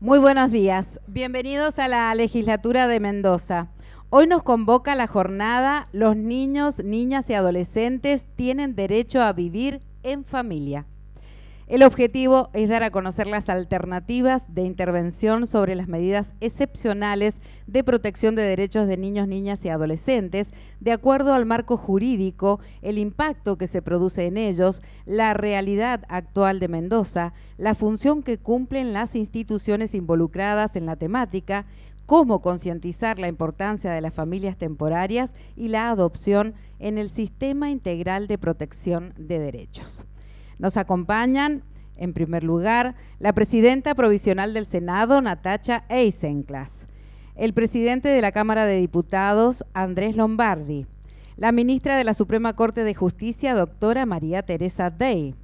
Muy buenos días. Bienvenidos a la legislatura de Mendoza. Hoy nos convoca la jornada Los niños, niñas y adolescentes tienen derecho a vivir en familia. El objetivo es dar a conocer las alternativas de intervención sobre las medidas excepcionales de protección de derechos de niños, niñas y adolescentes, de acuerdo al marco jurídico, el impacto que se produce en ellos, la realidad actual de Mendoza, la función que cumplen las instituciones involucradas en la temática, cómo concientizar la importancia de las familias temporarias y la adopción en el sistema integral de protección de derechos. Nos acompañan, en primer lugar, la presidenta provisional del Senado, Natacha Eisenklas. el presidente de la Cámara de Diputados, Andrés Lombardi, la ministra de la Suprema Corte de Justicia, doctora María Teresa Day,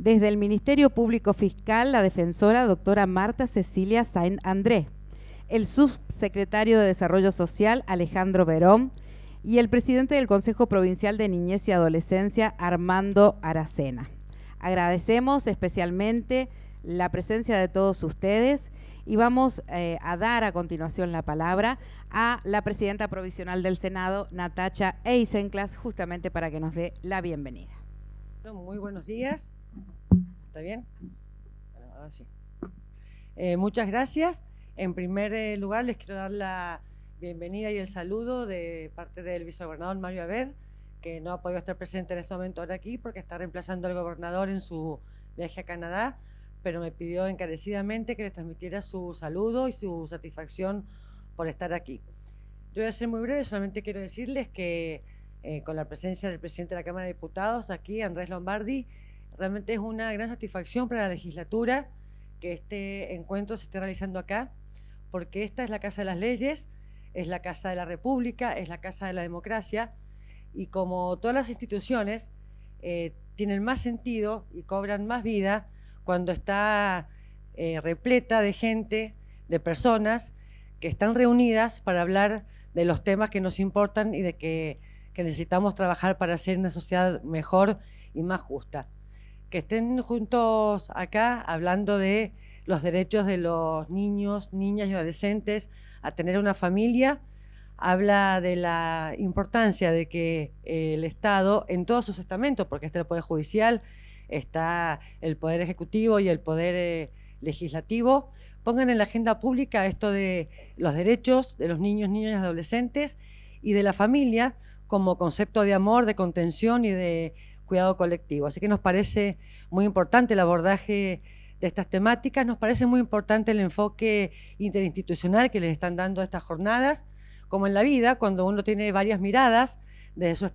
desde el Ministerio Público Fiscal, la defensora, doctora Marta Cecilia Saint André, el subsecretario de Desarrollo Social, Alejandro Verón, y el presidente del Consejo Provincial de Niñez y Adolescencia, Armando Aracena. Agradecemos especialmente la presencia de todos ustedes y vamos eh, a dar a continuación la palabra a la presidenta provisional del Senado, Natacha Eisenklas, justamente para que nos dé la bienvenida. Muy buenos días. ¿Está bien? Ah, eh, muchas gracias. En primer eh, lugar, les quiero dar la bienvenida y el saludo de parte del vicegobernador Mario Abed, que no ha podido estar presente en este momento ahora aquí porque está reemplazando al gobernador en su viaje a Canadá, pero me pidió encarecidamente que le transmitiera su saludo y su satisfacción por estar aquí. Yo voy a ser muy breve, solamente quiero decirles que eh, con la presencia del presidente de la Cámara de Diputados aquí, Andrés Lombardi, realmente es una gran satisfacción para la legislatura que este encuentro se esté realizando acá, porque esta es la Casa de las Leyes, es la Casa de la República, es la Casa de la Democracia y como todas las instituciones eh, tienen más sentido y cobran más vida cuando está eh, repleta de gente, de personas que están reunidas para hablar de los temas que nos importan y de que necesitamos trabajar para hacer una sociedad mejor y más justa. Que estén juntos acá hablando de los derechos de los niños, niñas y adolescentes a tener una familia habla de la importancia de que el Estado, en todos sus estamentos, porque está el Poder Judicial, está el Poder Ejecutivo y el Poder eh, Legislativo, pongan en la agenda pública esto de los derechos de los niños, niñas y adolescentes y de la familia como concepto de amor, de contención y de cuidado colectivo. Así que nos parece muy importante el abordaje de estas temáticas, nos parece muy importante el enfoque interinstitucional que les están dando a estas jornadas como en la vida, cuando uno tiene varias miradas desde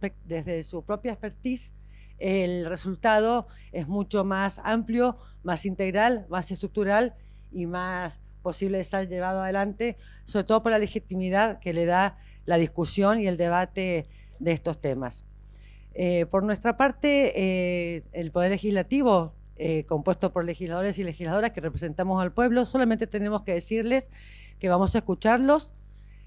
su, propia expertise, el resultado es mucho más amplio, más integral, más estructural y más posible de ser llevado adelante, sobre todo por la legitimidad que le da la discusión y el debate de estos temas. Eh, por nuestra parte, eh, el Poder Legislativo, eh, compuesto por legisladores y legisladoras que representamos al pueblo, solamente tenemos que decirles que vamos a escucharlos,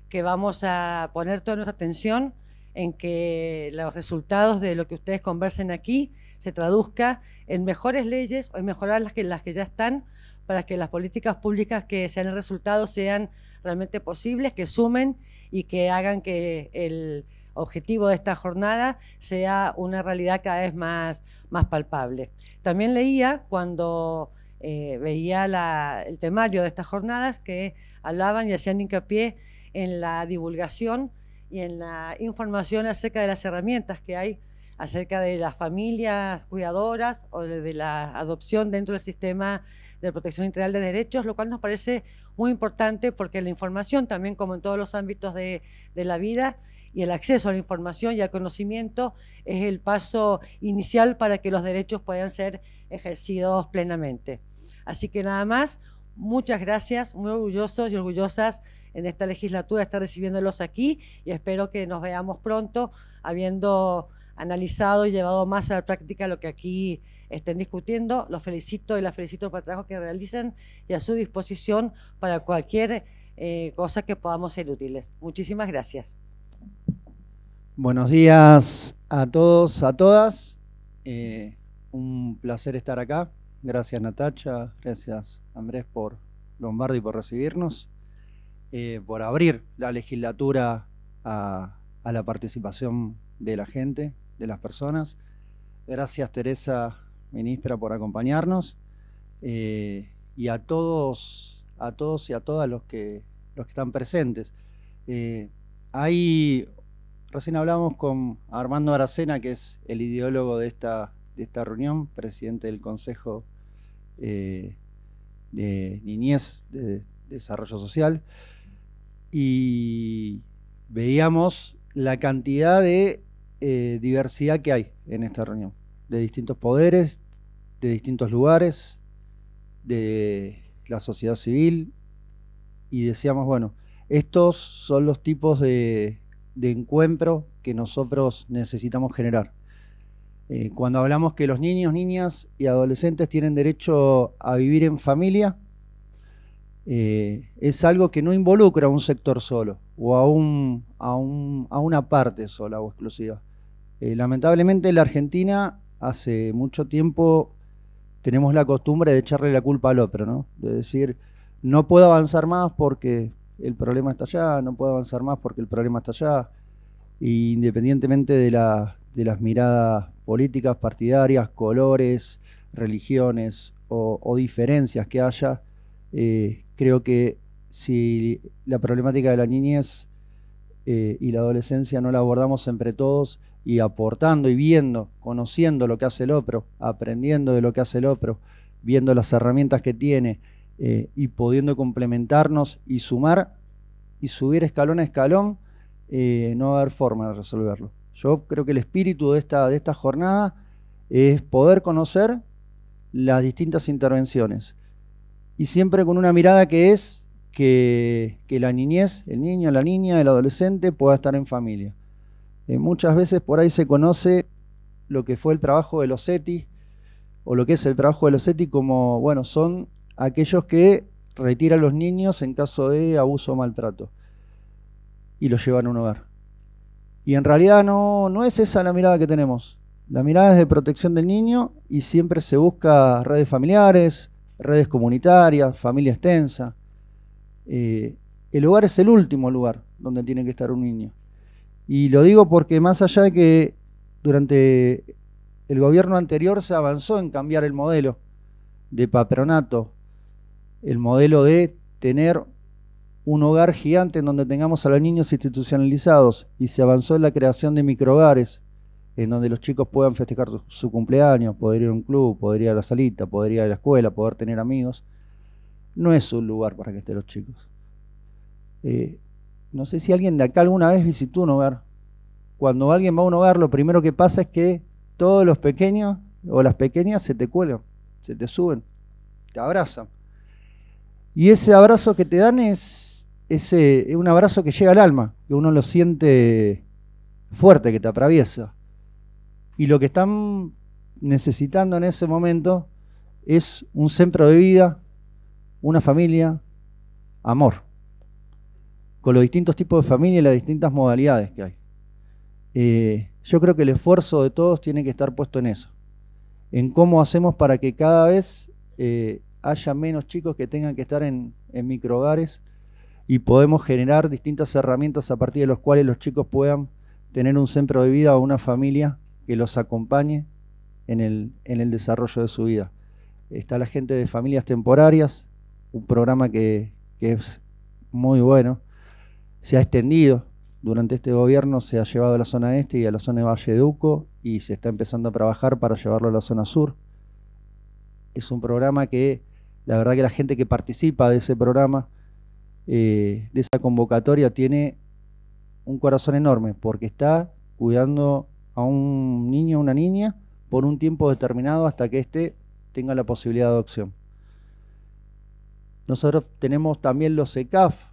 que vamos a poner toda nuestra atención en que los resultados de lo que ustedes conversen aquí se traduzca en mejores leyes o en mejorar las que, las que ya están para que las políticas públicas que sean el resultado sean realmente posibles, que sumen y que hagan que el objetivo de esta jornada sea una realidad cada vez más, más palpable. También leía cuando eh, veía el temario de estas jornadas que hablaban y hacían hincapié en la divulgación y en la información acerca de las herramientas que hay acerca de las familias cuidadoras o de la adopción dentro del sistema de protección integral de derechos, lo cual nos parece muy importante porque la información también, como en todos los ámbitos de, la vida, y el acceso a la información y al conocimiento es el paso inicial para que los derechos puedan ser ejercidos plenamente. Así que nada más, muchas gracias, muy orgullosos y orgullosas en esta legislatura está recibiéndolos aquí y espero que nos veamos pronto habiendo analizado y llevado más a la práctica lo que aquí estén discutiendo. Los felicito y las felicito por el trabajo que realizan y a su disposición para cualquier eh, cosa que podamos ser útiles. Muchísimas gracias. Buenos días a todos, a todas. Eh, un placer estar acá. Gracias Natacha, gracias Andrés por y por recibirnos. Eh, por abrir la legislatura a, la participación de la gente, de las personas. Gracias Teresa, ministra, por acompañarnos. Eh, y a todos, a todos y a todas los que, los que están presentes. Eh, recién hablamos con Armando Aracena, que es el ideólogo de esta, de esta reunión, presidente del Consejo eh, de Niñez de Desarrollo Social y veíamos la cantidad de eh, diversidad que hay en esta reunión, de distintos poderes, de distintos lugares, de la sociedad civil, y decíamos, bueno, estos son los tipos de, encuentro que nosotros necesitamos generar. Eh, cuando hablamos que los niños, niñas y adolescentes tienen derecho a vivir en familia, eh, es algo que no involucra a un sector solo o a, una parte sola o exclusiva. Eh, lamentablemente la Argentina hace mucho tiempo tenemos la costumbre de echarle la culpa al otro, ¿no? De decir, no puedo avanzar más porque el problema está allá, no puedo avanzar más porque el problema está allá. independientemente de, las miradas políticas, partidarias, colores, religiones o diferencias que haya, eh, creo que si la problemática de la niñez eh, y la adolescencia no la abordamos entre todos y aportando y viendo, conociendo lo que hace el otro, aprendiendo de lo que hace el otro, viendo las herramientas que tiene eh, y pudiendo complementarnos y sumar y subir escalón a escalón, no va a haber forma de resolverlo. Yo creo que el espíritu de esta, de esta jornada es poder conocer las distintas intervenciones y siempre con una mirada que es que, la niñez, el niño, la niña, el adolescente pueda estar en familia. Eh, muchas veces por ahí se conoce lo que fue el trabajo de los ETI o lo que es el trabajo de los ETI como, bueno, son aquellos que retiran a los niños en caso de abuso o maltrato y los llevan a un hogar. Y en realidad no, no es esa la mirada que tenemos. La mirada es de protección del niño y siempre se busca redes familiares, redes comunitarias, familia extensa. Eh, el hogar es el último lugar donde tiene que estar un niño. Y lo digo porque más allá de que durante el gobierno anterior se avanzó en cambiar el modelo de patronato, el modelo de tener un hogar gigante en donde tengamos a los niños institucionalizados y se avanzó en la creación de microhogares en donde los chicos puedan festejar su cumpleaños, poder ir a un club, poder ir a la salita, poder ir a la escuela, poder tener amigos, no es un lugar para que estén los chicos. Eh, no sé si alguien de acá alguna vez visitó un hogar. Cuando alguien va a un hogar, lo primero que pasa es que todos los pequeños o las pequeñas se te cuelan, se te suben, te abrazan. Y ese abrazo que te dan es, un abrazo que llega al alma, que uno lo siente fuerte, que te atraviesa y lo que están necesitando en ese momento es un centro de vida, una familia, amor, con los distintos tipos de familia y las distintas modalidades que hay. Eh, yo creo que el esfuerzo de todos tiene que estar puesto en eso, en cómo hacemos para que cada vez eh, haya menos chicos que tengan que estar en, en microhogares y podemos generar distintas herramientas a partir de las cuales los chicos puedan tener un centro de vida o una familia que los acompañe en el, en el desarrollo de su vida. Está la gente de Familias Temporarias, un programa que, es muy bueno. Se ha extendido durante este gobierno, se ha llevado a la zona este y a la zona de Valle Uco, y se está empezando a trabajar para llevarlo a la zona sur. Es un programa que, la verdad que la gente que participa de ese programa, eh, de esa convocatoria, tiene un corazón enorme porque está cuidando a un niño o una niña por un tiempo determinado hasta que éste tenga la posibilidad de adopción. Nosotros tenemos también los ECAF,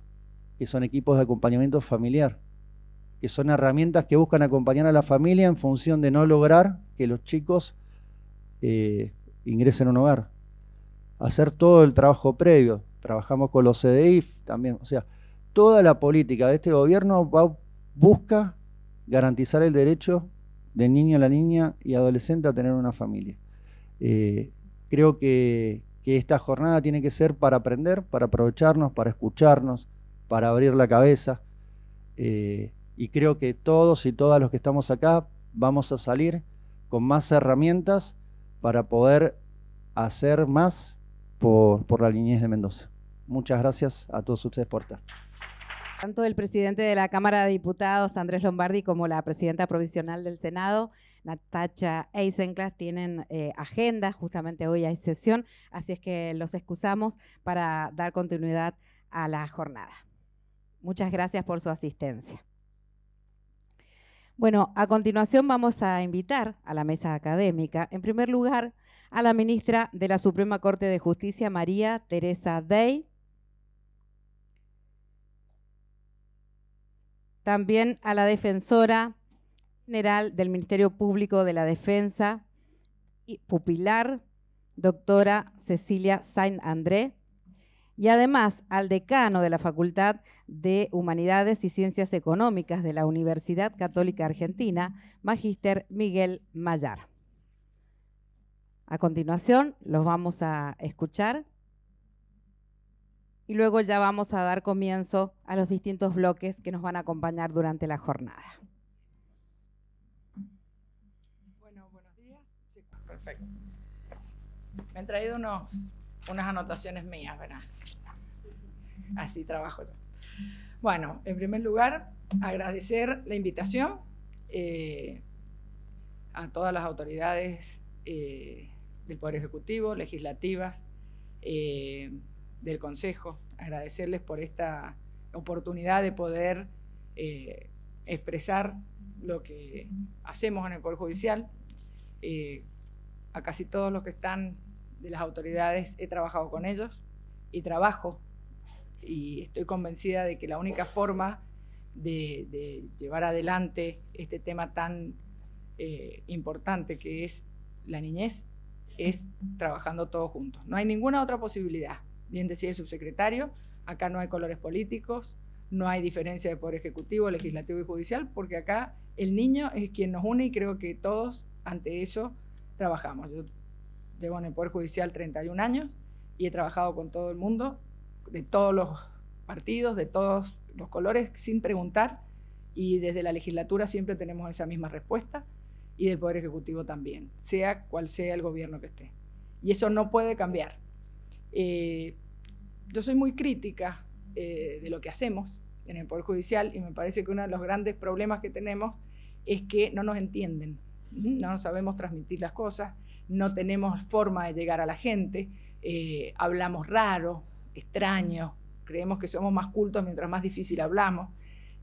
que son equipos de acompañamiento familiar, que son herramientas que buscan acompañar a la familia en función de no lograr que los chicos eh, ingresen a un hogar. Hacer todo el trabajo previo. Trabajamos con los CDIF también. O sea, toda la política de este gobierno busca garantizar el derecho del niño a la niña y adolescente a tener una familia. Eh, creo que, esta jornada tiene que ser para aprender, para aprovecharnos, para escucharnos, para abrir la cabeza. Eh, y creo que todos y todas los que estamos acá vamos a salir con más herramientas para poder hacer más por, por la niñez de Mendoza. Muchas gracias a todos ustedes por estar. Tanto el presidente de la Cámara de Diputados, Andrés Lombardi, como la presidenta provisional del Senado, Natacha Eisenklas tienen eh, agenda, justamente hoy hay sesión, así es que los excusamos para dar continuidad a la jornada. Muchas gracias por su asistencia. Bueno, a continuación vamos a invitar a la mesa académica, en primer lugar, a la ministra de la Suprema Corte de Justicia, María Teresa Day. también a la defensora general del Ministerio Público de la Defensa y pupilar, doctora Cecilia Saint André, y además al decano de la Facultad de Humanidades y Ciencias Económicas de la Universidad Católica Argentina, Magíster Miguel Mayar. A continuación, los vamos a escuchar y luego ya vamos a dar comienzo a los distintos bloques que nos van a acompañar durante la jornada. Bueno, buenos días. Sí, perfecto. Me han traído unos, unas anotaciones mías, ¿verdad? Así trabajo yo. Bueno, en primer lugar, agradecer la invitación eh, a todas las autoridades eh, del Poder Ejecutivo, legislativas, eh, del Consejo, agradecerles por esta oportunidad de poder eh, expresar lo que hacemos en el Poder Judicial. Eh, a casi todos los que están de las autoridades he trabajado con ellos y trabajo y estoy convencida de que la única forma de, llevar adelante este tema tan eh, importante que es la niñez es trabajando todos juntos. No hay ninguna otra posibilidad bien decía el subsecretario, acá no hay colores políticos, no hay diferencia de poder ejecutivo, legislativo y judicial, porque acá el niño es quien nos une y creo que todos ante eso trabajamos. Yo llevo en el Poder Judicial 31 años y he trabajado con todo el mundo, de todos los partidos, de todos los colores, sin preguntar, y desde la legislatura siempre tenemos esa misma respuesta y del Poder Ejecutivo también, sea cual sea el gobierno que esté. Y eso no puede cambiar. Eh, yo soy muy crítica eh, de lo que hacemos en el Poder Judicial y me parece que uno de los grandes problemas que tenemos es que no nos entienden, no sabemos transmitir las cosas, no tenemos forma de llegar a la gente, eh, hablamos raro, extraño, creemos que somos más cultos mientras más difícil hablamos.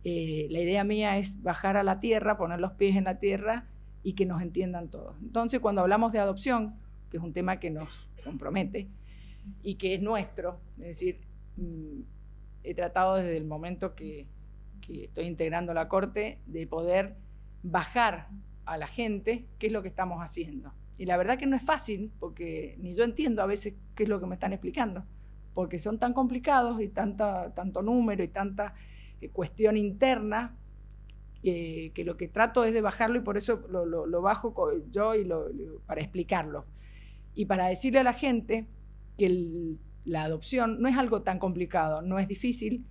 Eh, la idea mía es bajar a la tierra, poner los pies en la tierra y que nos entiendan todos. Entonces, cuando hablamos de adopción, que es un tema que nos compromete, y que es nuestro. Es decir, mm, he tratado desde el momento que, estoy integrando la Corte de poder bajar a la gente qué es lo que estamos haciendo. Y la verdad que no es fácil, porque ni yo entiendo a veces qué es lo que me están explicando, porque son tan complicados y tanto número y tanta eh, cuestión interna, eh, que lo que trato es de bajarlo y por eso lo, bajo yo y para explicarlo. Y para decirle a la gente que la adopción no es algo tan complicado, no es difícil.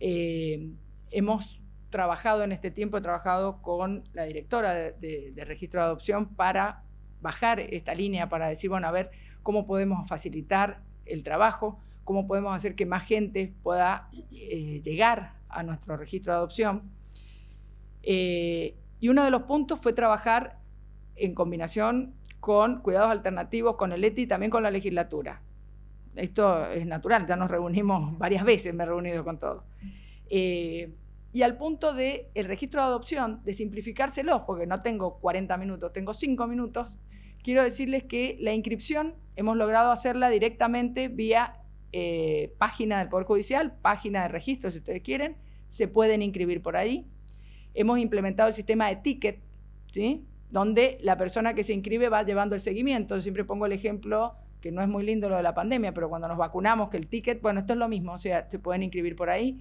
Eh, hemos trabajado en este tiempo, he trabajado con la directora de, registro de adopción para bajar esta línea, para decir, bueno, a ver cómo podemos facilitar el trabajo, cómo podemos hacer que más gente pueda eh, llegar a nuestro registro de adopción. Eh, y uno de los puntos fue trabajar en combinación con cuidados alternativos, con el ETI y también con la legislatura esto es natural, ya nos reunimos varias veces, me he reunido con todos. Eh, y al punto de el registro de adopción, de simplificárselo, porque no tengo 40 minutos, tengo 5 minutos, quiero decirles que la inscripción hemos logrado hacerla directamente vía eh, página del Poder Judicial, página de registro si ustedes quieren, se pueden inscribir por ahí. Hemos implementado el sistema de ticket, ¿sí? donde la persona que se inscribe va llevando el seguimiento. siempre pongo el ejemplo que no es muy lindo lo de la pandemia, pero cuando nos vacunamos, que el ticket, bueno, esto es lo mismo, o sea, se pueden inscribir por ahí.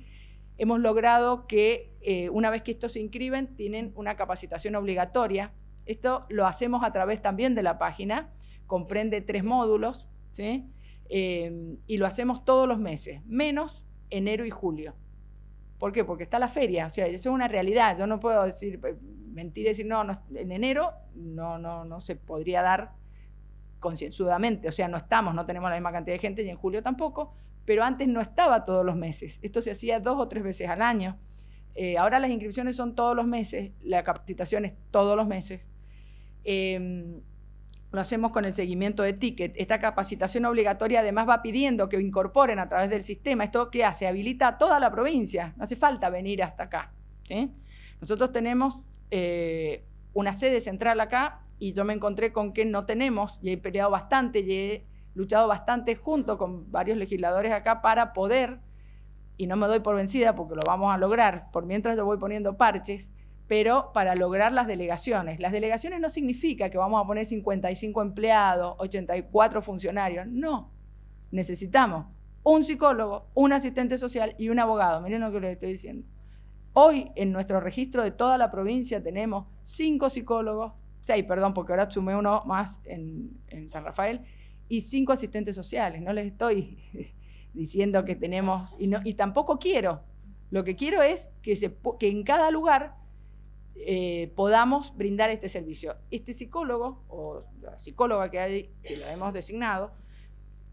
Hemos logrado que eh, una vez que estos se inscriben, tienen una capacitación obligatoria. Esto lo hacemos a través también de la página, comprende tres módulos, ¿sí? Eh, y lo hacemos todos los meses, menos enero y julio. ¿Por qué? Porque está la feria, o sea, eso es una realidad. Yo no puedo decir, eh, mentir y decir, no, no en enero no, no, no se podría dar concienzudamente, o sea, no estamos, no tenemos la misma cantidad de gente y en julio tampoco, pero antes no estaba todos los meses, esto se hacía dos o tres veces al año. Eh, ahora las inscripciones son todos los meses, la capacitación es todos los meses. Em, lo hacemos con el seguimiento de ticket. Esta capacitación obligatoria además va pidiendo que incorporen a través del sistema. ¿Esto qué hace? Habilita a toda la provincia. No hace falta venir hasta acá. Nosotros tenemos eh, una sede central acá y yo me encontré con que no tenemos y he peleado bastante y he luchado bastante junto con varios legisladores acá para poder, y no me doy por vencida porque lo vamos a lograr, por mientras yo voy poniendo parches, pero para lograr las delegaciones. Las delegaciones no significa que vamos a poner 55 empleados, 84 funcionarios, no. Necesitamos un psicólogo, un asistente social y un abogado. Miren lo que les estoy diciendo. Hoy en nuestro registro de toda la provincia tenemos cinco psicólogos, seis, perdón, porque ahora sumé uno más en, San Rafael, y cinco asistentes sociales. No les estoy diciendo que tenemos, y, no, y tampoco quiero. Lo que quiero es que, se, que en cada lugar eh, podamos brindar este servicio. Este psicólogo o la psicóloga que hay, que lo hemos designado,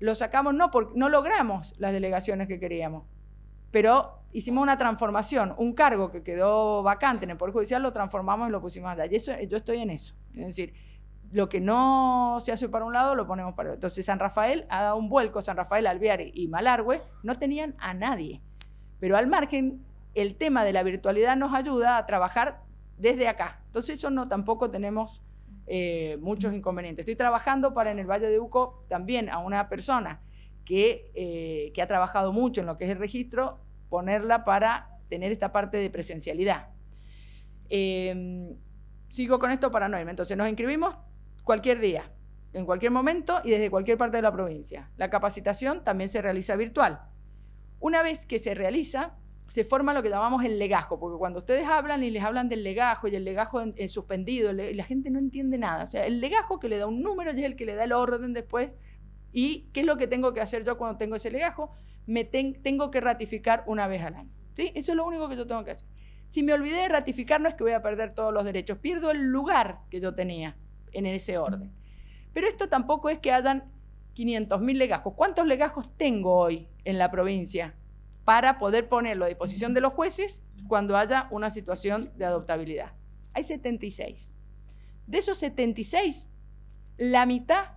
lo sacamos no porque no logramos las delegaciones que queríamos, pero hicimos una transformación, un cargo que quedó vacante en el Poder Judicial lo transformamos y lo pusimos allá. Y eso, yo estoy en eso. Es decir, lo que no se hace para un lado lo ponemos para otro. Entonces San Rafael ha dado un vuelco, San Rafael, Alvear y Malargüe no tenían a nadie. Pero al margen, el tema de la virtualidad nos ayuda a trabajar desde acá. Entonces eso no tampoco tenemos eh, muchos inconvenientes. Estoy trabajando para en el Valle de Uco también a una persona eh, que, ha trabajado mucho en lo que es el registro, ponerla para tener esta parte de presencialidad. Eh, sigo con esto para no Entonces nos inscribimos cualquier día, en cualquier momento y desde cualquier parte de la provincia. La capacitación también se realiza virtual. Una vez que se realiza, se forma lo que llamamos el legajo, porque cuando ustedes hablan y les hablan del legajo y el legajo suspendido, la gente no entiende nada. O sea, el legajo que le da un número y es el que le da el orden después. ¿Y qué es lo que tengo que hacer yo cuando tengo ese legajo? Me tengo que ratificar una vez al año. ¿sí? Eso es lo único que yo tengo que hacer. Si me olvidé de ratificar, no es que voy a perder todos los derechos, pierdo el lugar que yo tenía en ese orden. Pero esto tampoco es que hayan 500.000 legajos. ¿Cuántos legajos tengo hoy en la provincia para poder ponerlo a disposición de los jueces cuando haya una situación de adoptabilidad? Hay 76. De esos 76, la mitad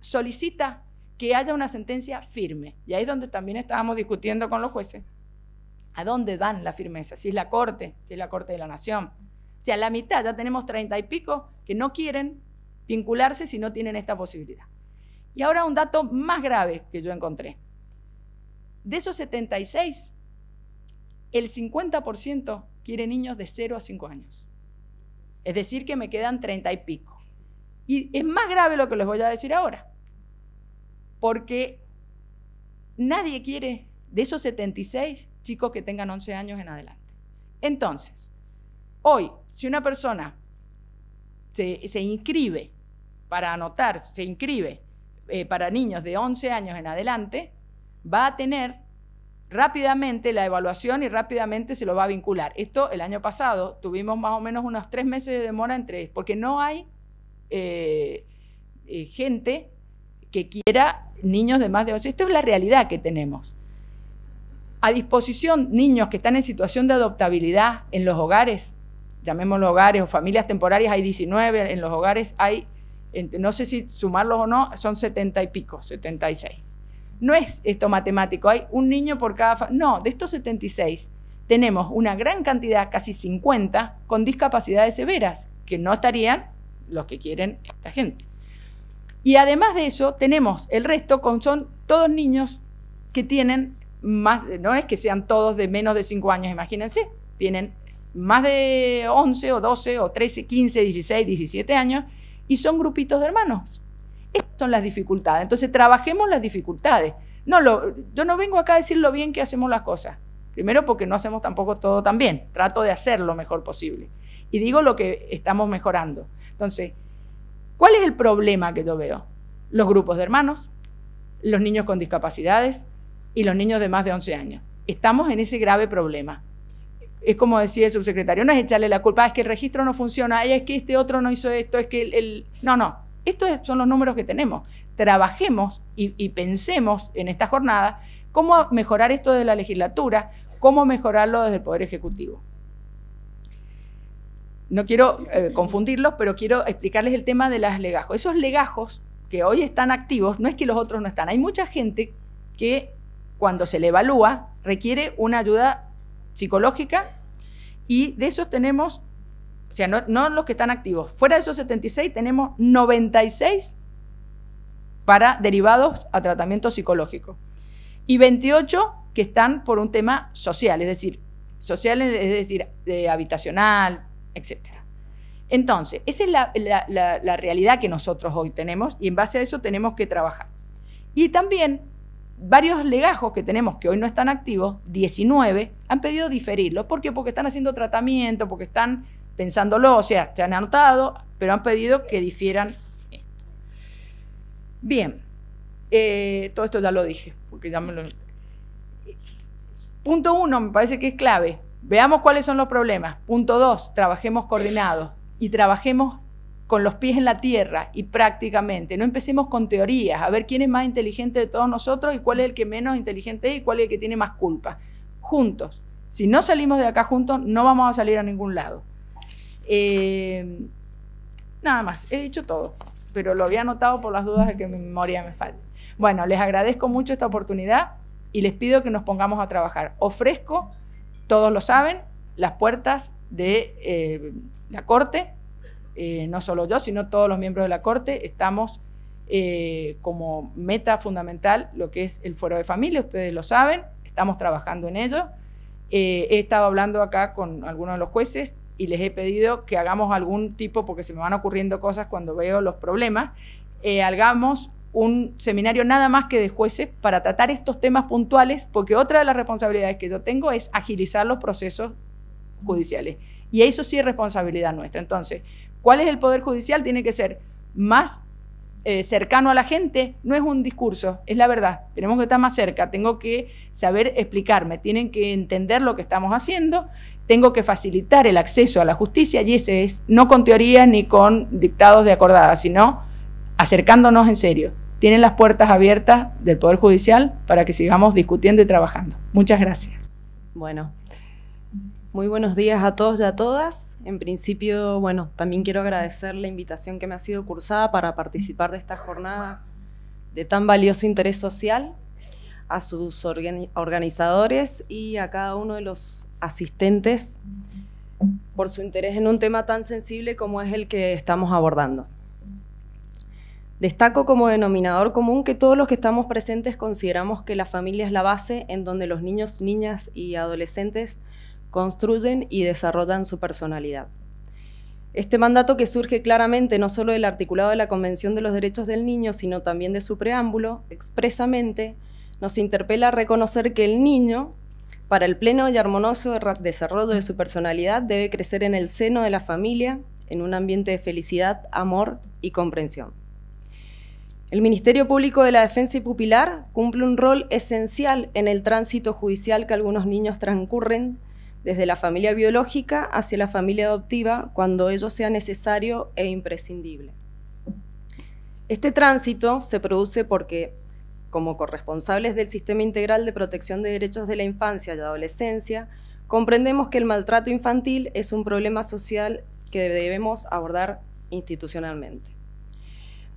solicita que haya una sentencia firme. Y ahí es donde también estábamos discutiendo con los jueces. ¿A dónde van la firmeza? Si es la Corte, si es la Corte de la Nación. O sea, la mitad, ya tenemos treinta y pico que no quieren vincularse si no tienen esta posibilidad. Y ahora un dato más grave que yo encontré. De esos 76, el 50% quiere niños de 0 a 5 años. Es decir, que me quedan 30 y pico. Y es más grave lo que les voy a decir ahora. Porque nadie quiere, de esos 76, chicos que tengan 11 años en adelante. Entonces, hoy, si una persona se, inscribe para anotar, se inscribe eh, para niños de 11 años en adelante, va a tener rápidamente la evaluación y rápidamente se lo va a vincular. Esto el año pasado tuvimos más o menos unos tres meses de demora entre, porque no hay eh, eh, gente que quiera niños de más de 11. Esto es la realidad que tenemos a disposición niños que están en situación de adoptabilidad en los hogares, llamémoslo hogares o familias temporarias, hay 19, en los hogares hay, no sé si sumarlos o no, son 70 y pico, 76. No es esto matemático, hay un niño por cada... No, de estos 76 tenemos una gran cantidad, casi 50, con discapacidades severas, que no estarían los que quieren esta gente. Y además de eso, tenemos el resto con son todos niños que tienen no es que sean todos de menos de 5 años, imagínense, tienen más de 11 o 12 o 13, 15, 16, 17 años y son grupitos de hermanos. Estas son las dificultades. Entonces, trabajemos las dificultades. No, lo, yo no vengo acá a decir lo bien que hacemos las cosas. Primero porque no hacemos tampoco todo tan bien. Trato de hacer lo mejor posible. Y digo lo que estamos mejorando. Entonces, ¿cuál es el problema que yo veo? Los grupos de hermanos, los niños con discapacidades, y los niños de más de 11 años. Estamos en ese grave problema. Es como decía el subsecretario, no es echarle la culpa, ah, es que el registro no funciona, es que este otro no hizo esto, es que el... No, no, estos son los números que tenemos. Trabajemos y, pensemos en esta jornada cómo mejorar esto desde la legislatura, cómo mejorarlo desde el Poder Ejecutivo. No quiero eh, confundirlos, pero quiero explicarles el tema de los legajos. Esos legajos que hoy están activos, no es que los otros no están. Hay mucha gente que cuando se le evalúa, requiere una ayuda psicológica y de esos tenemos, o sea, no, los que están activos, fuera de esos 76 tenemos 96 para derivados a tratamiento psicológico y 28 que están por un tema social, es decir, social es decir, habitacional, etc. Entonces, esa es la realidad que nosotros hoy tenemos y en base a eso tenemos que trabajar. Y también varios legajos que tenemos que hoy no están activos, 19, han pedido diferirlo. ¿Por qué? Porque están haciendo tratamiento, porque están pensándolo, o sea, se han anotado, pero han pedido que difieran esto. Bien, eh, todo esto ya lo dije, porque ya me lo... Punto uno, me parece que es clave. Veamos cuáles son los problemas. Punto dos, trabajemos coordinados y trabajemos con los pies en la tierra y prácticamente. No empecemos con teorías, a ver quién es más inteligente de todos nosotros y cuál es el que menos inteligente es y cuál es el que tiene más culpa. Juntos. Si no salimos de acá juntos, no vamos a salir a ningún lado. Eh, nada más, he dicho todo, pero lo había anotado por las dudas de que mi memoria me falte. Bueno, les agradezco mucho esta oportunidad y les pido que nos pongamos a trabajar. Ofrezco, todos lo saben, las puertas de eh, la Corte eh, no solo yo, sino todos los miembros de la Corte, estamos eh, como meta fundamental lo que es el fuero de familia, ustedes lo saben, estamos trabajando en ello. Eh, he estado hablando acá con algunos de los jueces y les he pedido que hagamos algún tipo, porque se me van ocurriendo cosas cuando veo los problemas, hagamos un seminario nada más que de jueces para tratar estos temas puntuales, porque otra de las responsabilidades que yo tengo es agilizar los procesos judiciales. Y eso sí es responsabilidad nuestra. Entonces, ¿Cuál es el poder judicial? Tiene que ser más eh, cercano a la gente, no es un discurso, es la verdad. Tenemos que estar más cerca, tengo que saber explicarme, tienen que entender lo que estamos haciendo, tengo que facilitar el acceso a la justicia y ese es, no con teorías ni con dictados de acordada, sino acercándonos en serio. Tienen las puertas abiertas del Poder Judicial para que sigamos discutiendo y trabajando. Muchas gracias. Bueno, muy buenos días a todos y a todas. En principio, bueno, también quiero agradecer la invitación que me ha sido cursada para participar de esta jornada de tan valioso interés social, a sus organizadores y a cada uno de los asistentes por su interés en un tema tan sensible como es el que estamos abordando. Destaco como denominador común que todos los que estamos presentes consideramos que la familia es la base en donde los niños, niñas y adolescentes construyen y desarrollan su personalidad. Este mandato que surge claramente no solo del articulado de la Convención de los Derechos del Niño, sino también de su preámbulo, expresamente nos interpela a reconocer que el niño, para el pleno y armonioso desarrollo de su personalidad, debe crecer en el seno de la familia, en un ambiente de felicidad, amor y comprensión. El Ministerio Público de la Defensa y Pupilar cumple un rol esencial en el tránsito judicial que algunos niños transcurren desde la familia biológica hacia la familia adoptiva cuando ello sea necesario e imprescindible. Este tránsito se produce porque, como corresponsables del Sistema Integral de Protección de Derechos de la Infancia y Adolescencia, comprendemos que el maltrato infantil es un problema social que debemos abordar institucionalmente.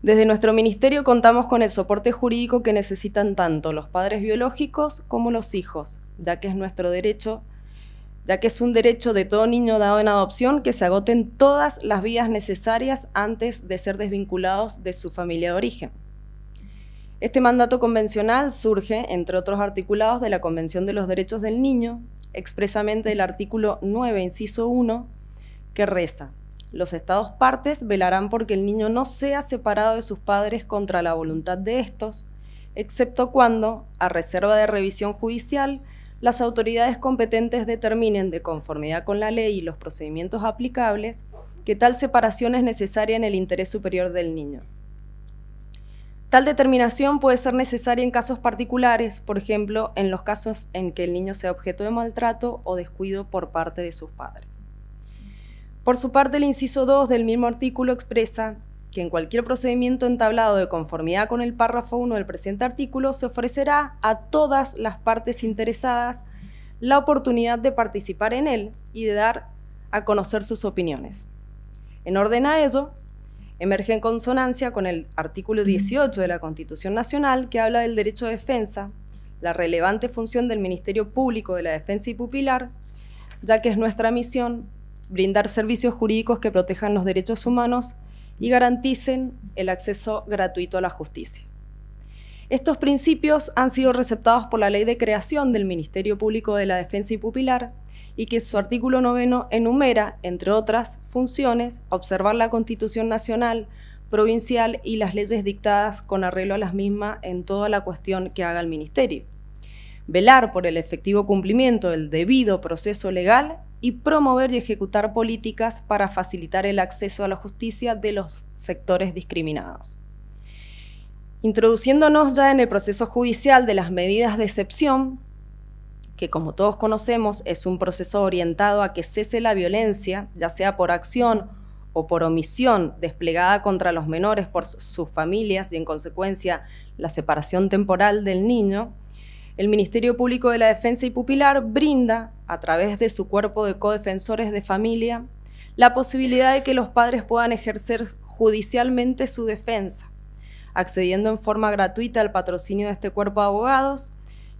Desde nuestro ministerio contamos con el soporte jurídico que necesitan tanto los padres biológicos como los hijos, ya que es nuestro derecho ya que es un derecho de todo niño dado en adopción que se agoten todas las vías necesarias antes de ser desvinculados de su familia de origen. Este mandato convencional surge, entre otros articulados, de la Convención de los Derechos del Niño, expresamente el artículo 9, inciso 1, que reza, los estados partes velarán porque el niño no sea separado de sus padres contra la voluntad de estos, excepto cuando, a reserva de revisión judicial, las autoridades competentes determinen, de conformidad con la ley y los procedimientos aplicables, que tal separación es necesaria en el interés superior del niño. Tal determinación puede ser necesaria en casos particulares, por ejemplo, en los casos en que el niño sea objeto de maltrato o descuido por parte de sus padres. Por su parte, el inciso 2 del mismo artículo expresa en cualquier procedimiento entablado de conformidad con el párrafo 1 del presente artículo se ofrecerá a todas las partes interesadas la oportunidad de participar en él y de dar a conocer sus opiniones. En orden a ello, emerge en consonancia con el artículo 18 de la Constitución Nacional que habla del derecho de defensa, la relevante función del Ministerio Público de la Defensa y Pupilar, ya que es nuestra misión brindar servicios jurídicos que protejan los derechos humanos y garanticen el acceso gratuito a la justicia. Estos principios han sido receptados por la ley de creación del Ministerio Público de la Defensa y Pupilar y que su artículo noveno enumera, entre otras funciones, observar la Constitución Nacional, provincial y las leyes dictadas con arreglo a las mismas en toda la cuestión que haga el Ministerio. Velar por el efectivo cumplimiento del debido proceso legal y promover y ejecutar políticas para facilitar el acceso a la justicia de los sectores discriminados. Introduciéndonos ya en el proceso judicial de las medidas de excepción, que como todos conocemos es un proceso orientado a que cese la violencia, ya sea por acción o por omisión desplegada contra los menores por sus familias y en consecuencia la separación temporal del niño, el Ministerio Público de la Defensa y Pupilar brinda, a través de su cuerpo de codefensores de familia, la posibilidad de que los padres puedan ejercer judicialmente su defensa, accediendo en forma gratuita al patrocinio de este cuerpo de abogados,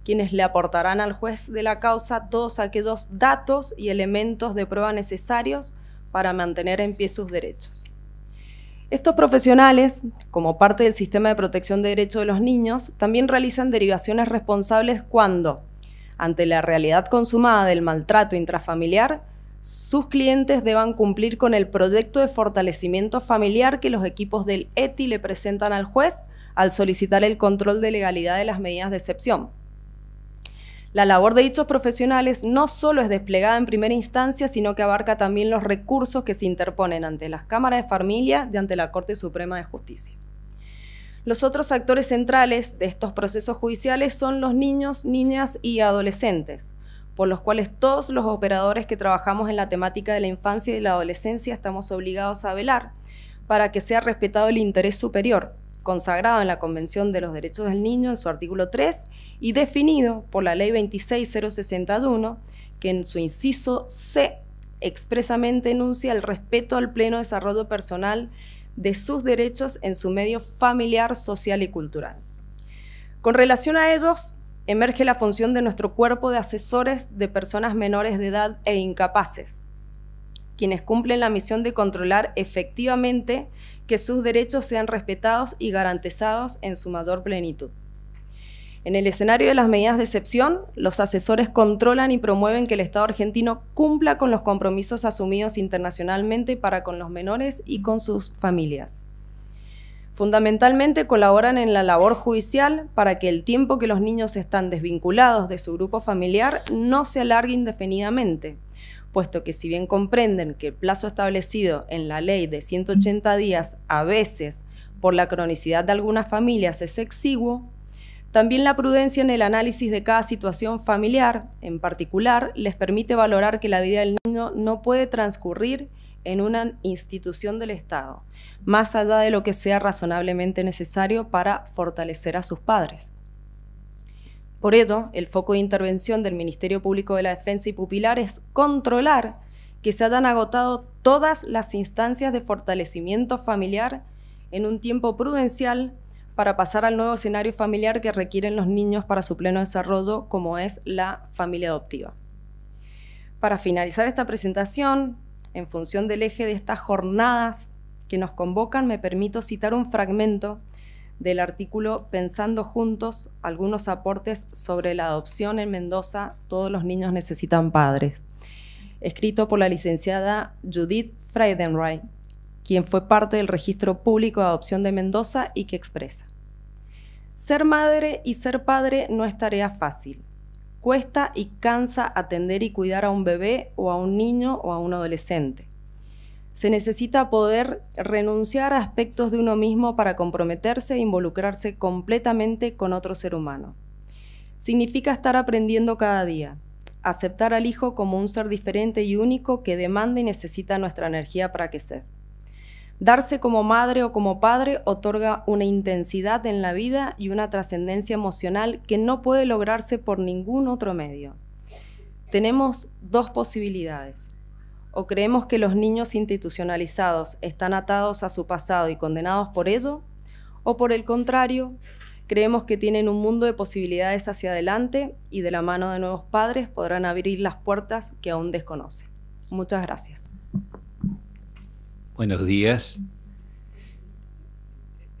quienes le aportarán al juez de la causa todos aquellos datos y elementos de prueba necesarios para mantener en pie sus derechos. Estos profesionales, como parte del sistema de protección de derechos de los niños, también realizan derivaciones responsables cuando, ante la realidad consumada del maltrato intrafamiliar, sus clientes deban cumplir con el proyecto de fortalecimiento familiar que los equipos del ETI le presentan al juez al solicitar el control de legalidad de las medidas de excepción. La labor de dichos profesionales no solo es desplegada en primera instancia, sino que abarca también los recursos que se interponen ante las cámaras de familia y ante la Corte Suprema de Justicia. Los otros actores centrales de estos procesos judiciales son los niños, niñas y adolescentes, por los cuales todos los operadores que trabajamos en la temática de la infancia y de la adolescencia estamos obligados a velar para que sea respetado el interés superior, consagrado en la Convención de los Derechos del Niño en su artículo 3 y definido por la Ley 26061, que en su inciso C expresamente enuncia el respeto al pleno desarrollo personal de sus derechos en su medio familiar, social y cultural. Con relación a ellos, emerge la función de nuestro cuerpo de asesores de personas menores de edad e incapaces, quienes cumplen la misión de controlar efectivamente que sus derechos sean respetados y garantizados en su mayor plenitud. En el escenario de las medidas de excepción, los asesores controlan y promueven que el Estado argentino cumpla con los compromisos asumidos internacionalmente para con los menores y con sus familias. Fundamentalmente colaboran en la labor judicial para que el tiempo que los niños están desvinculados de su grupo familiar no se alargue indefinidamente, puesto que si bien comprenden que el plazo establecido en la ley de 180 días a veces por la cronicidad de algunas familias es exiguo, también la prudencia en el análisis de cada situación familiar, en particular, les permite valorar que la vida del niño no puede transcurrir en una institución del Estado, más allá de lo que sea razonablemente necesario para fortalecer a sus padres. Por ello, el foco de intervención del Ministerio Público de la Defensa y Pupilar es controlar que se hayan agotado todas las instancias de fortalecimiento familiar en un tiempo prudencial para pasar al nuevo escenario familiar que requieren los niños para su pleno desarrollo, como es la familia adoptiva. Para finalizar esta presentación, en función del eje de estas jornadas que nos convocan, me permito citar un fragmento del artículo Pensando Juntos, algunos aportes sobre la adopción en Mendoza, todos los niños necesitan padres, escrito por la licenciada Judith Freidenreich, quien fue parte del registro público de adopción de Mendoza y que expresa. Ser madre y ser padre no es tarea fácil. Cuesta y cansa atender y cuidar a un bebé o a un niño o a un adolescente. Se necesita poder renunciar a aspectos de uno mismo para comprometerse e involucrarse completamente con otro ser humano. Significa estar aprendiendo cada día, aceptar al hijo como un ser diferente y único que demanda y necesita nuestra energía para que sea. Darse como madre o como padre otorga una intensidad en la vida y una trascendencia emocional que no puede lograrse por ningún otro medio. Tenemos dos posibilidades. O creemos que los niños institucionalizados están atados a su pasado y condenados por ello, o por el contrario, creemos que tienen un mundo de posibilidades hacia adelante y de la mano de nuevos padres podrán abrir las puertas que aún desconocen. Muchas gracias. Buenos días.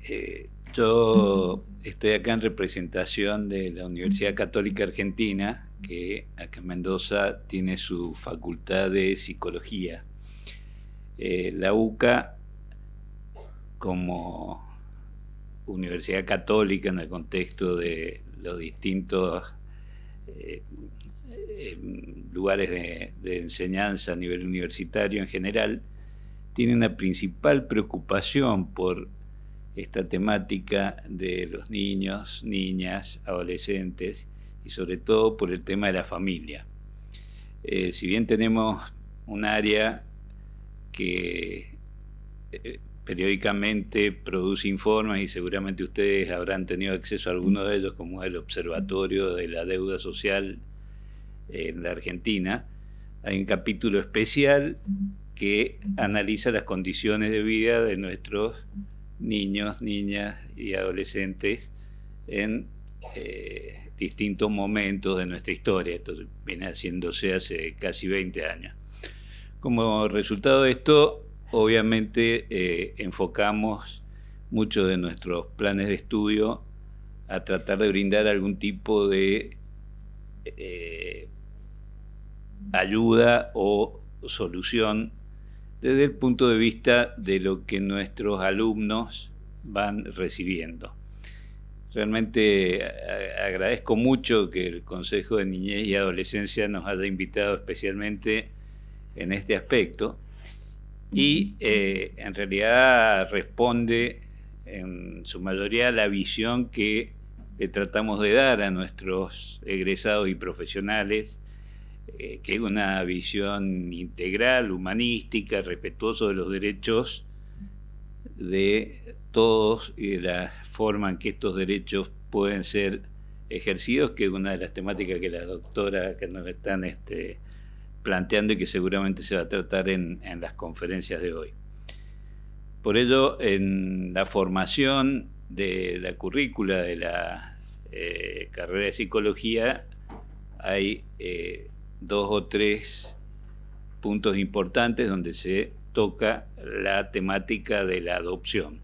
Eh, yo estoy acá en representación de la Universidad Católica Argentina, que acá en Mendoza tiene su facultad de psicología. Eh, la UCA, como universidad católica en el contexto de los distintos eh, em, lugares de enseñanza a nivel universitario en general, tiene una principal preocupación por esta temática de los niños, niñas, adolescentes y sobre todo por el tema de la familia. Eh, si bien tenemos un área que eh, periódicamente produce informes y seguramente ustedes habrán tenido acceso a alguno de ellos, como el Observatorio de la Deuda Social en la Argentina, hay un capítulo especial que analiza las condiciones de vida de nuestros niños, niñas y adolescentes en eh, distintos momentos de nuestra historia. Esto viene haciéndose hace casi 20 años. Como resultado de esto, obviamente eh, enfocamos muchos de nuestros planes de estudio a tratar de brindar algún tipo de eh, ayuda o solución desde el punto de vista de lo que nuestros alumnos van recibiendo. Realmente agradezco mucho que el Consejo de Niñez y Adolescencia nos haya invitado especialmente en este aspecto y eh, en realidad responde en su mayoría a la visión que tratamos de dar a nuestros egresados y profesionales eh, que que una visión integral, humanística, respetuoso de los derechos de todos y de la forma en que estos derechos pueden ser ejercidos, que es una de las temáticas que la doctora que nos están este, planteando y que seguramente se va a tratar en, las conferencias de hoy. Por ello, en la formación de la currícula de la eh, carrera de psicología hay eh, dos o tres puntos importantes donde se toca la temática de la adopción.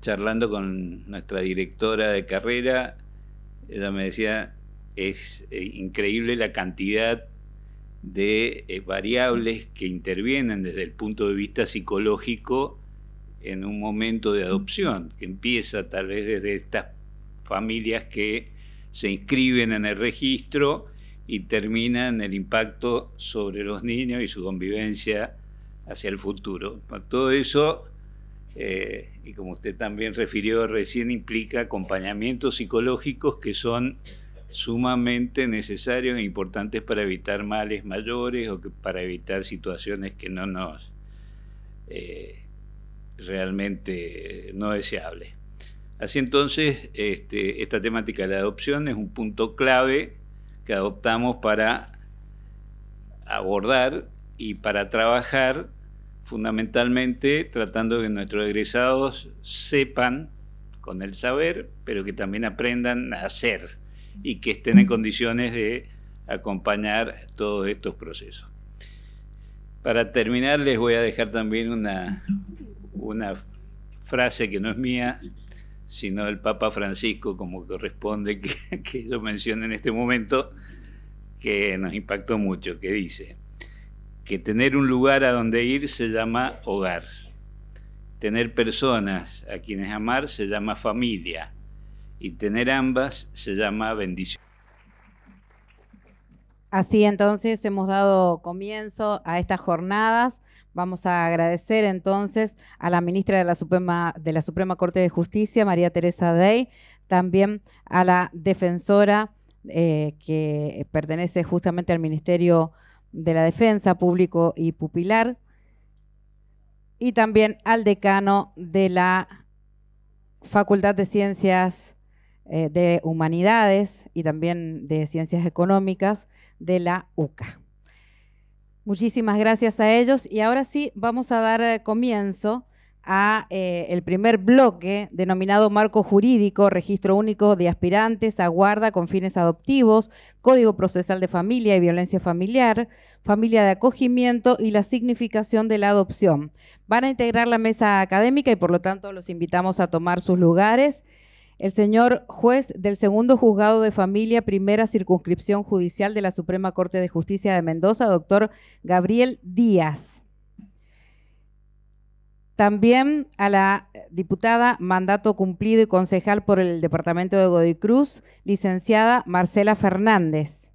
Charlando con nuestra directora de carrera, ella me decía, es eh, increíble la cantidad de eh, variables que intervienen desde el punto de vista psicológico en un momento de adopción, que empieza tal vez desde estas familias que se inscriben en el registro y termina en el impacto sobre los niños y su convivencia hacia el futuro. Todo eso, eh, y como usted también refirió recién, implica acompañamientos psicológicos que son sumamente necesarios e importantes para evitar males mayores o para evitar situaciones que no nos eh, realmente no deseables. Así entonces, este, esta temática de la adopción es un punto clave que adoptamos para abordar y para trabajar fundamentalmente tratando que nuestros egresados sepan con el saber, pero que también aprendan a hacer y que estén en condiciones de acompañar todos estos procesos. Para terminar les voy a dejar también una, una frase que no es mía, sino el Papa Francisco, como corresponde que, yo mencione en este momento, que nos impactó mucho, que dice que tener un lugar a donde ir se llama hogar, tener personas a quienes amar se llama familia y tener ambas se llama bendición. Así entonces hemos dado comienzo a estas jornadas Vamos a agradecer entonces a la ministra de la Suprema, de la Suprema Corte de Justicia, María Teresa Day, también a la defensora eh, que pertenece justamente al Ministerio de la Defensa Público y Pupilar, y también al decano de la Facultad de Ciencias eh, de Humanidades y también de Ciencias Económicas de la UCA. Muchísimas gracias a ellos y ahora sí vamos a dar eh, comienzo a eh, el primer bloque denominado Marco Jurídico, Registro Único de Aspirantes, Aguarda con fines adoptivos, Código Procesal de Familia y Violencia Familiar, Familia de Acogimiento y la Significación de la Adopción. Van a integrar la mesa académica y por lo tanto los invitamos a tomar sus lugares. El señor juez del segundo juzgado de familia, primera circunscripción judicial de la Suprema Corte de Justicia de Mendoza, doctor Gabriel Díaz. También a la diputada mandato cumplido y concejal por el departamento de Godoy Cruz, licenciada Marcela Fernández.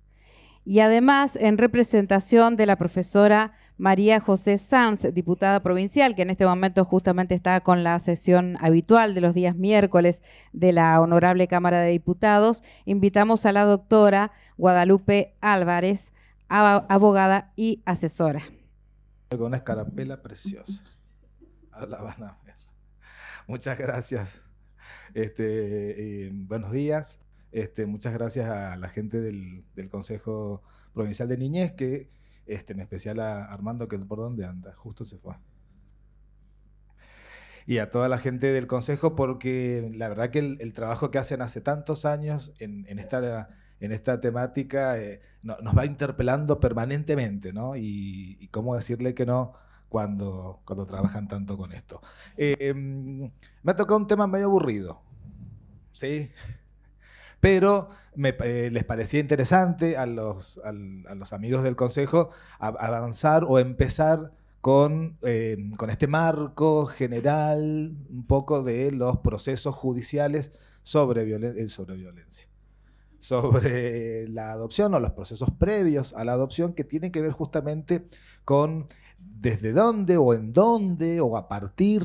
Y además, en representación de la profesora María José Sanz, diputada provincial, que en este momento justamente está con la sesión habitual de los días miércoles de la Honorable Cámara de Diputados. Invitamos a la doctora Guadalupe Álvarez, abogada y asesora. Con una escarapela preciosa. Ahora a ver. Muchas gracias. Este, eh, buenos días. Este, muchas gracias a la gente del, del Consejo Provincial de Niñez que este, en especial a Armando, que es por donde anda, justo se fue. Y a toda la gente del Consejo, porque la verdad que el, trabajo que hacen hace tantos años en, esta, en esta temática eh, nos va interpelando permanentemente, ¿no? Y, cómo decirle que no cuando, cuando trabajan tanto con esto. Eh, em, me ha tocado un tema medio aburrido, ¿sí? pero eh, les parecía interesante a los, a, los amigos del Consejo avanzar o empezar eh, con, este marco general un poco de los procesos judiciales sobre, eh, sobre violencia sobre la adopción o los procesos previos a la adopción que tienen que ver justamente con desde dónde o en dónde o a partir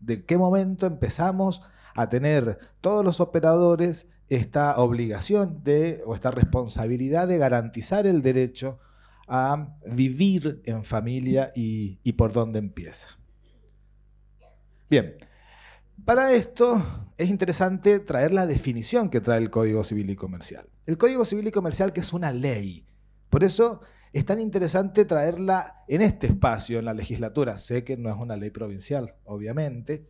de qué momento empezamos a tener todos los operadores esta obligación de, o esta responsabilidad de garantizar el derecho a vivir en familia y, y por dónde empieza. Bien, para esto es interesante traer la definición que trae el Código Civil y Comercial. El Código Civil y Comercial que es una ley, por eso es tan interesante traerla en este espacio, en la legislatura. Sé que no es una ley provincial, obviamente,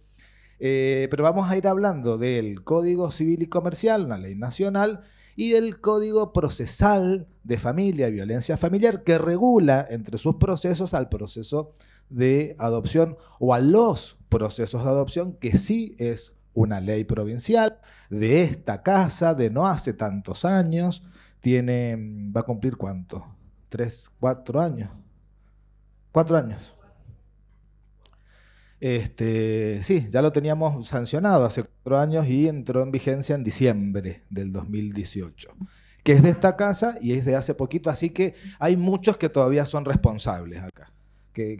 eh, pero vamos a ir hablando del Código Civil y Comercial, una ley nacional, y del Código Procesal de Familia y Violencia Familiar, que regula entre sus procesos al proceso de adopción o a los procesos de adopción, que sí es una ley provincial de esta casa de no hace tantos años. Tiene, mm, va a cumplir cuánto? ¿Tres, cuatro años? Cuatro años. Este, sí, ya lo teníamos sancionado hace cuatro años y entró en vigencia en diciembre del 2018, que es de esta casa y es de hace poquito, así que hay muchos que todavía son responsables acá, que,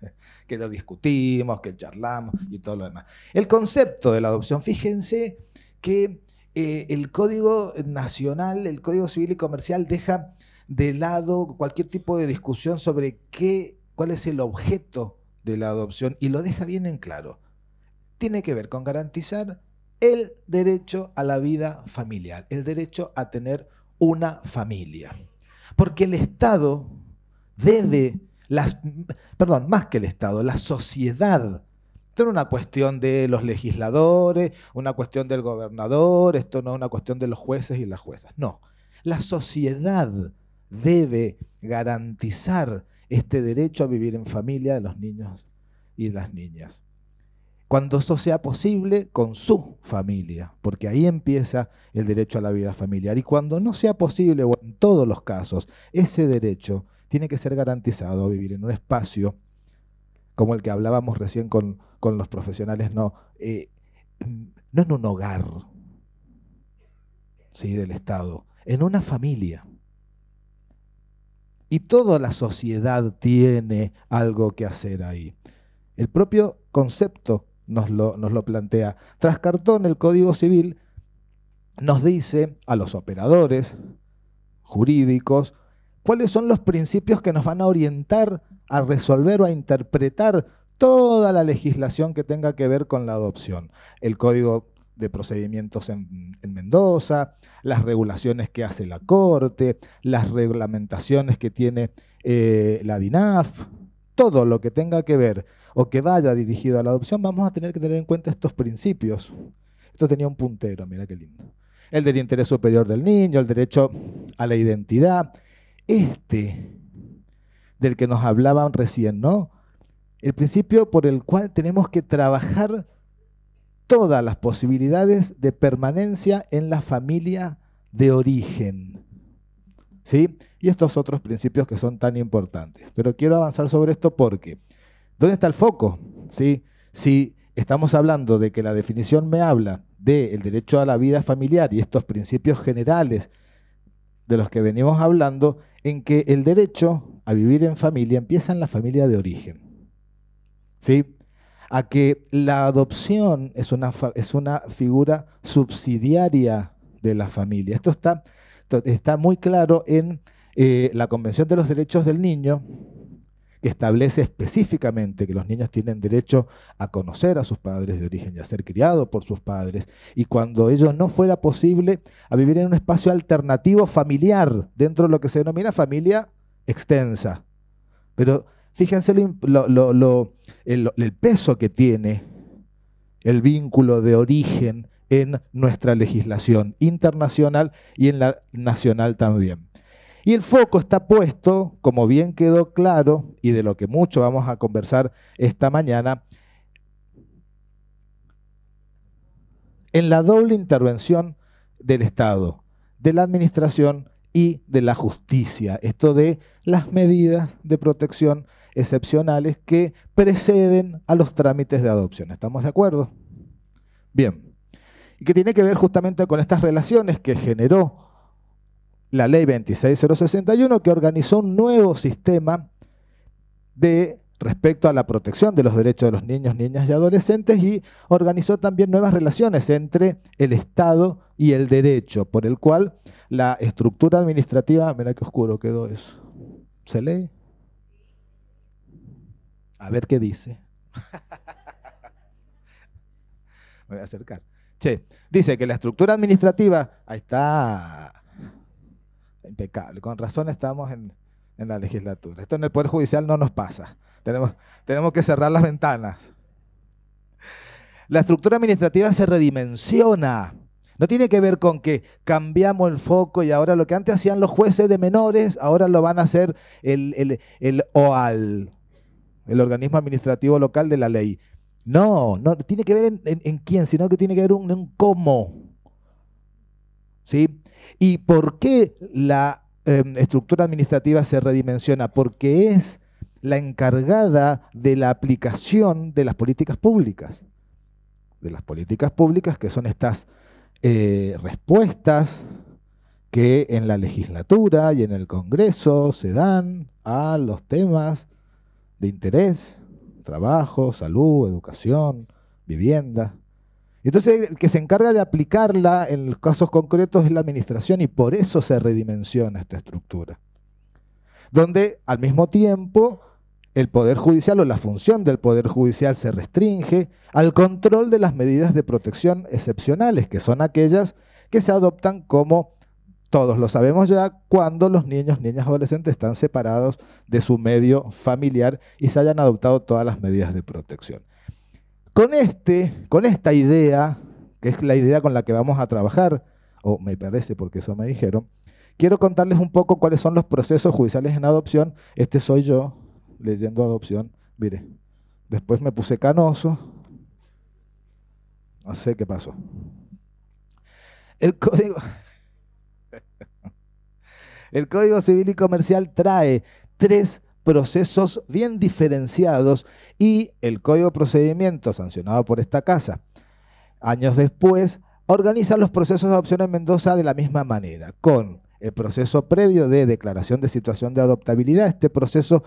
lo discutimos, que charlamos y todo lo demás. El concepto de la adopción, fíjense que eh, el Código Nacional, el Código Civil y Comercial deja de lado cualquier tipo de discusión sobre qué, cuál es el objeto de la adopción y lo deja bien en claro. Tiene que ver con garantizar el derecho a la vida familiar, el derecho a tener una familia. Porque el Estado debe, las, perdón, más que el Estado, la sociedad esto no es una cuestión de los legisladores, una cuestión del gobernador, esto no es una cuestión de los jueces y las juezas. No, la sociedad debe garantizar este derecho a vivir en familia de los niños y las niñas. Cuando eso sea posible, con su familia, porque ahí empieza el derecho a la vida familiar. Y cuando no sea posible, o en todos los casos, ese derecho tiene que ser garantizado a vivir en un espacio como el que hablábamos recién con, los profesionales, no, eh, no en un hogar ¿sí? del Estado, en una familia. Y toda la sociedad tiene algo que hacer ahí. El propio concepto nos lo, plantea. Tras cartón, el Código Civil nos dice a los operadores jurídicos cuáles son los principios que nos van a orientar a resolver o a interpretar toda la legislación que tenga que ver con la adopción. El Código de procedimientos en, Mendoza, las regulaciones que hace la Corte, las reglamentaciones que tiene eh, la DINAF, todo lo que tenga que ver o que vaya dirigido a la adopción, vamos a tener que tener en cuenta estos principios. Esto tenía un puntero, mira qué lindo. El del interés superior del niño, el derecho a la identidad. Este del que nos hablaban recién, ¿no? El principio por el cual tenemos que trabajar todas las posibilidades de permanencia en la familia de origen. ¿Sí? Y estos otros principios que son tan importantes. Pero quiero avanzar sobre esto porque, ¿dónde está el foco? ¿Sí? Si estamos hablando de que la definición me habla del derecho a la vida familiar y estos principios generales de los que venimos hablando, en que el derecho a vivir en familia empieza en la familia de origen. ¿Sí? a que la adopción es una, es una figura subsidiaria de la familia. Esto está, está muy claro en eh, la Convención de los Derechos del Niño, que establece específicamente que los niños tienen derecho a conocer a sus padres de origen y a ser criados por sus padres, y cuando ello no fuera posible, a vivir en un espacio alternativo familiar, dentro de lo que se denomina familia extensa. Pero Fíjense el, el peso que tiene el vínculo de origen en nuestra legislación internacional y en la nacional también. Y el foco está puesto, como bien quedó claro, y de lo que mucho vamos a conversar esta mañana, en la doble intervención del Estado, de la Administración y de la justicia, esto de las medidas de protección excepcionales que preceden a los trámites de adopción. ¿Estamos de acuerdo? Bien. Y que tiene que ver justamente con estas relaciones que generó la ley 26061 que organizó un nuevo sistema de respecto a la protección de los derechos de los niños, niñas y adolescentes y organizó también nuevas relaciones entre el Estado y el derecho, por el cual la estructura administrativa, mira qué oscuro quedó eso, ¿se lee? A ver qué dice. Me voy a acercar. Che, dice que la estructura administrativa, ahí está, impecable. Con razón estamos en, la legislatura. Esto en el Poder Judicial no nos pasa. Tenemos, tenemos que cerrar las ventanas. La estructura administrativa se redimensiona. No tiene que ver con que cambiamos el foco y ahora lo que antes hacían los jueces de menores, ahora lo van a hacer el, el, el OAL, el organismo administrativo local de la ley. No, no tiene que ver en, quién, sino que tiene que ver en un, cómo. ¿Sí? ¿Y por qué la em, estructura administrativa se redimensiona? Porque es la encargada de la aplicación de las políticas públicas. De las políticas públicas que son estas eh, respuestas que en la legislatura y en el Congreso se dan a los temas de interés, trabajo, salud, educación, vivienda. Y entonces el que se encarga de aplicarla en los casos concretos es la administración y por eso se redimensiona esta estructura. Donde al mismo tiempo el Poder Judicial o la función del Poder Judicial se restringe al control de las medidas de protección excepcionales, que son aquellas que se adoptan como todos lo sabemos ya, cuando los niños, niñas, adolescentes están separados de su medio familiar y se hayan adoptado todas las medidas de protección. Con, este, con esta idea, que es la idea con la que vamos a trabajar, o me parece porque eso me dijeron, quiero contarles un poco cuáles son los procesos judiciales en adopción. Este soy yo leyendo adopción. Mire, después me puse canoso. No sé qué pasó. El código... El Código Civil y Comercial trae tres procesos bien diferenciados y el Código Procedimiento sancionado por esta casa años después organiza los procesos de adopción en Mendoza de la misma manera, con el proceso previo de declaración de situación de adoptabilidad. Este proceso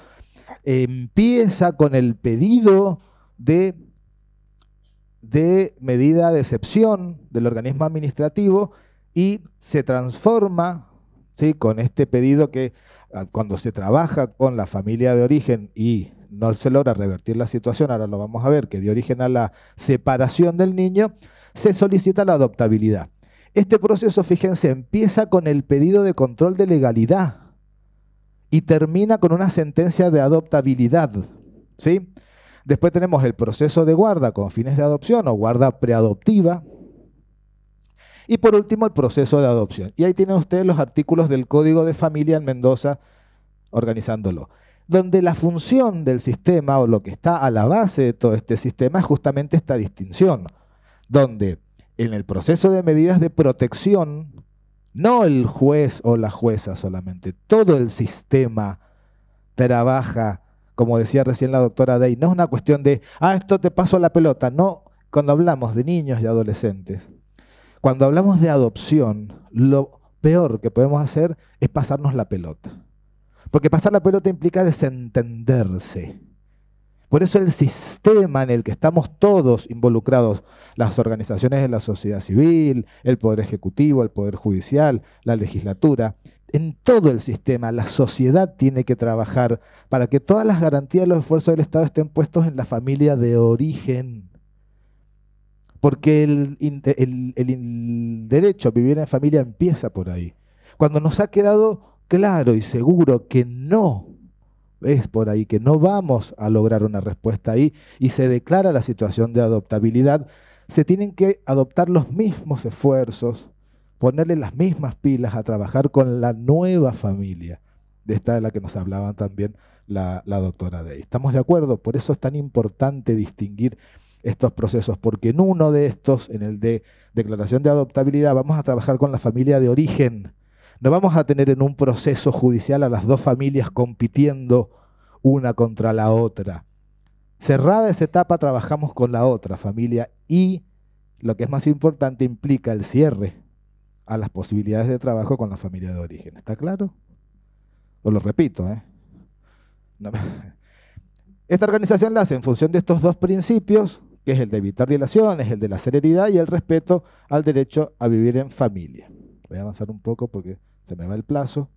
empieza con el pedido de, de medida de excepción del organismo administrativo y se transforma con este pedido que ah, cuando se trabaja con la familia de origen y no se logra revertir la situación, ahora lo vamos a ver, que dio origen a la separación del niño, se solicita la adoptabilidad. Este proceso, fíjense, empieza con el pedido de control de legalidad y termina con una sentencia de adoptabilidad. ¿sí? Después tenemos el proceso de guarda con fines de adopción o guarda preadoptiva, y por último, el proceso de adopción. Y ahí tienen ustedes los artículos del Código de Familia en Mendoza organizándolo. Donde la función del sistema o lo que está a la base de todo este sistema es justamente esta distinción. Donde en el proceso de medidas de protección, no el juez o la jueza solamente, todo el sistema trabaja, como decía recién la doctora Day, no es una cuestión de, ah, esto te paso la pelota, no, cuando hablamos de niños y adolescentes, cuando hablamos de adopción, lo peor que podemos hacer es pasarnos la pelota. Porque pasar la pelota implica desentenderse. Por eso el sistema en el que estamos todos involucrados, las organizaciones de la sociedad civil, el Poder Ejecutivo, el Poder Judicial, la legislatura, en todo el sistema la sociedad tiene que trabajar para que todas las garantías y los esfuerzos del Estado estén puestos en la familia de origen. Porque el, derecho a vivir en familia empieza por ahí. Cuando nos ha quedado claro y seguro que no es por ahí, que no vamos a lograr una respuesta ahí y se declara la situación de adoptabilidad, se tienen que adoptar los mismos esfuerzos, ponerle las mismas pilas a trabajar con la nueva familia, de esta de la que nos hablaba también la, la doctora Day. ¿Estamos de acuerdo? Por eso es tan importante distinguir estos procesos, porque en uno de estos, en el de declaración de adoptabilidad, vamos a trabajar con la familia de origen. No vamos a tener en un proceso judicial a las dos familias compitiendo una contra la otra. Cerrada esa etapa, trabajamos con la otra familia y, lo que es más importante, implica el cierre a las posibilidades de trabajo con la familia de origen. ¿Está claro? Os lo repito. ¿eh? Esta organización la hace en función de estos dos principios que es el de evitar dilaciones, el de la celeridad y el respeto al derecho a vivir en familia. Voy a avanzar un poco porque se me va el plazo.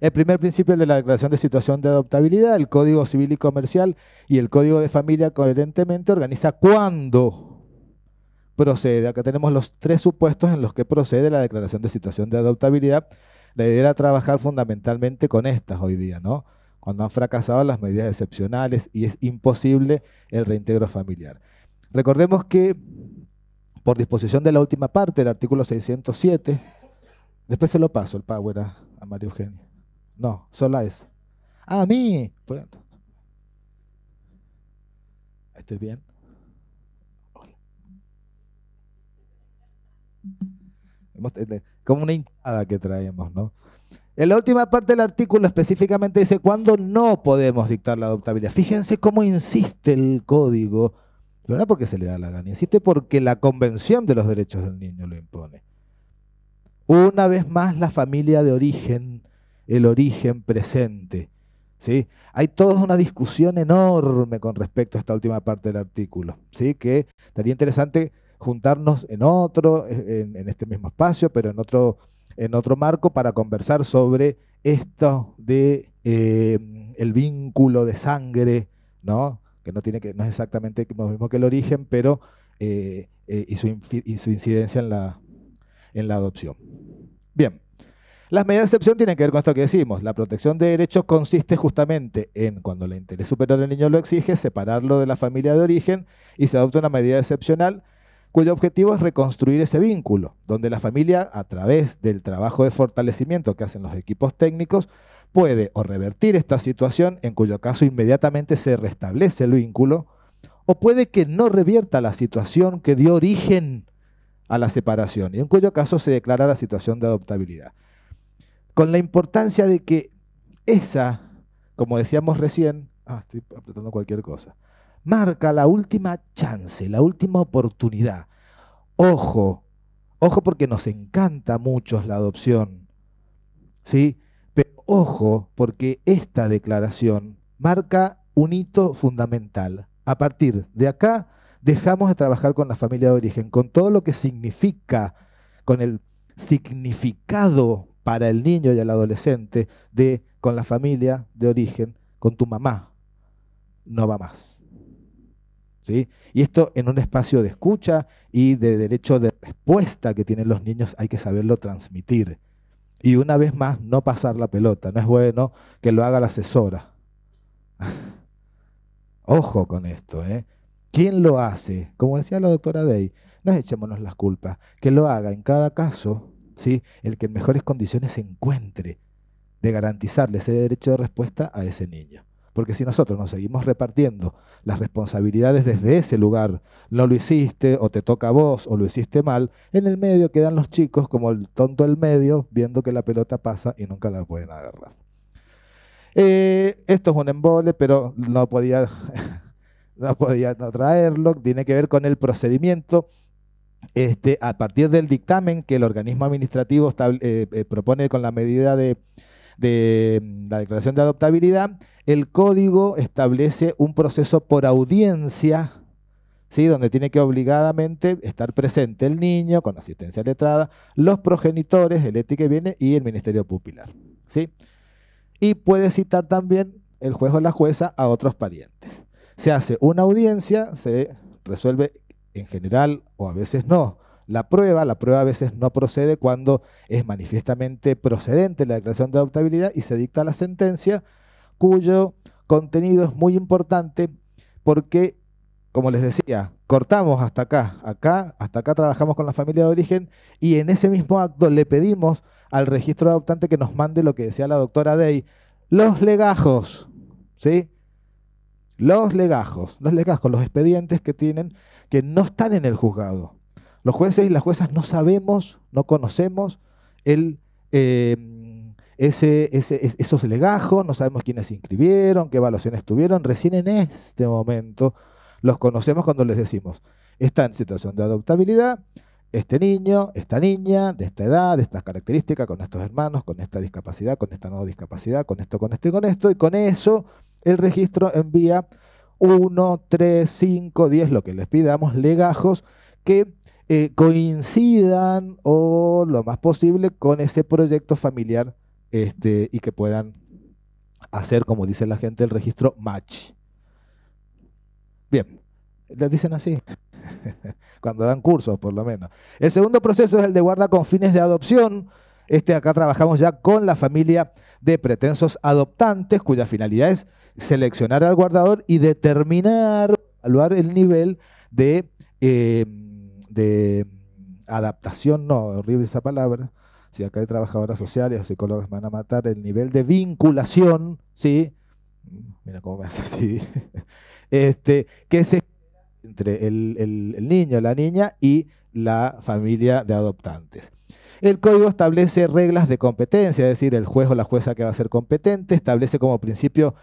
El primer principio de la Declaración de Situación de Adoptabilidad, el Código Civil y Comercial y el Código de Familia coherentemente organiza cuándo procede. Acá tenemos los tres supuestos en los que procede la Declaración de Situación de Adoptabilidad. La idea era trabajar fundamentalmente con estas hoy día, ¿no? cuando han fracasado las medidas excepcionales y es imposible el reintegro familiar. Recordemos que por disposición de la última parte del artículo 607, después se lo paso el power a, a María Eugenia. No, sola es. Ah, a mí. Pues, ¿Estoy bien? Hola. Como una hinchada que traemos, ¿no? En la última parte del artículo específicamente dice cuándo no podemos dictar la adoptabilidad. Fíjense cómo insiste el código, No era porque se le da la gana, insiste porque la Convención de los Derechos del Niño lo impone. Una vez más la familia de origen, el origen presente. ¿Sí? Hay toda una discusión enorme con respecto a esta última parte del artículo, ¿sí? que estaría interesante juntarnos en otro, en, en este mismo espacio, pero en otro en otro marco para conversar sobre esto de eh, el vínculo de sangre, ¿no? que no tiene que no es exactamente lo mismo que el origen, pero eh, eh, y, su incidencia en la, en la adopción. Bien, las medidas de excepción tienen que ver con esto que decimos. La protección de derechos consiste justamente en, cuando el interés superior del niño lo exige, separarlo de la familia de origen y se adopta una medida excepcional cuyo objetivo es reconstruir ese vínculo, donde la familia, a través del trabajo de fortalecimiento que hacen los equipos técnicos, puede o revertir esta situación, en cuyo caso inmediatamente se restablece el vínculo, o puede que no revierta la situación que dio origen a la separación, y en cuyo caso se declara la situación de adoptabilidad. Con la importancia de que esa, como decíamos recién, ah, estoy apretando cualquier cosa, marca la última chance, la última oportunidad. Ojo, ojo porque nos encanta mucho la adopción, ¿sí? Pero ojo porque esta declaración marca un hito fundamental. A partir de acá dejamos de trabajar con la familia de origen, con todo lo que significa, con el significado para el niño y el adolescente de con la familia de origen, con tu mamá, no va más. Y esto en un espacio de escucha y de derecho de respuesta que tienen los niños hay que saberlo transmitir. Y una vez más, no pasar la pelota. No es bueno que lo haga la asesora. Ojo con esto. ¿eh? ¿Quién lo hace? Como decía la doctora Day, no echémonos las culpas. Que lo haga en cada caso ¿sí? el que en mejores condiciones se encuentre de garantizarle ese derecho de respuesta a ese niño. Porque si nosotros nos seguimos repartiendo las responsabilidades desde ese lugar, no lo hiciste o te toca a vos o lo hiciste mal, en el medio quedan los chicos como el tonto del medio viendo que la pelota pasa y nunca la pueden agarrar. Eh, esto es un embole, pero no podía, no traerlo. Tiene que ver con el procedimiento. Este, a partir del dictamen que el organismo administrativo eh, eh, propone con la medida de de mm, la declaración de adoptabilidad, el código establece un proceso por audiencia, ¿sí? donde tiene que obligadamente estar presente el niño con asistencia letrada, los progenitores, el ético e que viene y el ministerio pupilar. Y puede citar también el juez o la jueza a otros parientes. Se hace una audiencia, se resuelve en general o a veces no, la prueba. La prueba a veces no procede cuando es manifiestamente procedente la declaración de adoptabilidad y se dicta la sentencia cuyo contenido es muy importante porque, como les decía, cortamos hasta acá, acá, hasta acá trabajamos con la familia de origen y en ese mismo acto le pedimos al registro adoptante que nos mande lo que decía la doctora Day, los legajos, ¿sí? Los legajos, los legajos, los expedientes que tienen que no están en el juzgado. Los jueces y las juezas no sabemos, no conocemos em, esos legajos, no sabemos quiénes se inscribieron, qué evaluaciones tuvieron. Recién en este momento los conocemos cuando les decimos, está en situación de adoptabilidad, este niño, esta niña, de esta edad, de estas características, con estos hermanos, con esta discapacidad, con esta no discapacidad, con esto, con esto y con esto, y con eso el registro envía 1, 3, 5, 10, lo que les pidamos, legajos que eh, coincidan o lo más posible con ese proyecto familiar este, y que puedan hacer, como dice la gente, el registro match. Bien, lo dicen así, cuando dan cursos por lo menos. El segundo proceso es el de guarda con fines de adopción. Este acá trabajamos ya con la familia de pretensos adoptantes, cuya finalidad es seleccionar al guardador y determinar, evaluar el nivel de eh, de mm, adaptación, no, horrible esa palabra, si acá hay trabajadoras sociales, psicólogas van a matar, el nivel de vinculación, ¿sí? Mm, mira cómo me hace así. este, que se entre el, niño, la niña y la familia de adoptantes. El código establece reglas de competencia, es decir, el juez o la jueza que va a ser competente, establece como principio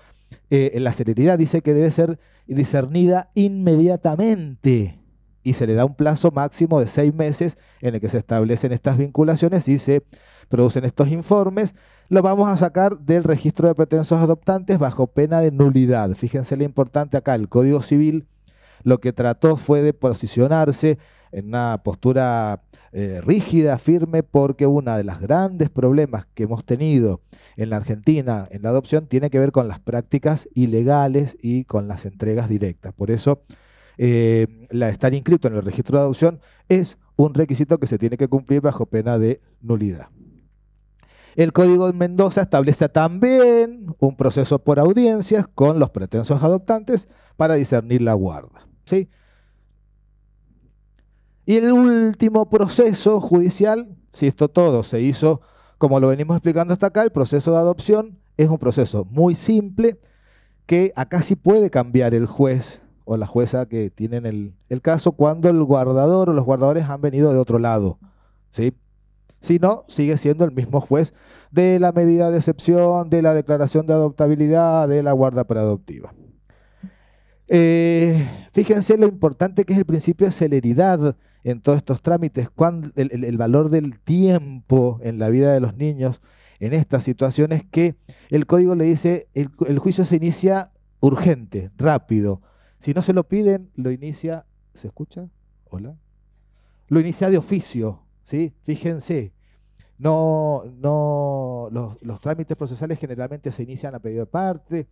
eh, la celeridad, dice que debe ser discernida inmediatamente y se le da un plazo máximo de seis meses en el que se establecen estas vinculaciones y se producen estos informes. Lo vamos a sacar del registro de pretensos adoptantes bajo pena de nulidad. Fíjense lo importante acá, el Código Civil lo que trató fue de posicionarse en una postura eh, rígida, firme, porque uno de los grandes problemas que hemos tenido en la Argentina en la adopción tiene que ver con las prácticas ilegales y con las entregas directas. Por eso eh, la, estar inscrito en el registro de adopción es un requisito que se tiene que cumplir bajo pena de nulidad. El Código de Mendoza establece también un proceso por audiencias con los pretensos adoptantes para discernir la guarda. ¿sí? Y el último proceso judicial, si esto todo se hizo como lo venimos explicando hasta acá, el proceso de adopción es un proceso muy simple que acá sí puede cambiar el juez o la jueza que tienen el, caso cuando el guardador o los guardadores han venido de otro lado. ¿sí? Si no, sigue siendo el mismo juez de la medida de excepción, de la declaración de adoptabilidad, de la guarda preadoptiva. Eh, fíjense lo importante que es el principio de celeridad en todos estos trámites, el, valor del tiempo en la vida de los niños en estas situaciones que el código le dice, el juicio se inicia urgente, rápido, si no se lo piden, lo inicia, ¿se escucha? Hola. Lo inicia de oficio, ¿sí? Fíjense, no, no, los, trámites procesales generalmente se inician a pedido de parte,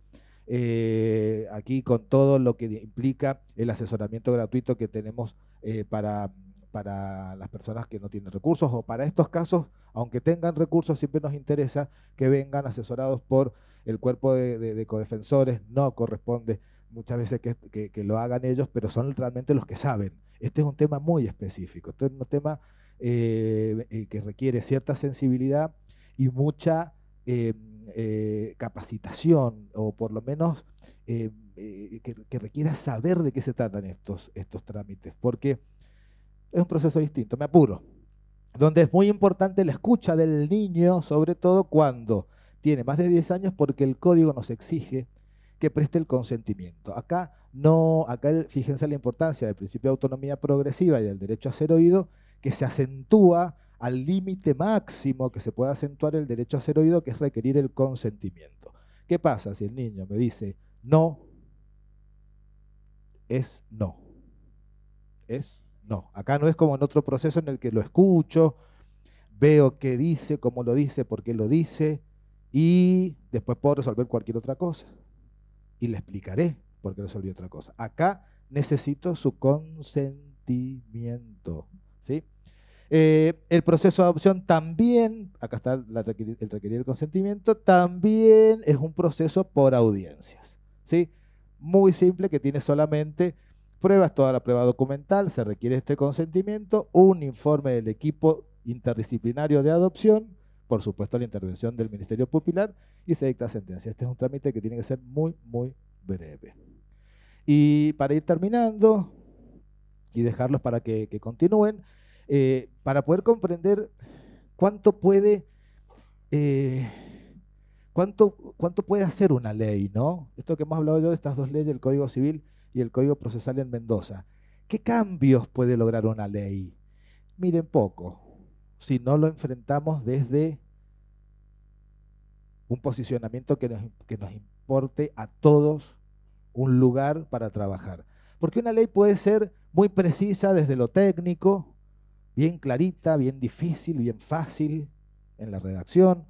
eh, aquí con todo lo que implica el asesoramiento gratuito que tenemos eh, para, para las personas que no tienen recursos o para estos casos, aunque tengan recursos, siempre nos interesa que vengan asesorados por el cuerpo de, de codefensores, no corresponde muchas veces que, lo hagan ellos, pero son realmente los que saben. Este es un tema muy específico, este es un tema eh, eh, que requiere cierta sensibilidad y mucha em, eh, capacitación, o por lo menos que, requiera saber de qué se tratan estos, estos trámites, porque es un proceso distinto, me apuro, donde es muy importante la escucha del niño, sobre todo cuando tiene más de 10 años, porque el código nos exige que preste el consentimiento. Acá no, acá fíjense la importancia del principio de autonomía progresiva y del derecho a ser oído, que se acentúa al límite máximo que se puede acentuar el derecho a ser oído, que es requerir el consentimiento. ¿Qué pasa si el niño me dice no? Es no. Es no. Acá no es como en otro proceso en el que lo escucho, veo qué dice, cómo lo dice, por qué lo dice, y después puedo resolver cualquier otra cosa y le explicaré por qué resolví otra cosa. Acá necesito su consentimiento. ¿sí? Eh, el proceso de adopción también, acá está el requerir el consentimiento, también es un proceso por audiencias. ¿sí? Muy simple que tiene solamente pruebas, toda la prueba documental, se requiere este consentimiento, un informe del equipo interdisciplinario de adopción por supuesto, la intervención del Ministerio Popular y se dicta sentencia. Este es un trámite que tiene que ser muy, muy breve. Y para ir terminando y dejarlos para que, continúen, eh, para poder comprender cuánto puede, eh, cuánto, cuánto puede hacer una ley, ¿no? Esto que hemos hablado yo de estas dos leyes, el Código Civil y el Código Procesal en Mendoza. ¿Qué cambios puede lograr una ley? Miren poco, si no lo enfrentamos desde un posicionamiento que nos, que nos importe a todos un lugar para trabajar. Porque una ley puede ser muy precisa desde lo técnico, bien clarita, bien difícil, bien fácil en la redacción.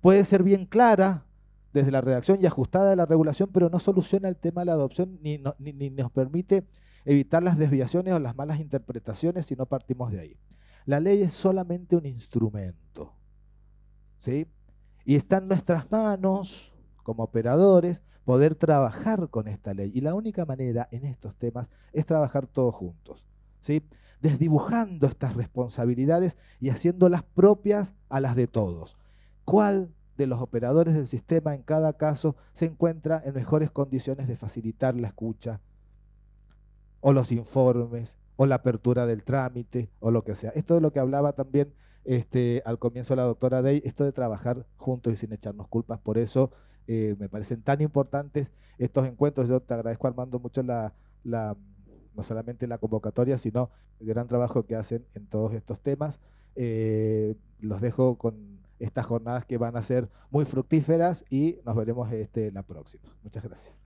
Puede ser bien clara desde la redacción y ajustada a la regulación, pero no soluciona el tema de la adopción ni nos permite evitar las desviaciones o las malas interpretaciones si no partimos de ahí. La ley es solamente un instrumento. ¿sí? Y está en nuestras manos, como operadores, poder trabajar con esta ley. Y la única manera en estos temas es trabajar todos juntos. ¿sí? Desdibujando estas responsabilidades y haciéndolas propias a las de todos. ¿Cuál de los operadores del sistema en cada caso se encuentra en mejores condiciones de facilitar la escucha o los informes o la apertura del trámite o lo que sea. Esto de lo que hablaba también este, al comienzo la doctora Day, esto de trabajar juntos y sin echarnos culpas. Por eso eh, me parecen tan importantes estos encuentros. Yo te agradezco, Armando, mucho la, no solamente la convocatoria, sino el gran trabajo que hacen en todos estos temas. Eh, los dejo con estas jornadas que van a ser muy fructíferas y nos veremos este, la próxima. Muchas gracias.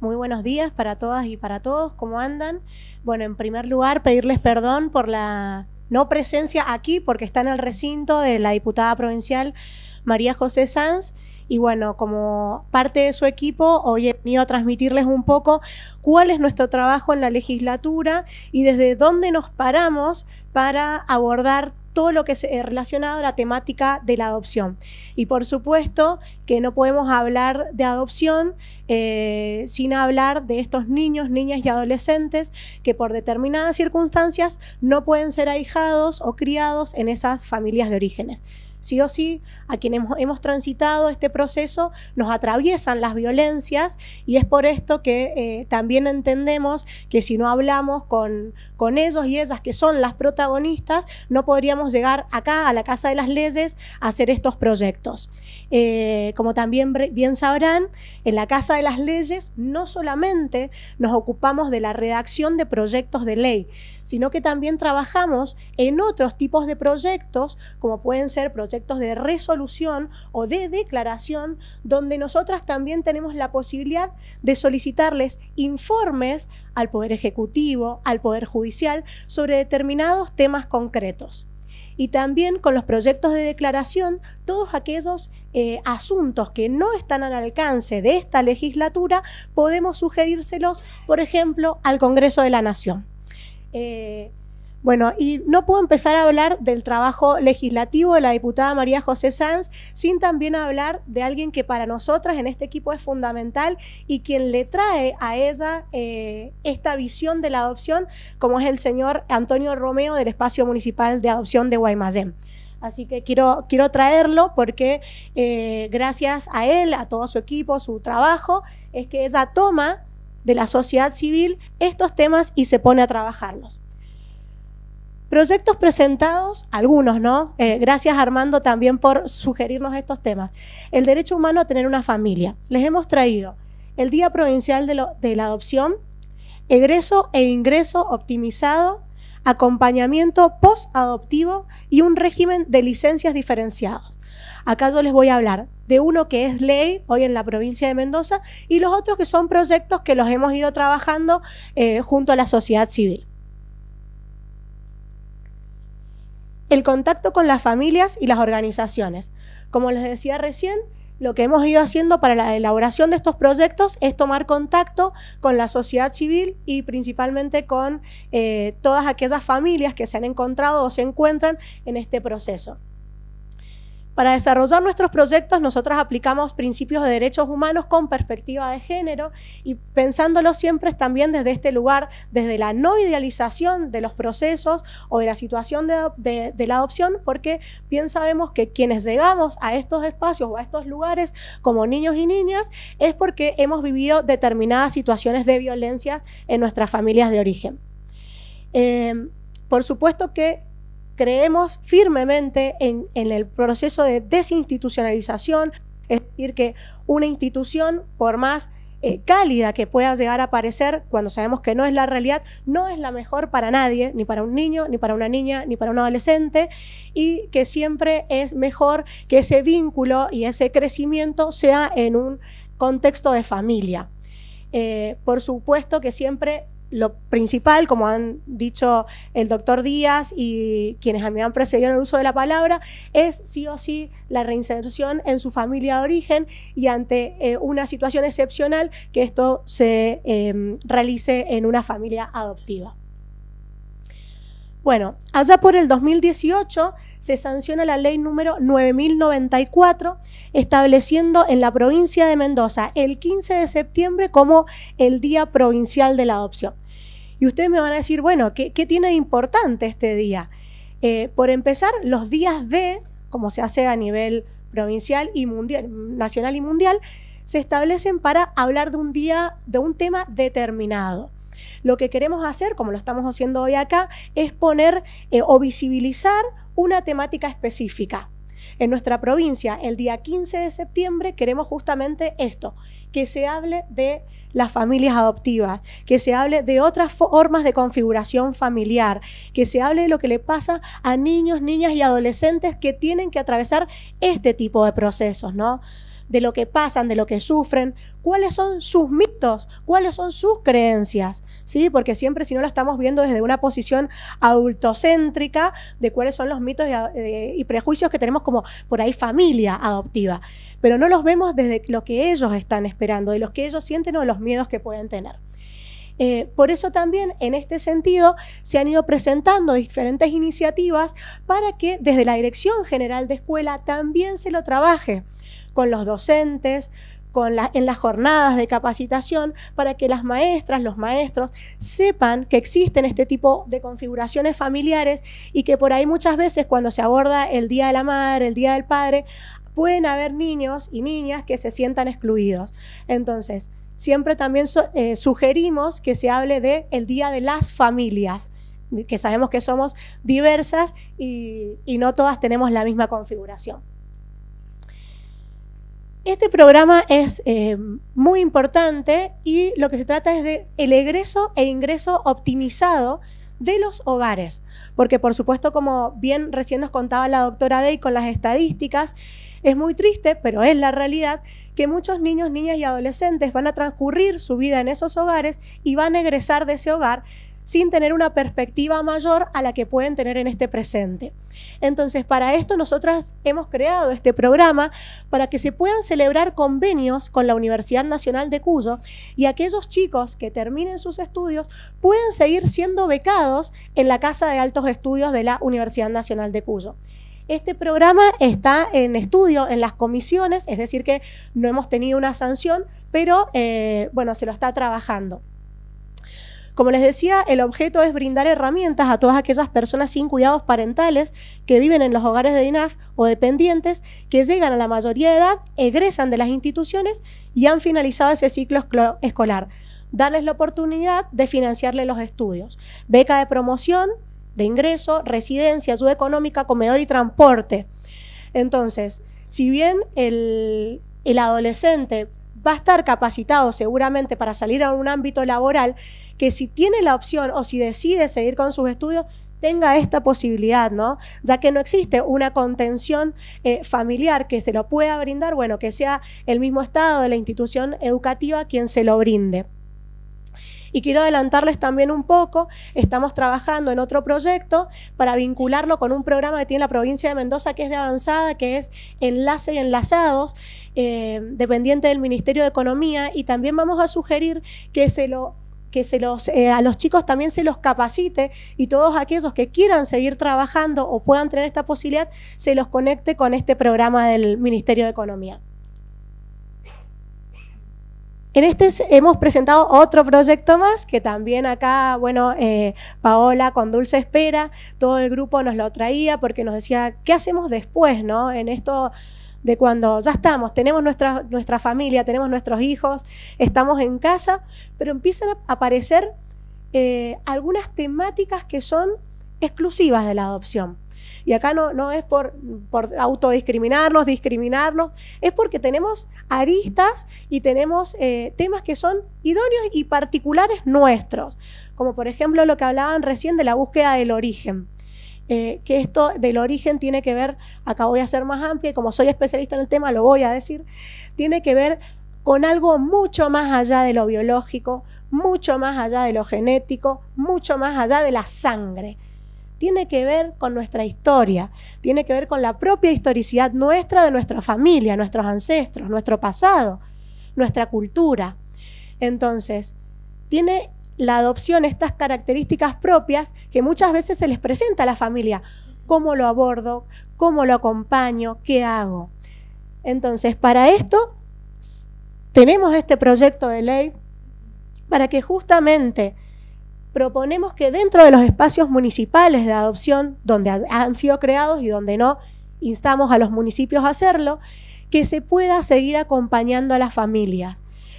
Muy buenos días para todas y para todos, ¿cómo andan? Bueno, en primer lugar, pedirles perdón por la no presencia aquí, porque está en el recinto de la diputada provincial María José Sanz. Y bueno, como parte de su equipo, hoy he venido a transmitirles un poco cuál es nuestro trabajo en la legislatura y desde dónde nos paramos para abordar todo lo que es eh, relacionado a la temática de la adopción. Y por supuesto que no podemos hablar de adopción eh, sin hablar de estos niños, niñas y adolescentes que por determinadas circunstancias no pueden ser ahijados o criados en esas familias de orígenes. Sí o sí, a quienes hemos, transitado este proceso nos atraviesan las violencias y es por esto que eh, también entendemos que si no hablamos con, con ellos y ellas que son las protagonistas, no podríamos llegar acá a la Casa de las Leyes a hacer estos proyectos. Eh, como también bien sabrán, en la Casa de las Leyes no solamente nos ocupamos de la redacción de proyectos de ley, sino que también trabajamos en otros tipos de proyectos, como pueden ser proyectos proyectos de resolución o de declaración, donde nosotras también tenemos la posibilidad de solicitarles informes al Poder Ejecutivo, al Poder Judicial, sobre determinados temas concretos y también con los proyectos de declaración todos aquellos eh, asuntos que no están al alcance de esta legislatura, podemos sugerírselos, por ejemplo, al Congreso de la Nación. Eh, bueno, y no puedo empezar a hablar del trabajo legislativo de la diputada María José Sanz sin también hablar de alguien que para nosotras en este equipo es fundamental y quien le trae a ella eh, esta visión de la adopción, como es el señor Antonio Romeo del Espacio Municipal de Adopción de Guaymallén. Así que quiero, quiero traerlo porque eh, gracias a él, a todo su equipo, su trabajo, es que ella toma de la sociedad civil estos temas y se pone a trabajarlos. Proyectos presentados, algunos, ¿no? Eh, gracias Armando también por sugerirnos estos temas. El derecho humano a tener una familia. Les hemos traído el Día Provincial de, la Adopción, egreso e ingreso optimizado, acompañamiento post-adoptivo y un régimen de licencias diferenciados. Acá yo les voy a hablar de uno que es ley hoy en la provincia de Mendoza y los otros que son proyectos que los hemos ido trabajando eh, junto a la sociedad civil. el contacto con las familias y las organizaciones. Como les decía recién, lo que hemos ido haciendo para la elaboración de estos proyectos es tomar contacto con la sociedad civil y principalmente con eh, todas aquellas familias que se han encontrado o se encuentran en este proceso. Para desarrollar nuestros proyectos, nosotras aplicamos principios de derechos humanos con perspectiva de género y pensándolo siempre también desde este lugar, desde la no idealización de los procesos o de la situación de, la adopción, porque bien sabemos que quienes llegamos a estos espacios o a estos lugares como niños y niñas es porque hemos vivido determinadas situaciones de violencia en nuestras familias de origen. Eh, por supuesto que creemos firmemente en, el proceso de desinstitucionalización, es decir, que una institución, por más eh, cálida que pueda llegar a parecer cuando sabemos que no es la realidad, no es la mejor para nadie, ni para un niño, ni para una niña, ni para un adolescente, y que siempre es mejor que ese vínculo y ese crecimiento sea en un contexto de familia. Eh, por supuesto que siempre lo principal, como han dicho el doctor Díaz y quienes me han precedido en el uso de la palabra, es sí o sí la reinserción en su familia de origen y ante eh, una situación excepcional que esto se eh, realice en una familia adoptiva. Bueno, allá por el 2018 se sanciona la ley número 9094, estableciendo en la provincia de Mendoza el 15 de septiembre como el Día Provincial de la Adopción. Y ustedes me van a decir, bueno, ¿qué, tiene de importante este día? Eh, por empezar, los días de, como se hace a nivel provincial y mundial, nacional y mundial, se establecen para hablar de un día, de un tema determinado. Lo que queremos hacer, como lo estamos haciendo hoy acá, es poner eh, o visibilizar una temática específica. En nuestra provincia, el día 15 de septiembre, queremos justamente esto, que se hable de las familias adoptivas, que se hable de otras formas de configuración familiar, que se hable de lo que le pasa a niños, niñas y adolescentes que tienen que atravesar este tipo de procesos, ¿no? de lo que pasan, de lo que sufren, cuáles son sus mitos, cuáles son sus creencias. ¿sí? Porque siempre si no la estamos viendo desde una posición adultocéntrica de cuáles son los mitos eh, y, prejuicios que tenemos como por ahí familia adoptiva, pero no los vemos desde lo que ellos están esperando, de los que ellos sienten o los miedos que pueden tener. Eh, por eso también en este sentido se han ido presentando diferentes iniciativas para que desde la Dirección General de Escuela también se lo trabaje con los docentes, en las jornadas de capacitación para que las maestras, los maestros sepan que existen este tipo de configuraciones familiares y que por ahí muchas veces cuando se aborda el Día de la Madre, el Día del Padre, pueden haber niños y niñas que se sientan excluidos. Entonces, siempre también eh, sugerimos que se hable de el Día de las Familias que sabemos que somos diversas y no todas tenemos la misma configuración. Este programa es eh, muy importante y lo que se trata es de el egreso e ingreso optimizado de los hogares, porque por supuesto, como bien recién nos contaba la doctora Day con las estadísticas, es muy triste, pero es la realidad, que muchos niños, niñas y adolescentes van a transcurrir su vida en esos hogares y van a egresar de ese hogar sin tener una perspectiva mayor a la que pueden tener en este presente. Entonces, para esto nosotras hemos creado este programa para que se puedan celebrar convenios con la Universidad Nacional de Cuyo y aquellos chicos que terminen sus estudios pueden seguir siendo becados en la Casa de Altos Estudios de la Universidad Nacional de Cuyo. Este programa está en estudio en las comisiones, es decir que no hemos tenido una sanción, pero eh, bueno, se lo está trabajando. Como les decía, el objeto es brindar herramientas a todas aquellas personas sin cuidados parentales que viven en los hogares de INAF o dependientes, que llegan a la mayoría de edad, egresan de las instituciones y han finalizado ese ciclo escolar. Darles la oportunidad de financiarle los estudios. Beca de promoción, de ingreso, residencia, ayuda económica, comedor y transporte. Entonces, si bien el, el adolescente va a estar capacitado seguramente para salir a un ámbito laboral que si tiene la opción o si decide seguir con sus estudios, tenga esta posibilidad, ¿no? Ya que no existe una contención eh, familiar que se lo pueda brindar, bueno, que sea el mismo Estado de la institución educativa quien se lo brinde. Y quiero adelantarles también un poco, estamos trabajando en otro proyecto para vincularlo con un programa que tiene la provincia de Mendoza, que es de avanzada, que es Enlace y Enlazados, eh, dependiente del Ministerio de Economía, y también vamos a sugerir que se lo que se los, eh, a los chicos también se los capacite y todos aquellos que quieran seguir trabajando o puedan tener esta posibilidad, se los conecte con este programa del Ministerio de Economía. En este hemos presentado otro proyecto más que también acá, bueno, eh, Paola con Dulce Espera, todo el grupo nos lo traía porque nos decía, ¿qué hacemos después, no? En esto de cuando ya estamos, tenemos nuestra, nuestra familia, tenemos nuestros hijos, estamos en casa, pero empiezan a aparecer eh, algunas temáticas que son exclusivas de la adopción. Y acá no, es por, autodiscriminarnos, discriminarnos, es porque tenemos aristas y tenemos eh, temas que son idóneos y particulares nuestros, como por ejemplo lo que hablaban recién de la búsqueda del origen. Eh, que esto del origen tiene que ver, acá voy a ser más amplia, y como soy especialista en el tema lo voy a decir, tiene que ver con algo mucho más allá de lo biológico, mucho más allá de lo genético, mucho más allá de la sangre tiene que ver con nuestra historia, tiene que ver con la propia historicidad nuestra, de nuestra familia, nuestros ancestros, nuestro pasado, nuestra cultura. Entonces, tiene la adopción estas características propias que muchas veces se les presenta a la familia. ¿Cómo lo abordo? ¿Cómo lo acompaño? ¿Qué hago? Entonces, para esto tenemos este proyecto de ley para que justamente proponemos que dentro de los espacios municipales de adopción, donde han sido creados y donde no, instamos a los municipios a hacerlo, que se pueda seguir acompañando a las familias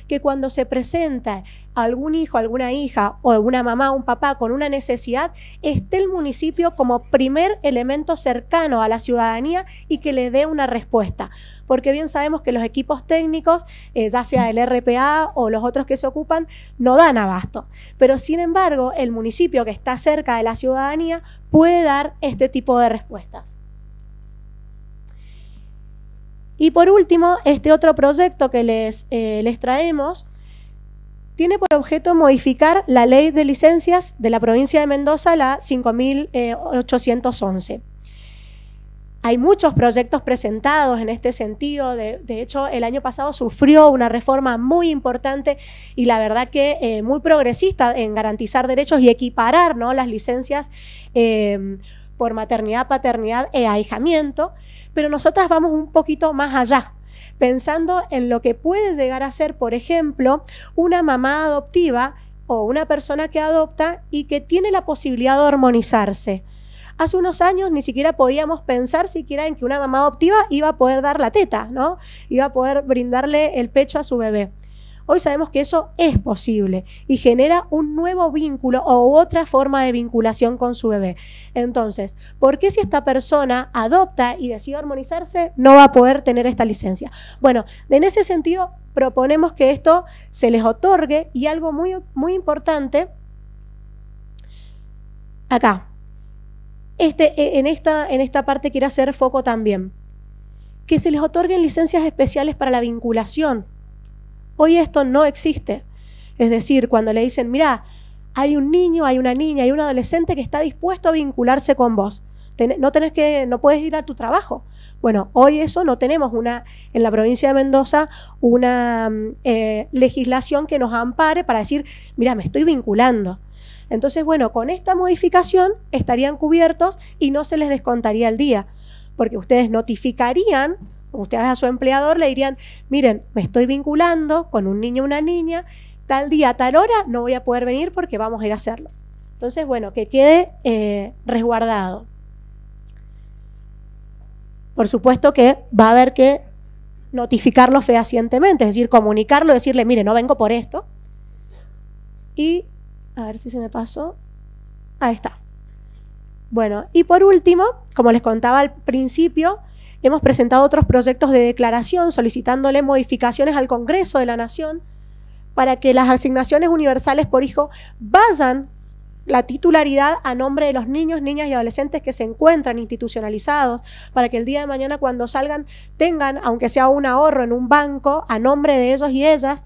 que cuando se presenta algún hijo, alguna hija o alguna mamá, o un papá con una necesidad, esté el municipio como primer elemento cercano a la ciudadanía y que le dé una respuesta. Porque bien sabemos que los equipos técnicos, eh, ya sea el RPA o los otros que se ocupan, no dan abasto. Pero sin embargo, el municipio que está cerca de la ciudadanía puede dar este tipo de respuestas. Y por último, este otro proyecto que les, eh, les traemos tiene por objeto modificar la ley de licencias de la provincia de Mendoza, la 5811. Eh, Hay muchos proyectos presentados en este sentido. De, hecho, el año pasado sufrió una reforma muy importante y la verdad que eh, muy progresista en garantizar derechos y equiparar ¿no? las licencias por maternidad, paternidad e ahijamiento, pero nosotras vamos un poquito más allá, pensando en lo que puede llegar a ser, por ejemplo, una mamá adoptiva o una persona que adopta y que tiene la posibilidad de hormonizarse. Hace unos años ni siquiera podíamos pensar siquiera en que una mamá adoptiva iba a poder dar la teta, ¿no? Iba a poder brindarle el pecho a su bebé. Hoy sabemos que eso es posible y genera un nuevo vínculo o otra forma de vinculación con su bebé. Entonces, ¿por qué si esta persona adopta y decide armonizarse, no va a poder tener esta licencia? Bueno, en ese sentido, proponemos que esto se les otorgue y algo muy, muy importante, acá, este, e, en, esta, en esta parte quiero hacer foco también, que se les otorguen licencias especiales para la vinculación Hoy esto no existe. Es decir, cuando le dicen, mira, hay un niño, hay una niña, hay un adolescente que está dispuesto a vincularse con vos. no tenés que, no puedes ir a tu trabajo. Bueno, hoy eso no tenemos una, en la provincia de Mendoza, una mm, eh, legislación que nos ampare para decir, mira, me estoy vinculando. Entonces, bueno, con esta modificación estarían cubiertos y no se les descontaría el día, porque ustedes notificarían Ustedes a su empleador le dirían, miren, me estoy vinculando con un niño o una niña, tal día, tal hora, no voy a poder venir porque vamos a ir a hacerlo. Entonces, bueno, que quede eh, resguardado. Por supuesto que va a haber que notificarlo fehacientemente, es decir, comunicarlo, decirle, mire, no vengo por esto. Y, a ver si se me pasó. Ahí está. Bueno, y por último, como les contaba al principio, Hemos presentado otros proyectos de declaración solicitándole modificaciones al Congreso de la Nación para que las asignaciones universales por hijo vayan la titularidad a nombre de los niños, niñas y adolescentes que se encuentran institucionalizados, para que el día de mañana cuando salgan tengan, aunque sea un ahorro en un banco, a nombre de ellos y ellas,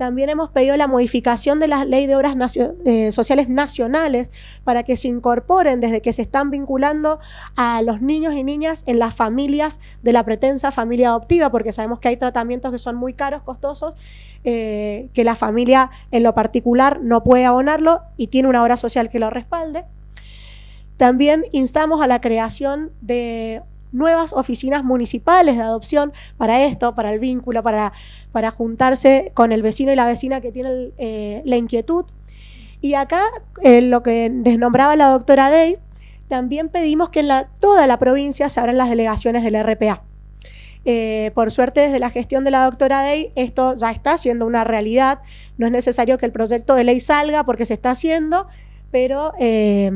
también hemos pedido la modificación de la Ley de Obras eh, Sociales Nacionales para que se incorporen desde que se están vinculando a los niños y niñas en las familias de la pretensa familia adoptiva, porque sabemos que hay tratamientos que son muy caros, costosos, eh, que la familia en lo particular no puede abonarlo y tiene una obra social que lo respalde. También instamos a la creación de nuevas oficinas municipales de adopción para esto, para el vínculo, para, para juntarse con el vecino y la vecina que tienen eh, la inquietud. Y acá, eh, lo que les nombraba la doctora Day, también pedimos que en toda la provincia se abran las delegaciones del RPA. Eh, por suerte, desde la gestión de la doctora Day, esto ya está siendo una realidad. No es necesario que el proyecto de ley salga porque se está haciendo, pero eh,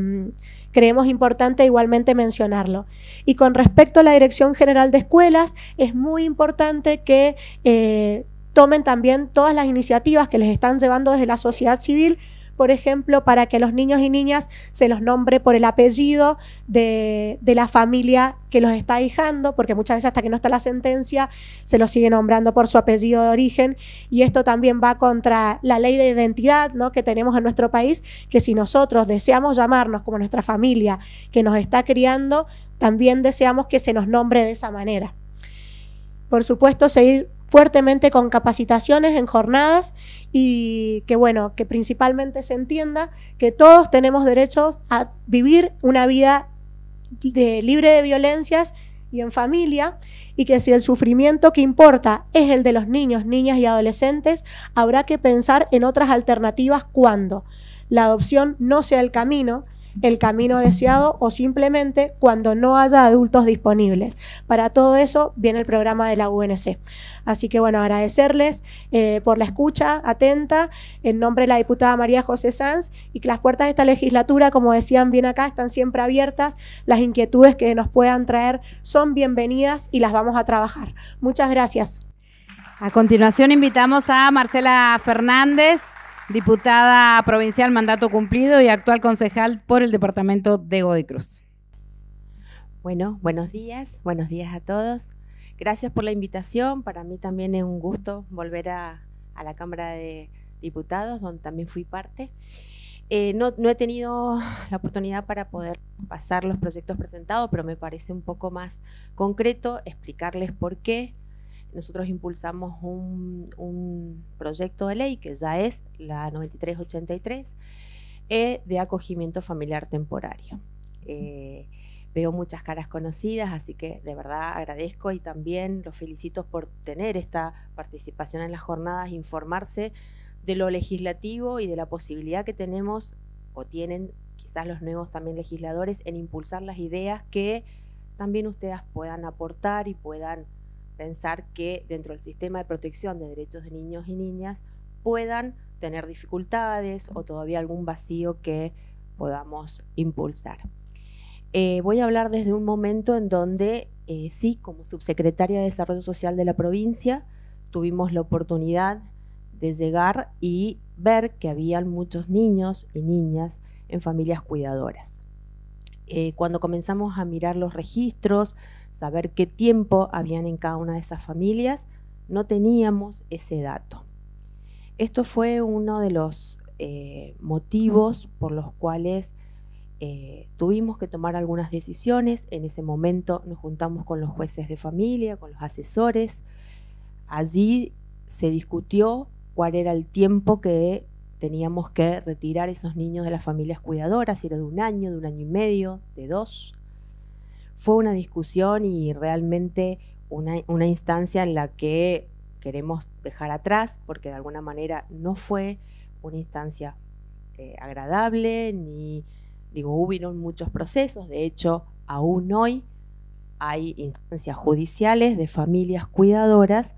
creemos importante igualmente mencionarlo. Y con respecto a la Dirección General de Escuelas, es muy importante que eh, tomen también todas las iniciativas que les están llevando desde la sociedad civil por ejemplo, para que los niños y niñas se los nombre por el apellido de, la familia que los está dejando, porque muchas veces hasta que no está la sentencia se los sigue nombrando por su apellido de origen, y esto también va contra la ley de identidad ¿no? que tenemos en nuestro país, que si nosotros deseamos llamarnos como nuestra familia que nos está criando, también deseamos que se nos nombre de esa manera. Por supuesto, seguir fuertemente con capacitaciones en jornadas y que bueno, que principalmente se entienda que todos tenemos derechos a vivir una vida libre de violencias y en familia, y que si el sufrimiento que importa es el de los niños, niñas y adolescentes, habrá que pensar en otras alternativas cuando la adopción no sea el camino, el camino deseado o simplemente cuando no haya adultos disponibles. Para todo eso viene el programa de la UNC. Así que bueno, agradecerles eh, por la escucha atenta en nombre de la diputada María José Sanz y que las puertas de esta legislatura, como decían bien acá, están siempre abiertas. Las inquietudes que nos puedan traer son bienvenidas y las vamos a trabajar. Muchas gracias. A continuación invitamos a Marcela Fernández diputada provincial mandato cumplido y actual concejal por el departamento de Godecruz. Bueno, buenos días, buenos días a todos. Gracias por la invitación. Para mí también es un gusto volver a, la Cámara de Diputados, donde también fui parte. Eh, no, he tenido la oportunidad para poder pasar los proyectos presentados, pero me parece un poco más concreto explicarles por qué nosotros impulsamos un, proyecto de ley que ya es la 9383 eh, de acogimiento familiar temporario. Eh, veo muchas caras conocidas, así que de verdad agradezco y también los felicito por tener esta participación en las jornadas, informarse de lo legislativo y de la posibilidad que tenemos o tienen quizás los nuevos también legisladores en impulsar las ideas que también ustedes puedan aportar y puedan pensar que dentro del sistema de protección de derechos de niños y niñas puedan tener dificultades o todavía algún vacío que podamos impulsar. Eh, voy a hablar desde un momento en donde eh, sí, como subsecretaria de Desarrollo Social de la provincia, tuvimos la oportunidad de llegar y ver que había muchos niños y niñas en familias cuidadoras. Eh, cuando comenzamos a mirar los registros, saber qué tiempo habían en cada una de esas familias, no teníamos ese dato. Esto fue uno de los eh, motivos por los cuales eh, tuvimos que tomar algunas decisiones. En ese momento nos juntamos con los jueces de familia, con los asesores. Allí se discutió cuál era el tiempo que teníamos que retirar esos niños de las familias cuidadoras, si era de un año, de un año y medio, de dos. Fue una discusión y realmente una, instancia en la que queremos dejar atrás, porque de alguna manera no fue una instancia eh, agradable, ni digo, hubieron muchos procesos, de hecho, aún hoy hay instancias judiciales de familias cuidadoras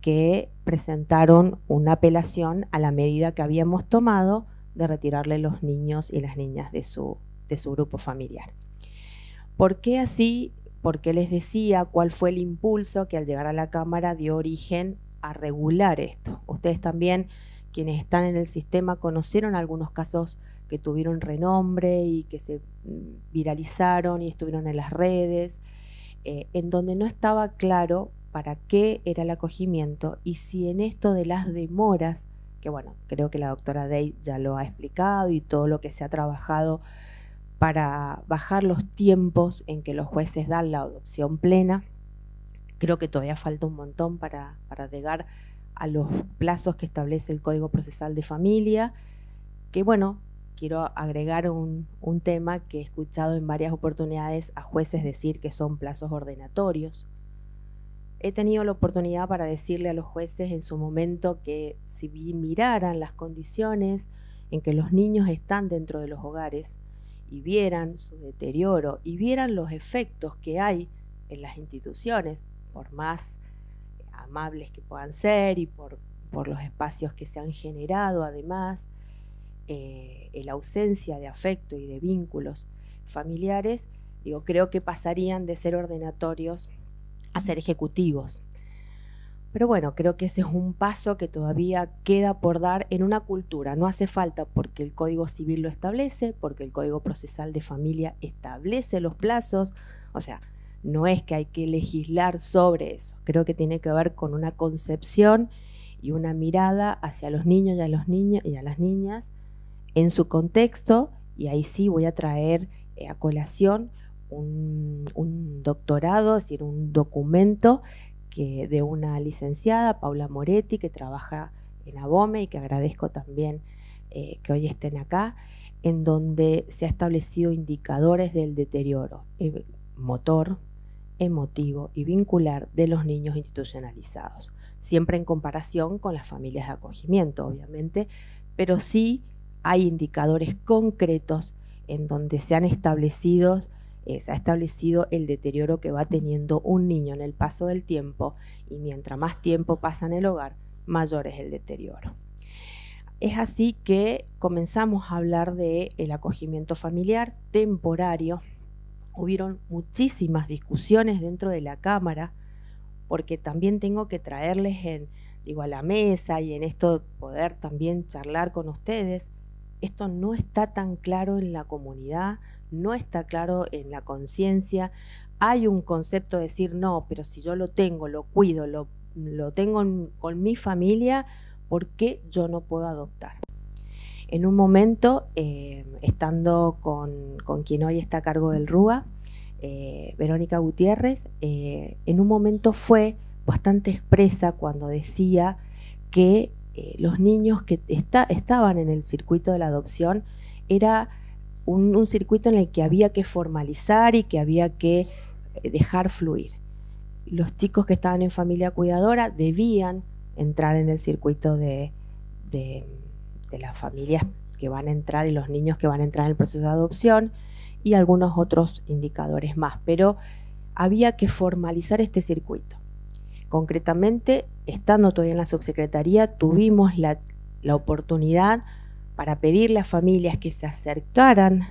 que presentaron una apelación a la medida que habíamos tomado de retirarle los niños y las niñas de su, de su grupo familiar. ¿Por qué así? Porque les decía cuál fue el impulso que al llegar a la Cámara dio origen a regular esto. Ustedes también, quienes están en el sistema, conocieron algunos casos que tuvieron renombre y que se mm, viralizaron y estuvieron en las redes, eh, en donde no estaba claro para qué era el acogimiento y si en esto de las demoras, que bueno, creo que la doctora Day ya lo ha explicado y todo lo que se ha trabajado para bajar los tiempos en que los jueces dan la adopción plena, creo que todavía falta un montón para, llegar a los plazos que establece el Código Procesal de Familia, que bueno, quiero agregar un, tema que he escuchado en varias oportunidades a jueces decir que son plazos ordenatorios, he tenido la oportunidad para decirle a los jueces en su momento que si miraran las condiciones en que los niños están dentro de los hogares y vieran su deterioro y vieran los efectos que hay en las instituciones, por más eh, amables que puedan ser y por, los espacios que se han generado además, eh, la ausencia de afecto y de vínculos familiares, digo, creo que pasarían de ser ordenatorios a ser ejecutivos. Pero bueno, creo que ese es un paso que todavía queda por dar en una cultura. No hace falta porque el Código Civil lo establece, porque el Código Procesal de Familia establece los plazos. O sea, no es que hay que legislar sobre eso. Creo que tiene que ver con una concepción y una mirada hacia los niños y a, los niños y a las niñas en su contexto. Y ahí sí voy a traer eh, a colación un, doctorado, es decir, un documento que, de una licenciada, Paula Moretti, que trabaja en Abome y que agradezco también eh, que hoy estén acá, en donde se ha establecido indicadores del deterioro eh, motor, emotivo y vincular de los niños institucionalizados, siempre en comparación con las familias de acogimiento, obviamente, pero sí hay indicadores concretos en donde se han establecido eh, se ha establecido el deterioro que va teniendo un niño en el paso del tiempo y mientras más tiempo pasa en el hogar, mayor es el deterioro. Es así que comenzamos a hablar del acogimiento familiar temporario. Hubieron muchísimas discusiones dentro de la Cámara, porque también tengo que traerles en, digo, a la mesa y en esto poder también charlar con ustedes. Esto no está tan claro en la comunidad, no está claro en la conciencia. Hay un concepto de decir, no, pero si yo lo tengo, lo cuido, lo, tengo con mi familia, ¿por qué yo no puedo adoptar? En un momento, eh, estando con, quien hoy está a cargo del RUA, eh, Verónica Gutiérrez, eh, en un momento fue bastante expresa cuando decía que los niños que estaban en el circuito de la adopción era un, circuito en el que había que formalizar y que había que eh, dejar fluir. Los chicos que estaban en familia cuidadora debían entrar en el circuito de, las familias que van a entrar y los niños que van a entrar en el proceso de adopción y algunos otros indicadores más, pero había que formalizar este circuito. Concretamente, estando todavía en la subsecretaría, tuvimos la, la oportunidad para pedirle a familias que se acercaran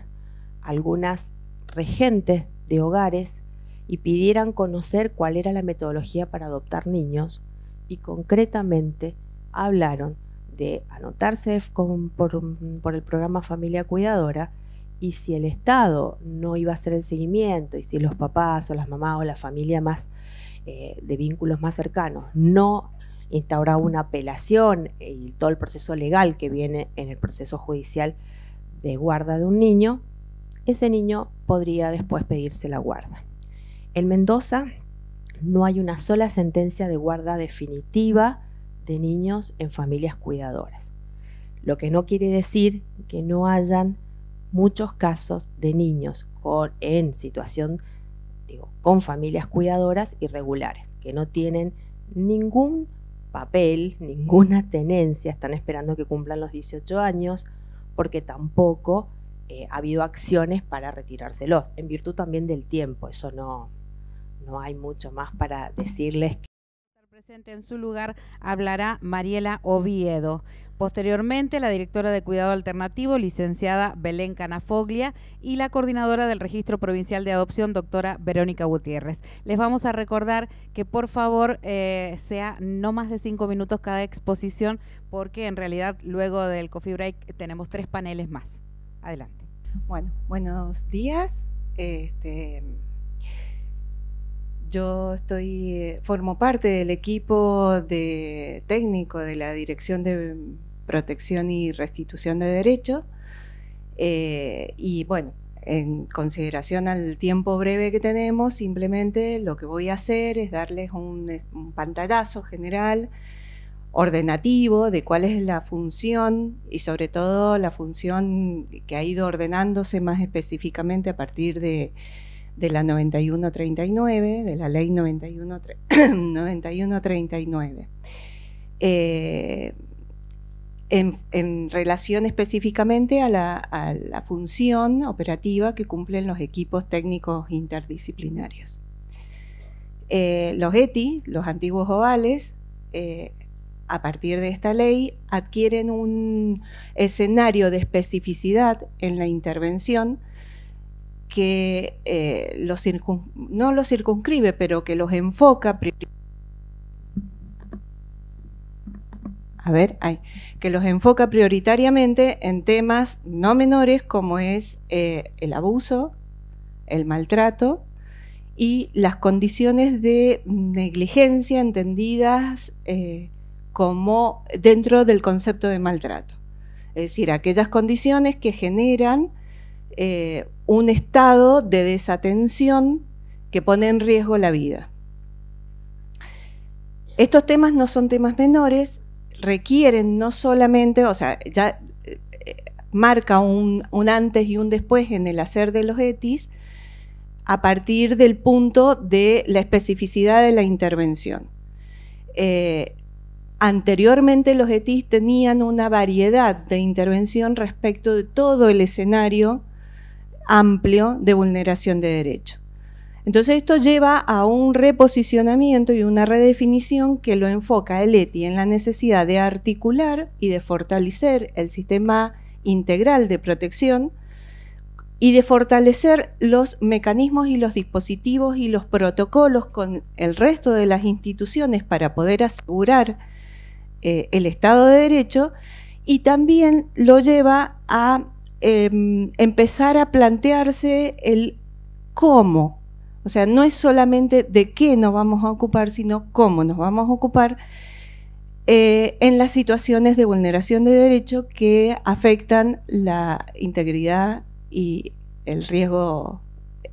algunas regentes de hogares y pidieran conocer cuál era la metodología para adoptar niños y concretamente hablaron de anotarse por, el programa Familia Cuidadora y si el Estado no iba a hacer el seguimiento y si los papás o las mamás o la familia más eh, de vínculos más cercanos no Instaurará una apelación y todo el proceso legal que viene en el proceso judicial de guarda de un niño, ese niño podría después pedirse la guarda. En Mendoza no hay una sola sentencia de guarda definitiva de niños en familias cuidadoras, lo que no quiere decir que no hayan muchos casos de niños con, en situación con familias cuidadoras irregulares, que no tienen ningún papel, ninguna tenencia, están esperando que cumplan los 18 años, porque tampoco eh, ha habido acciones para retirárselos, en virtud también del tiempo, eso no, no hay mucho más para decirles. Que... Presente en su lugar hablará Mariela Oviedo. Posteriormente, la directora de Cuidado Alternativo, licenciada Belén Canafoglia, y la coordinadora del Registro Provincial de Adopción, doctora Verónica Gutiérrez. Les vamos a recordar que por favor eh, sea no más de cinco minutos cada exposición, porque en realidad luego del coffee break tenemos tres paneles más. Adelante. Bueno, buenos días. Este, yo estoy, formo parte del equipo de técnico de la Dirección de protección y restitución de derechos. Eh, y bueno, en consideración al tiempo breve que tenemos, simplemente lo que voy a hacer es darles un, pantallazo general, ordenativo, de cuál es la función y sobre todo la función que ha ido ordenándose más específicamente a partir de, de la 9139, de la ley 9139. 91, eh, en, relación específicamente a la, función operativa que cumplen los equipos técnicos interdisciplinarios. Eh, los ETI, los antiguos ovales, eh, a partir de esta ley adquieren un escenario de especificidad en la intervención que eh, los no los circunscribe, pero que los enfoca prioritariamente a ver, hay, que los enfoca prioritariamente en temas no menores como es eh, el abuso, el maltrato y las condiciones de negligencia entendidas eh, como dentro del concepto de maltrato. Es decir, aquellas condiciones que generan eh, un estado de desatención que pone en riesgo la vida. Estos temas no son temas menores requieren no solamente, o sea, ya eh, marca un, antes y un después en el hacer de los ETIs a partir del punto de la especificidad de la intervención. Eh, anteriormente los ETIs tenían una variedad de intervención respecto de todo el escenario amplio de vulneración de derechos. Entonces esto lleva a un reposicionamiento y una redefinición que lo enfoca el ETI en la necesidad de articular y de fortalecer el sistema integral de protección y de fortalecer los mecanismos y los dispositivos y los protocolos con el resto de las instituciones para poder asegurar eh, el Estado de Derecho y también lo lleva a em, empezar a plantearse el cómo o sea, no es solamente de qué nos vamos a ocupar, sino cómo nos vamos a ocupar eh, en las situaciones de vulneración de derecho que afectan la integridad y el riesgo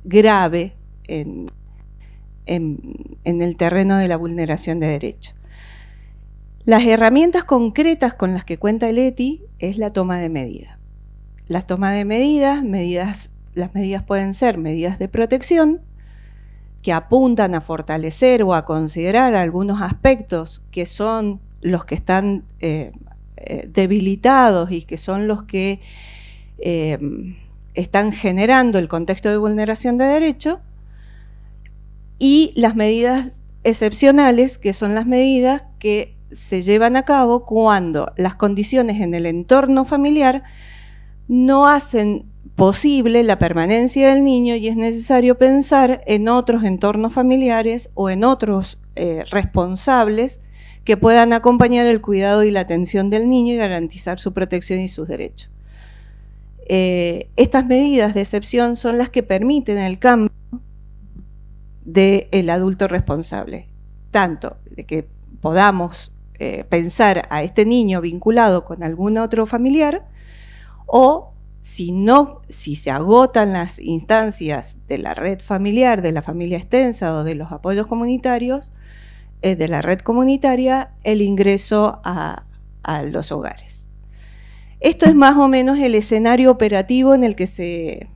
grave en, el terreno de la vulneración de derecho. Las herramientas concretas con las que cuenta el ETI es la toma de medidas. Las tomas de medidas, medidas, las medidas pueden ser medidas de protección, que apuntan a fortalecer o a considerar algunos aspectos que son los que están eh, eh, debilitados y que son los que eh, están generando el contexto de vulneración de derecho, y las medidas excepcionales, que son las medidas que se llevan a cabo cuando las condiciones en el entorno familiar no hacen posible la permanencia del niño y es necesario pensar en otros entornos familiares o en otros eh, responsables que puedan acompañar el cuidado y la atención del niño y garantizar su protección y sus derechos. Eh, estas medidas de excepción son las que permiten el cambio del el adulto responsable, tanto de que podamos eh, pensar a este niño vinculado con algún otro familiar o si no, si se agotan las instancias de la red familiar, de la familia extensa o de los apoyos comunitarios, eh, de la red comunitaria, el ingreso a, los hogares. Esto es más o menos el escenario operativo en el que se,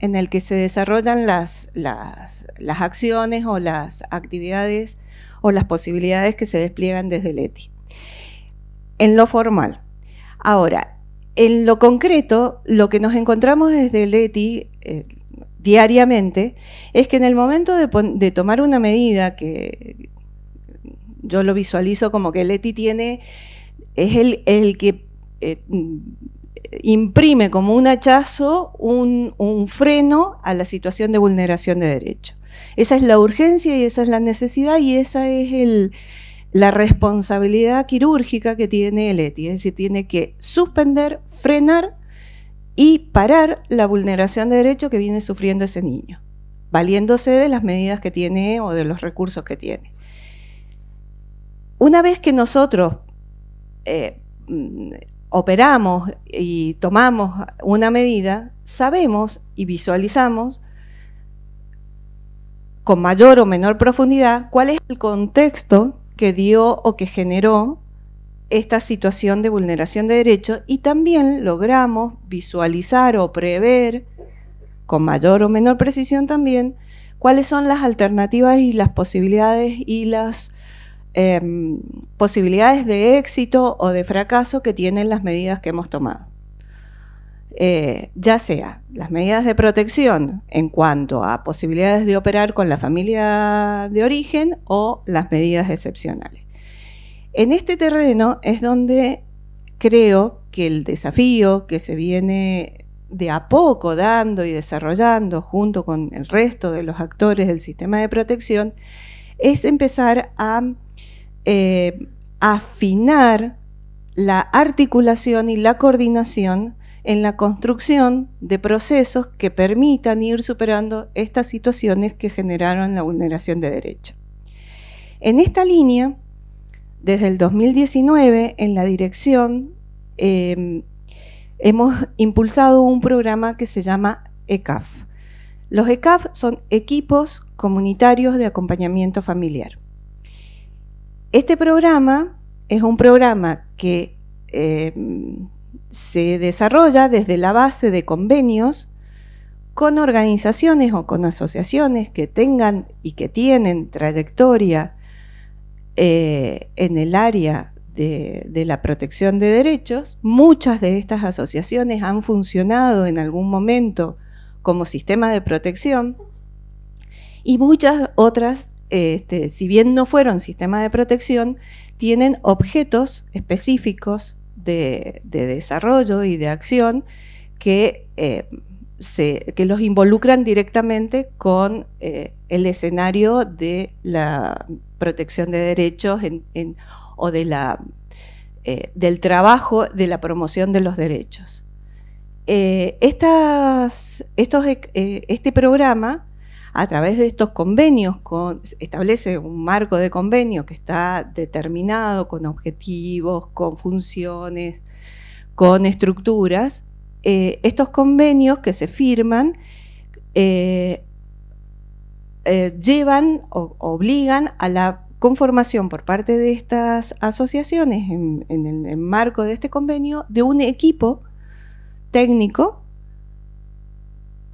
en el que se desarrollan las, las, las acciones o las actividades o las posibilidades que se despliegan desde el ETI. En lo formal. Ahora, en lo concreto, lo que nos encontramos desde Leti eh, diariamente es que en el momento de, tomar una medida que yo lo visualizo como que Leti tiene, es el, el que eh, mm, imprime como un hachazo un, un freno a la situación de vulneración de derechos. Esa es la urgencia y esa es la necesidad y esa es el, la responsabilidad quirúrgica que tiene el ETI, es decir, tiene que suspender, frenar y parar la vulneración de derecho que viene sufriendo ese niño, valiéndose de las medidas que tiene o de los recursos que tiene. Una vez que nosotros eh, mm, operamos y tomamos una medida, sabemos y visualizamos con mayor o menor profundidad cuál es el contexto que dio o que generó esta situación de vulneración de derechos y también logramos visualizar o prever, con mayor o menor precisión también, cuáles son las alternativas y las posibilidades y las em, posibilidades de éxito o de fracaso que tienen las medidas que hemos tomado. Eh, ya sea las medidas de protección en cuanto a posibilidades de operar con la familia de origen o las medidas excepcionales. En este terreno es donde creo que el desafío que se viene de a poco dando y desarrollando junto con el resto de los actores del sistema de protección es empezar a eh, afinar la articulación y la coordinación en la construcción de procesos que permitan ir superando estas situaciones que generaron la vulneración de derechos. En esta línea, desde el 2019, en la dirección, em, hemos impulsado un programa que se llama ECAF. Los ECAF son equipos comunitarios de acompañamiento familiar. Este programa es un programa que em, se desarrolla desde la base de convenios con organizaciones o con asociaciones que tengan y que tienen trayectoria eh, en el área de, la protección de derechos. Muchas de estas asociaciones han funcionado en algún momento como sistema de protección y muchas otras este, si bien no fueron sistema de protección, tienen objetos específicos de, desarrollo y de acción que, eh, que los involucran directamente con eh, el escenario de la protección de derechos o de eh, del trabajo de la promoción de los derechos. este programa a través de estos convenios, establece un marco de convenio que está determinado con objetivos, con funciones, con estructuras. Eh, estos convenios que se firman eh, eh, llevan o obligan a la conformación por parte de estas asociaciones en, el marco de este convenio de un equipo técnico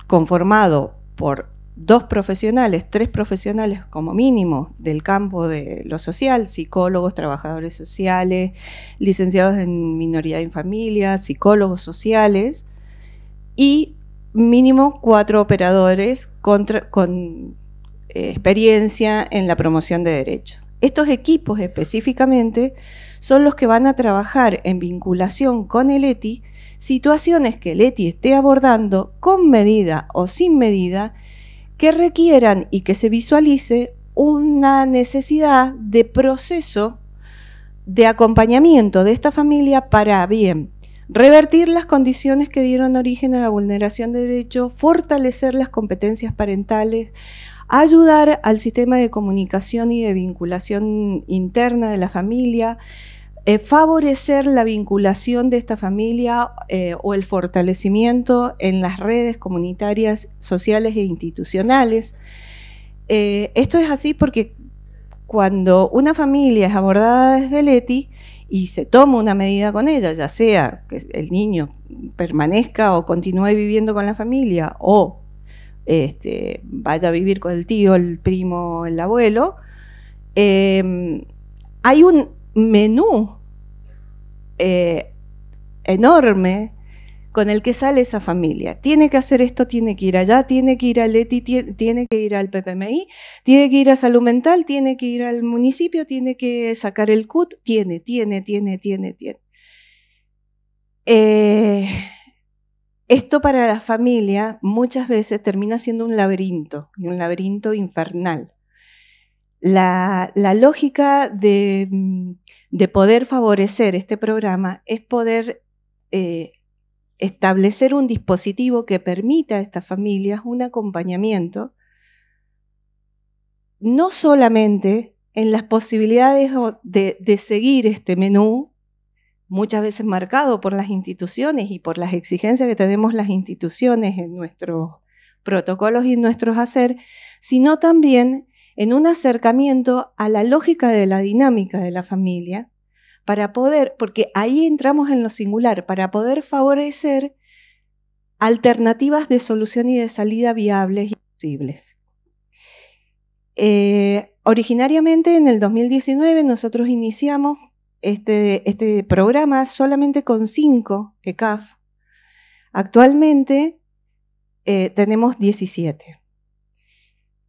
conformado por dos profesionales, tres profesionales como mínimo del campo de lo social, psicólogos, trabajadores sociales, licenciados en minoría en familia, psicólogos sociales y mínimo cuatro operadores con eh, experiencia en la promoción de derechos. Estos equipos específicamente son los que van a trabajar en vinculación con el ETI situaciones que el ETI esté abordando con medida o sin medida que requieran y que se visualice una necesidad de proceso de acompañamiento de esta familia para bien revertir las condiciones que dieron origen a la vulneración de derechos, fortalecer las competencias parentales, ayudar al sistema de comunicación y de vinculación interna de la familia, eh, favorecer la vinculación de esta familia eh, o el fortalecimiento en las redes comunitarias, sociales e institucionales. Eh, esto es así porque cuando una familia es abordada desde el y se toma una medida con ella, ya sea que el niño permanezca o continúe viviendo con la familia o este, vaya a vivir con el tío, el primo, el abuelo, hay un menú eh, enorme con el que sale esa familia. Tiene que hacer esto, tiene que ir allá, tiene que ir al ETI, tiene que ir al PPMI, tiene que ir a salud mental, tiene que ir al municipio, tiene que sacar el CUT, tiene, tiene, tiene, tiene, tiene. Eh, esto para la familia muchas veces termina siendo un laberinto, y un laberinto infernal. la lógica de mm, de poder favorecer este programa es poder eh, establecer un dispositivo que permita a estas familias un acompañamiento, no solamente en las posibilidades de, de seguir este menú, muchas veces marcado por las instituciones y por las exigencias que tenemos las instituciones en nuestros protocolos y en nuestros hacer, sino también en un acercamiento a la lógica de la dinámica de la familia, para poder, porque ahí entramos en lo singular, para poder favorecer alternativas de solución y de salida viables y posibles. Eh, originariamente en el 2019 nosotros iniciamos este, este, programa solamente con cinco ECAF. Actualmente eh, tenemos 17.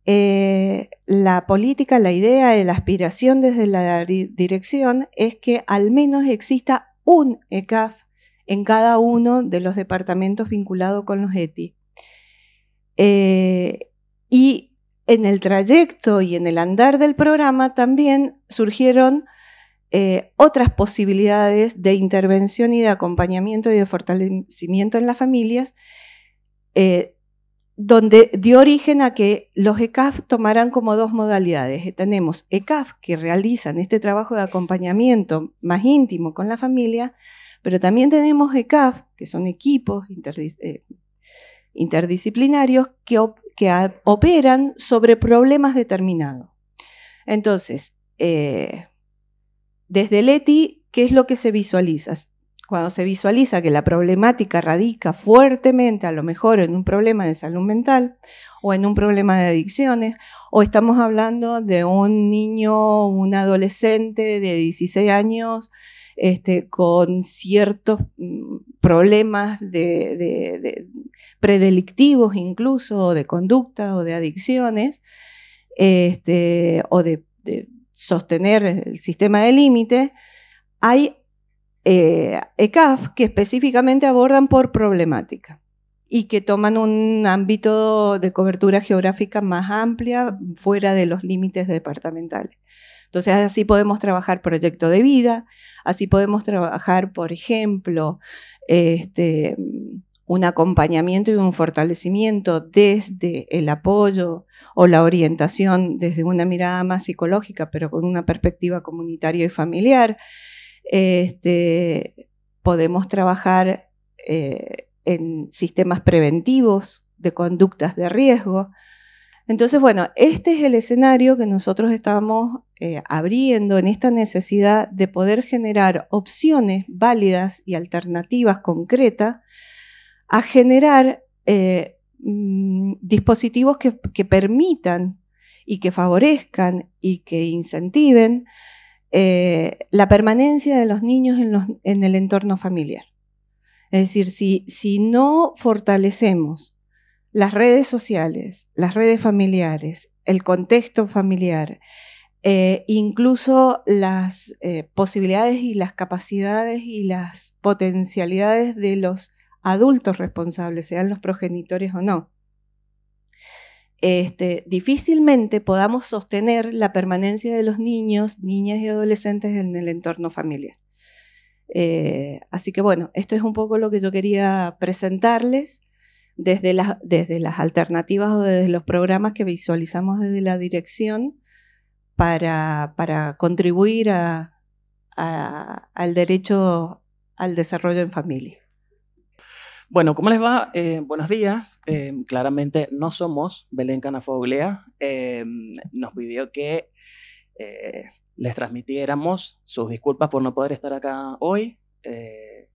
Eh, la política, la idea, la aspiración desde la dirección es que al menos exista un ECAF en cada uno de los departamentos vinculados con los ETI. Eh, y en el trayecto y en el andar del programa también surgieron eh, otras posibilidades de intervención y de acompañamiento y de fortalecimiento en las familias, donde dio origen a que los ECAF tomaran como dos modalidades. Eh, tenemos ECAF que realizan este trabajo de acompañamiento más íntimo con la familia, pero también tenemos ECAF, que son equipos eh, interdisciplinarios que, operan sobre problemas determinados. Entonces, eh, desde el ETI, ¿qué es lo que se visualiza? cuando se visualiza que la problemática radica fuertemente a lo mejor en un problema de salud mental o en un problema de adicciones, o estamos hablando de un niño, un adolescente de 16 años este, con ciertos mm, problemas predelictivos incluso, de conducta o de adicciones, este, o de, de sostener el sistema de límites, hay ECAF eh, e que específicamente abordan por problemática y que toman un ámbito de cobertura geográfica más amplia fuera de los límites departamentales. Entonces así podemos trabajar proyecto de vida, así podemos trabajar, por ejemplo, este, un acompañamiento y un fortalecimiento desde el apoyo o la orientación desde una mirada más psicológica, pero con una perspectiva comunitaria y familiar. Este, podemos trabajar eh, en sistemas preventivos de conductas de riesgo. Entonces, bueno, este es el escenario que nosotros estamos eh, abriendo en esta necesidad de poder generar opciones válidas y alternativas concretas a generar eh, mm, dispositivos que permitan y que favorezcan y que incentiven eh, la permanencia de los niños en, el entorno familiar. Es decir, si, no fortalecemos las redes sociales, las redes familiares, el contexto familiar, eh, incluso las eh, posibilidades y las capacidades y las potencialidades de los adultos responsables, sean los progenitores o no, este, difícilmente podamos sostener la permanencia de los niños, niñas y adolescentes en el entorno familiar. Eh, así que bueno, esto es un poco lo que yo quería presentarles desde las, desde las alternativas o desde los programas que visualizamos desde la dirección para, para contribuir al derecho al desarrollo en familia. Bueno, ¿cómo les va? Eh, buenos días. Eh, claramente no somos Belén Canafoglia. Eh, nos pidió que les transmitiéramos sus disculpas por no poder estar acá hoy.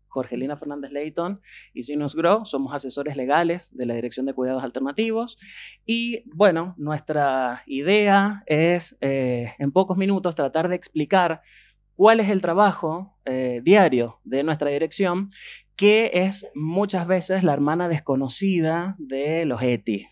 Jorgelina Fernández Leighton y Sinus Grow. Somos asesores legales de la Dirección de Cuidados Alternativos. Y bueno, nuestra idea es en pocos minutos tratar de explicar cuál es el trabajo eh, diario de nuestra dirección, que es muchas veces la hermana desconocida de los ETI.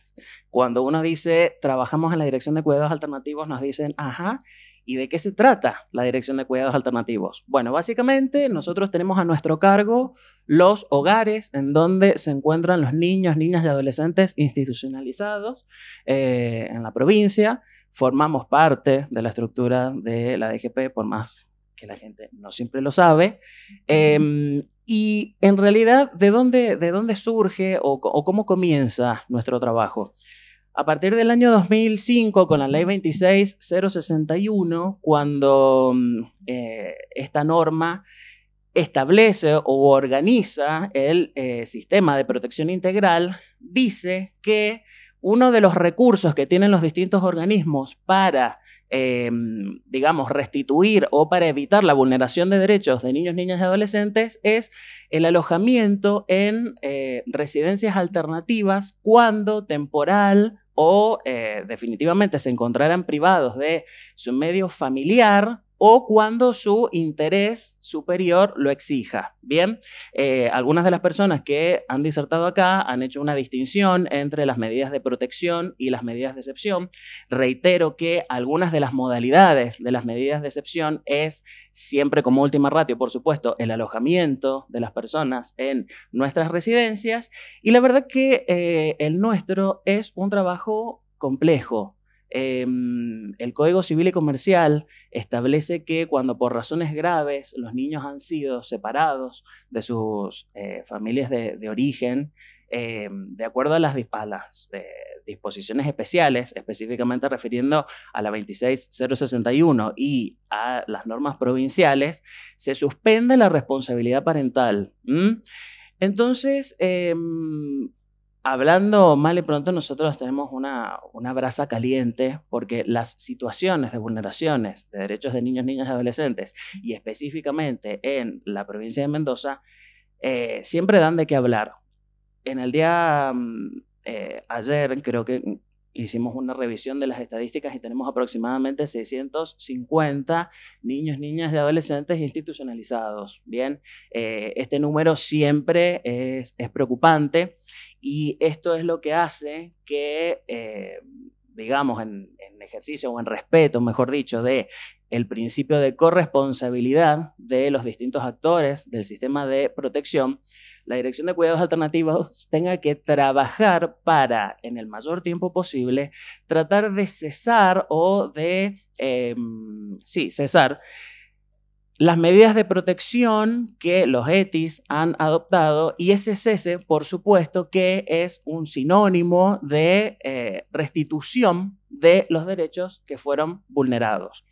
Cuando uno dice, trabajamos en la dirección de cuidados alternativos, nos dicen, ajá, ¿Y de qué se trata la Dirección de Cuidados Alternativos? Bueno, básicamente nosotros tenemos a nuestro cargo los hogares en donde se encuentran los niños, niñas y adolescentes institucionalizados eh, en la provincia. Formamos parte de la estructura de la DGP por más que la gente no siempre lo sabe. Em, y en realidad, ¿de dónde, de dónde surge o, cómo comienza nuestro trabajo? A partir del año 2005, con la ley 26061, cuando mm, eh, esta norma establece o organiza el eh, sistema de protección integral, dice que uno de los recursos que tienen los distintos organismos para Em, digamos, restituir o para evitar la vulneración de derechos de niños, niñas y adolescentes es el alojamiento en eh, residencias alternativas cuando temporal o eh, definitivamente se encontraran privados de su medio familiar o cuando su interés superior lo exija. Bien, eh, algunas de las personas que han disertado acá han hecho una distinción entre las medidas de protección y las medidas de excepción. Reitero que algunas de las modalidades de las medidas de excepción es siempre como última ratio, por supuesto, el alojamiento de las personas en nuestras residencias. Y la verdad que eh, el nuestro es un trabajo complejo, Em, el Código Civil y Comercial establece que cuando por razones graves los niños han sido separados de sus eh, familias de, origen, em, de acuerdo a las, eh, disposiciones especiales, específicamente refiriendo a la 26061 y a las normas provinciales, se suspende la responsabilidad parental. Entonces, em, Hablando mal y pronto, nosotros tenemos una, una brasa caliente porque las situaciones de vulneraciones de derechos de niños, niñas y adolescentes, y específicamente en la provincia de Mendoza, eh, siempre dan de qué hablar. En el día mm, eh, ayer, creo que hicimos una revisión de las estadísticas y tenemos aproximadamente 650 niños, niñas y adolescentes institucionalizados. Bien, eh, este número siempre es, es preocupante y esto es lo que hace que, eh, digamos, en, ejercicio o en respeto, mejor dicho, de el principio de corresponsabilidad de los distintos actores del sistema de protección, la Dirección de Cuidados Alternativos tenga que trabajar para, en el mayor tiempo posible, tratar de cesar o de, em, sí, cesar las medidas de protección que los ETIs han adoptado y ese por supuesto, que es un sinónimo de eh, restitución de los derechos que fueron vulnerados.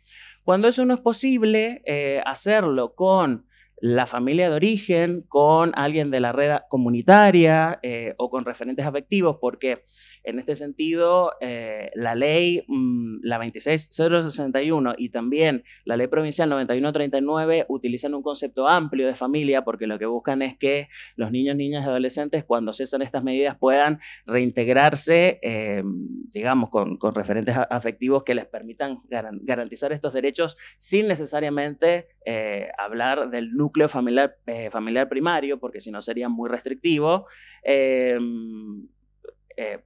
Cuando eso no es posible eh, hacerlo con la familia de origen con alguien de la red comunitaria eh, o con referentes afectivos, porque en este sentido eh, la ley, mm, la 26061 y también la ley provincial 9139 utilizan un concepto amplio de familia porque lo que buscan es que los niños, niñas y adolescentes cuando cesan estas medidas puedan reintegrarse, eh, digamos, con, con, referentes afectivos que les permitan garantizar estos derechos sin necesariamente hablar del número núcleo familiar, eh, familiar primario, porque si no sería muy restrictivo. Em, eh,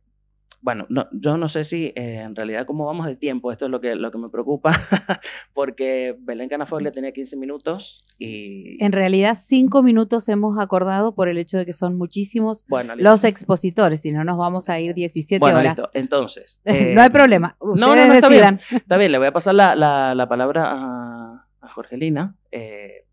bueno, no, yo no sé si eh, en realidad cómo vamos de tiempo, esto es lo que, lo que me preocupa, porque Belén le tenía 15 minutos y... En realidad 5 minutos hemos acordado por el hecho de que son muchísimos los expositores, y no nos vamos a ir 17 bueno, horas. Listo. Entonces... no hay em, problema, ustedes no, no, no está Bien. le voy a pasar la, la, palabra a, a Jorgelina. Eh,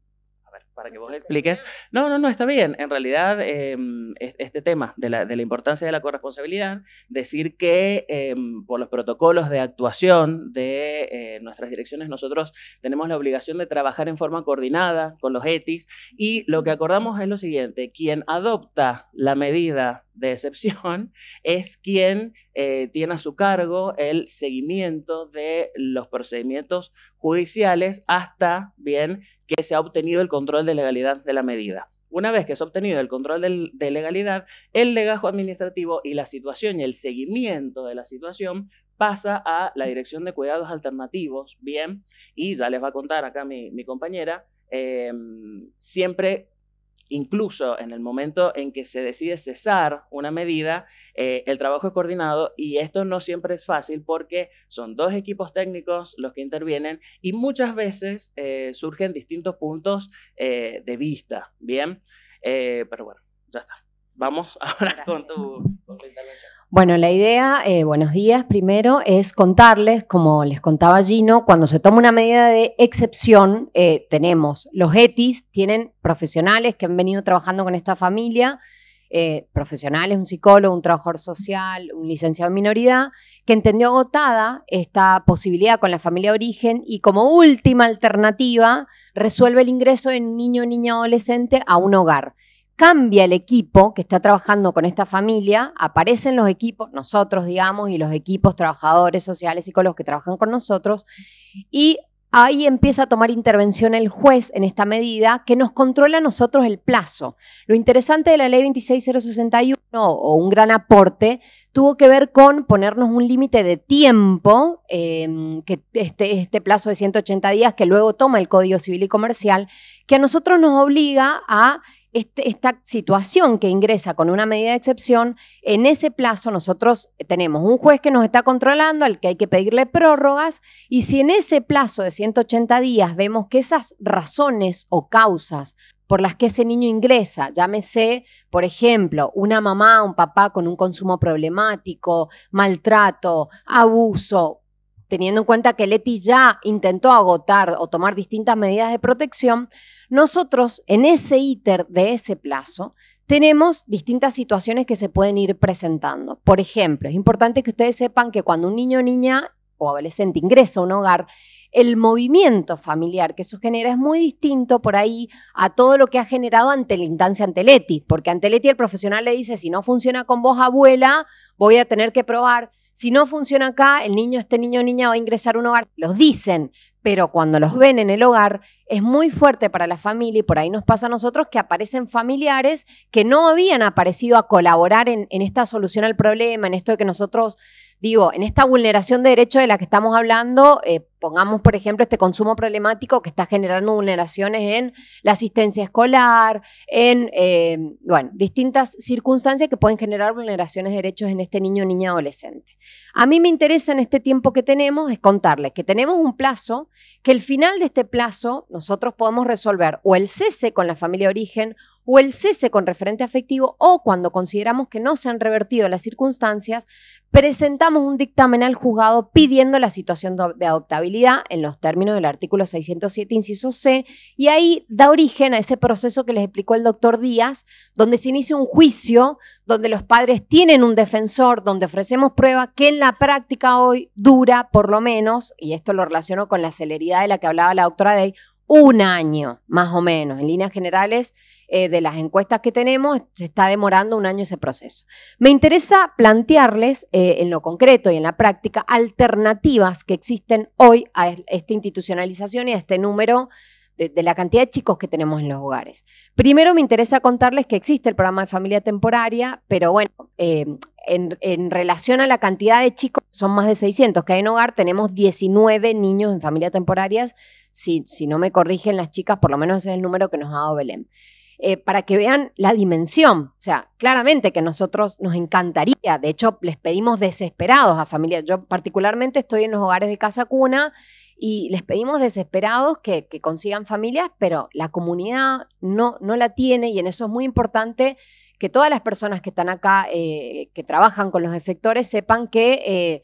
para que vos expliques. No, no, no, está bien. En realidad, em, este tema de la, importancia de la corresponsabilidad, decir que em, por los protocolos de actuación de eh, nuestras direcciones, nosotros tenemos la obligación de trabajar en forma coordinada con los ETIs y lo que acordamos es lo siguiente, quien adopta la medida de excepción es quien eh, tiene a su cargo el seguimiento de los procedimientos judiciales hasta bien que se ha obtenido el control de legalidad de la medida. Una vez que se ha obtenido el control de legalidad, el legajo administrativo y la situación y el seguimiento de la situación pasa a la Dirección de Cuidados Alternativos, bien, y ya les va a contar acá mi, compañera, eh, siempre Incluso en el momento en que se decide cesar una medida, eh, el trabajo es coordinado y esto no siempre es fácil porque son dos equipos técnicos los que intervienen y muchas veces eh, surgen distintos puntos eh, de vista. Bien, pero bueno, ya está. Vamos ahora con tu, con tu intervención. Bueno, la idea, eh, buenos días, primero es contarles, como les contaba Gino, cuando se toma una medida de excepción, eh, tenemos los ETIs, tienen profesionales que han venido trabajando con esta familia, eh, profesionales, un psicólogo, un trabajador social, un licenciado en minoridad, que entendió agotada esta posibilidad con la familia de origen y como última alternativa resuelve el ingreso de niño, niña, adolescente a un hogar cambia el equipo que está trabajando con esta familia, aparecen los equipos, nosotros digamos, y los equipos trabajadores sociales, y con los que trabajan con nosotros, y ahí empieza a tomar intervención el juez en esta medida que nos controla a nosotros el plazo. Lo interesante de la ley 26061, o un gran aporte, tuvo que ver con ponernos un límite de tiempo, em, que este, este plazo de 180 días que luego toma el Código Civil y Comercial, que a nosotros nos obliga a este, esta situación que ingresa con una medida de excepción, en ese plazo nosotros tenemos un juez que nos está controlando, al que hay que pedirle prórrogas, y si en ese plazo de 180 días vemos que esas razones o causas por las que ese niño ingresa, llámese, por ejemplo, una mamá, un papá con un consumo problemático, maltrato, abuso, teniendo en cuenta que Leti ya intentó agotar o tomar distintas medidas de protección, nosotros en ese íter de ese plazo tenemos distintas situaciones que se pueden ir presentando. Por ejemplo, es importante que ustedes sepan que cuando un niño, o niña o adolescente ingresa a un hogar, el movimiento familiar que eso genera es muy distinto por ahí a todo lo que ha generado ante la instancia ante Leti, porque ante Leti el profesional le dice, si no funciona con vos, abuela, voy a tener que probar. Si no funciona acá, el niño, este niño o niña va a ingresar a un hogar. Los dicen, pero cuando los ven en el hogar es muy fuerte para la familia y por ahí nos pasa a nosotros que aparecen familiares que no habían aparecido a colaborar en, esta solución al problema, en esto de que nosotros, digo, en esta vulneración de derechos de la que estamos hablando, eh, pongamos por ejemplo este consumo problemático que está generando vulneraciones en la asistencia escolar, en, eh, bueno, distintas circunstancias que pueden generar vulneraciones de derechos en este niño, niña, adolescente. A mí me interesa en este tiempo que tenemos es contarles que tenemos un plazo que el final de este plazo nosotros podemos resolver o el cese con la familia de origen o el cese con referente afectivo o cuando consideramos que no se han revertido las circunstancias, presentamos un dictamen al juzgado pidiendo la situación de adoptabilidad en los términos del artículo 607, inciso C, y ahí da origen a ese proceso que les explicó el doctor Díaz, donde se inicia un juicio, donde los padres tienen un defensor, donde ofrecemos prueba que en la práctica hoy dura por lo menos, y esto lo relaciono con la celeridad de la que hablaba la doctora Day, un año, más o menos, en líneas generales eh, de las encuestas que tenemos, se está demorando un año ese proceso. Me interesa plantearles eh, en lo concreto y en la práctica alternativas que existen hoy a esta institucionalización y a este número de, la cantidad de chicos que tenemos en los hogares. Primero me interesa contarles que existe el programa de familia temporaria, pero bueno, eh, en, relación a la cantidad de chicos, son más de 600 que hay en hogar, tenemos 19 niños en familia temporarias, si, si no me corrigen las chicas, por lo menos ese es el número que nos ha dado Belén. Eh, para que vean la dimensión. O sea, claramente que nosotros nos encantaría, de hecho les pedimos desesperados a familias, yo particularmente estoy en los hogares de casa cuna y les pedimos desesperados que, consigan familias, pero la comunidad no, la tiene y en eso es muy importante que todas las personas que están acá, eh, que trabajan con los efectores, sepan que eh,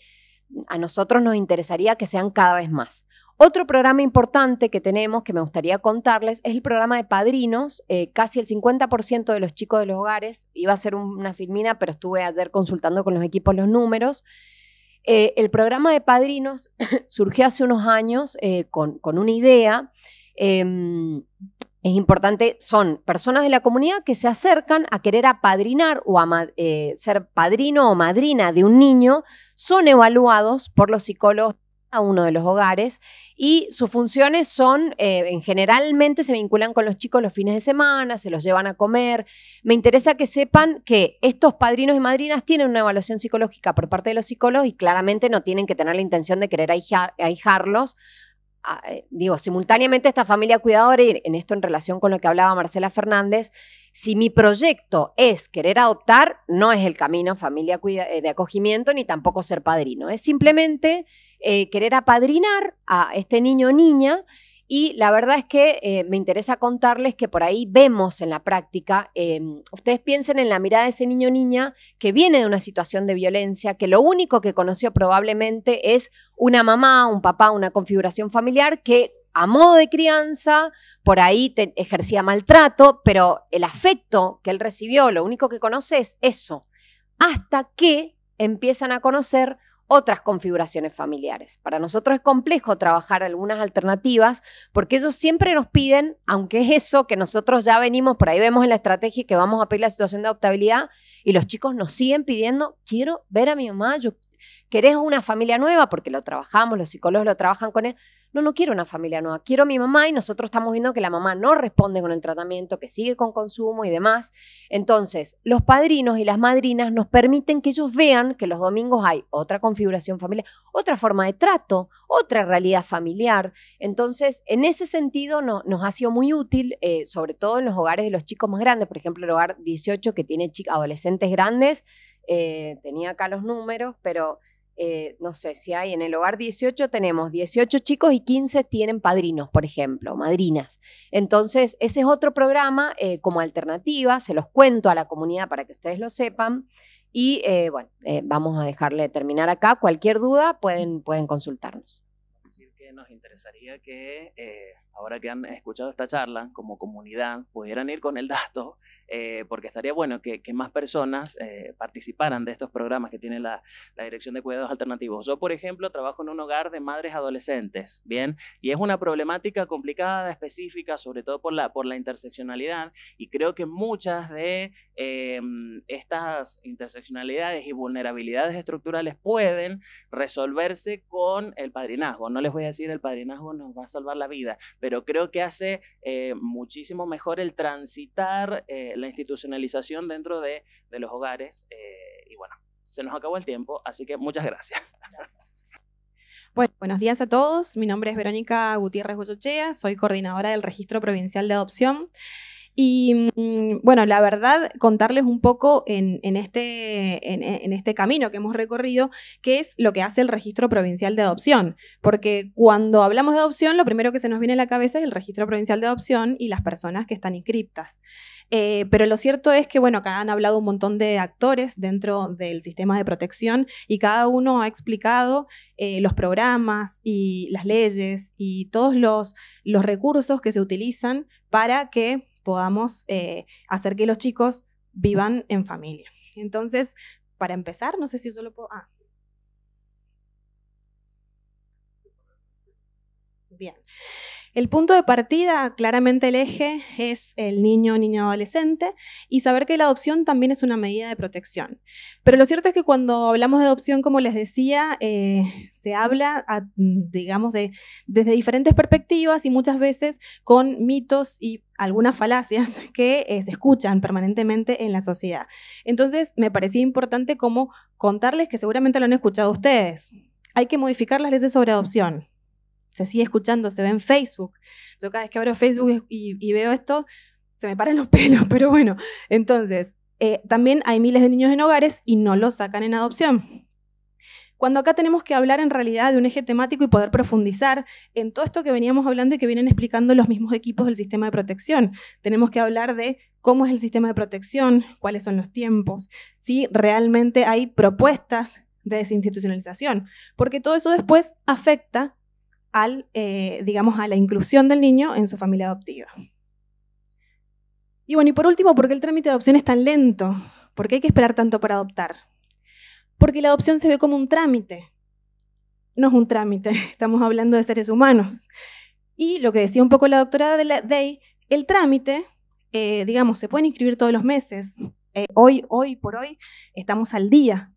a nosotros nos interesaría que sean cada vez más. Otro programa importante que tenemos, que me gustaría contarles, es el programa de padrinos. Eh, casi el 50% de los chicos de los hogares, iba a ser una filmina, pero estuve ayer consultando con los equipos los números. Eh, el programa de padrinos surgió hace unos años eh, con, con, una idea. Em, es importante, son personas de la comunidad que se acercan a querer apadrinar o a, ser padrino o madrina de un niño, son evaluados por los psicólogos a uno de los hogares y sus funciones son, eh, en generalmente se vinculan con los chicos los fines de semana, se los llevan a comer. Me interesa que sepan que estos padrinos y madrinas tienen una evaluación psicológica por parte de los psicólogos y claramente no tienen que tener la intención de querer ahijarlos. Ah, eh, digo, simultáneamente esta familia cuidadora, y en esto en relación con lo que hablaba Marcela Fernández, si mi proyecto es querer adoptar, no es el camino familia eh, de acogimiento ni tampoco ser padrino. Es simplemente eh, querer apadrinar a este niño o niña y la verdad es que eh, me interesa contarles que por ahí vemos en la práctica, em, ustedes piensen en la mirada de ese niño o niña que viene de una situación de violencia, que lo único que conoció probablemente es una mamá, un papá, una configuración familiar que a modo de crianza, por ahí ejercía maltrato, pero el afecto que él recibió, lo único que conoce es eso, hasta que empiezan a conocer otras configuraciones familiares. Para nosotros es complejo trabajar algunas alternativas porque ellos siempre nos piden, aunque es eso que nosotros ya venimos, por ahí vemos en la estrategia que vamos a pedir la situación de adoptabilidad y los chicos nos siguen pidiendo, quiero ver a mi mamá, yo ¿Querés una familia nueva? Porque lo trabajamos, los psicólogos lo trabajan con él. No, no quiero una familia nueva, quiero a mi mamá y nosotros estamos viendo que la mamá no responde con el tratamiento, que sigue con consumo y demás. Entonces, los padrinos y las madrinas nos permiten que ellos vean que los domingos hay otra configuración familiar, otra forma de trato, otra realidad familiar. Entonces, en ese sentido nos ha sido muy útil, eh, sobre todo en los hogares de los chicos más grandes, por ejemplo, el hogar 18 que tiene adolescentes grandes eh, tenía acá los números, pero eh, no sé si hay en el hogar 18, tenemos 18 chicos y 15 tienen padrinos, por ejemplo, madrinas. Entonces, ese es otro programa eh, como alternativa, se los cuento a la comunidad para que ustedes lo sepan. Y bueno, vamos a dejarle terminar acá. Cualquier duda mm. pueden, pueden consultarnos nos interesaría que eh, ahora que han escuchado esta charla como comunidad pudieran ir con el dato, eh, porque estaría bueno que, más personas eh, participaran de estos programas que tiene la, Dirección de Cuidados Alternativos. Yo, por ejemplo, trabajo en un hogar de madres adolescentes, ¿bien? Y es una problemática complicada, específica, sobre todo por la, por la interseccionalidad, y creo que muchas de em, estas interseccionalidades y vulnerabilidades estructurales pueden resolverse con el padrinazgo. No les voy a decir el padrinazgo nos va a salvar la vida, pero creo que hace eh, muchísimo mejor el transitar eh, la institucionalización dentro de, los hogares. Eh, y bueno, se nos acabó el tiempo, así que muchas gracias. Bueno, buenos días a todos. Mi nombre es Verónica Gutiérrez Goyochea, soy coordinadora del Registro Provincial de Adopción. Y mm, bueno, la verdad, contarles un poco en, este, en, este camino que hemos recorrido, qué es lo que hace el registro provincial de adopción. Porque cuando hablamos de adopción, lo primero que se nos viene a la cabeza es el registro provincial de adopción y las personas que están inscriptas. Eh, pero lo cierto es que, bueno, acá han hablado un montón de actores dentro del sistema de protección y cada uno ha explicado eh, los programas y las leyes y todos los, los recursos que se utilizan para que podamos eh, hacer que los chicos vivan en familia. Entonces, para empezar, no sé si yo lo puedo... Ah. Bien. El punto de partida, claramente el eje, es el niño o niña adolescente y saber que la adopción también es una medida de protección. Pero lo cierto es que cuando hablamos de adopción, como les decía, eh, se habla, ah, digamos, desde diferentes perspectivas y muchas veces con mitos y algunas falacias que eh, se escuchan permanentemente en la sociedad. Entonces, me parecía importante como contarles que seguramente lo han escuchado ustedes. Hay que modificar las leyes sobre adopción se sigue escuchando, se ve en Facebook. Yo cada vez que abro Facebook y, veo esto, se me paran los pelos, pero bueno, entonces, eh, también hay miles de niños en hogares y no los sacan en adopción. Cuando acá tenemos que hablar en realidad de un eje temático y poder profundizar en todo esto que veníamos hablando y que vienen explicando los mismos equipos del sistema de protección. Tenemos que hablar de cómo es el sistema de protección, cuáles son los tiempos, si realmente hay propuestas de desinstitucionalización, porque todo eso después afecta al, eh, digamos, a la inclusión del niño en su familia adoptiva. Y bueno, y por último, ¿por qué el trámite de adopción es tan lento? ¿Por qué hay que esperar tanto para adoptar? Porque la adopción se ve como un trámite. No es un trámite, estamos hablando de seres humanos. Y lo que decía un poco la doctora de la Day, el trámite, eh, digamos, se pueden inscribir todos los meses. Eh, hoy, hoy por hoy, estamos al día.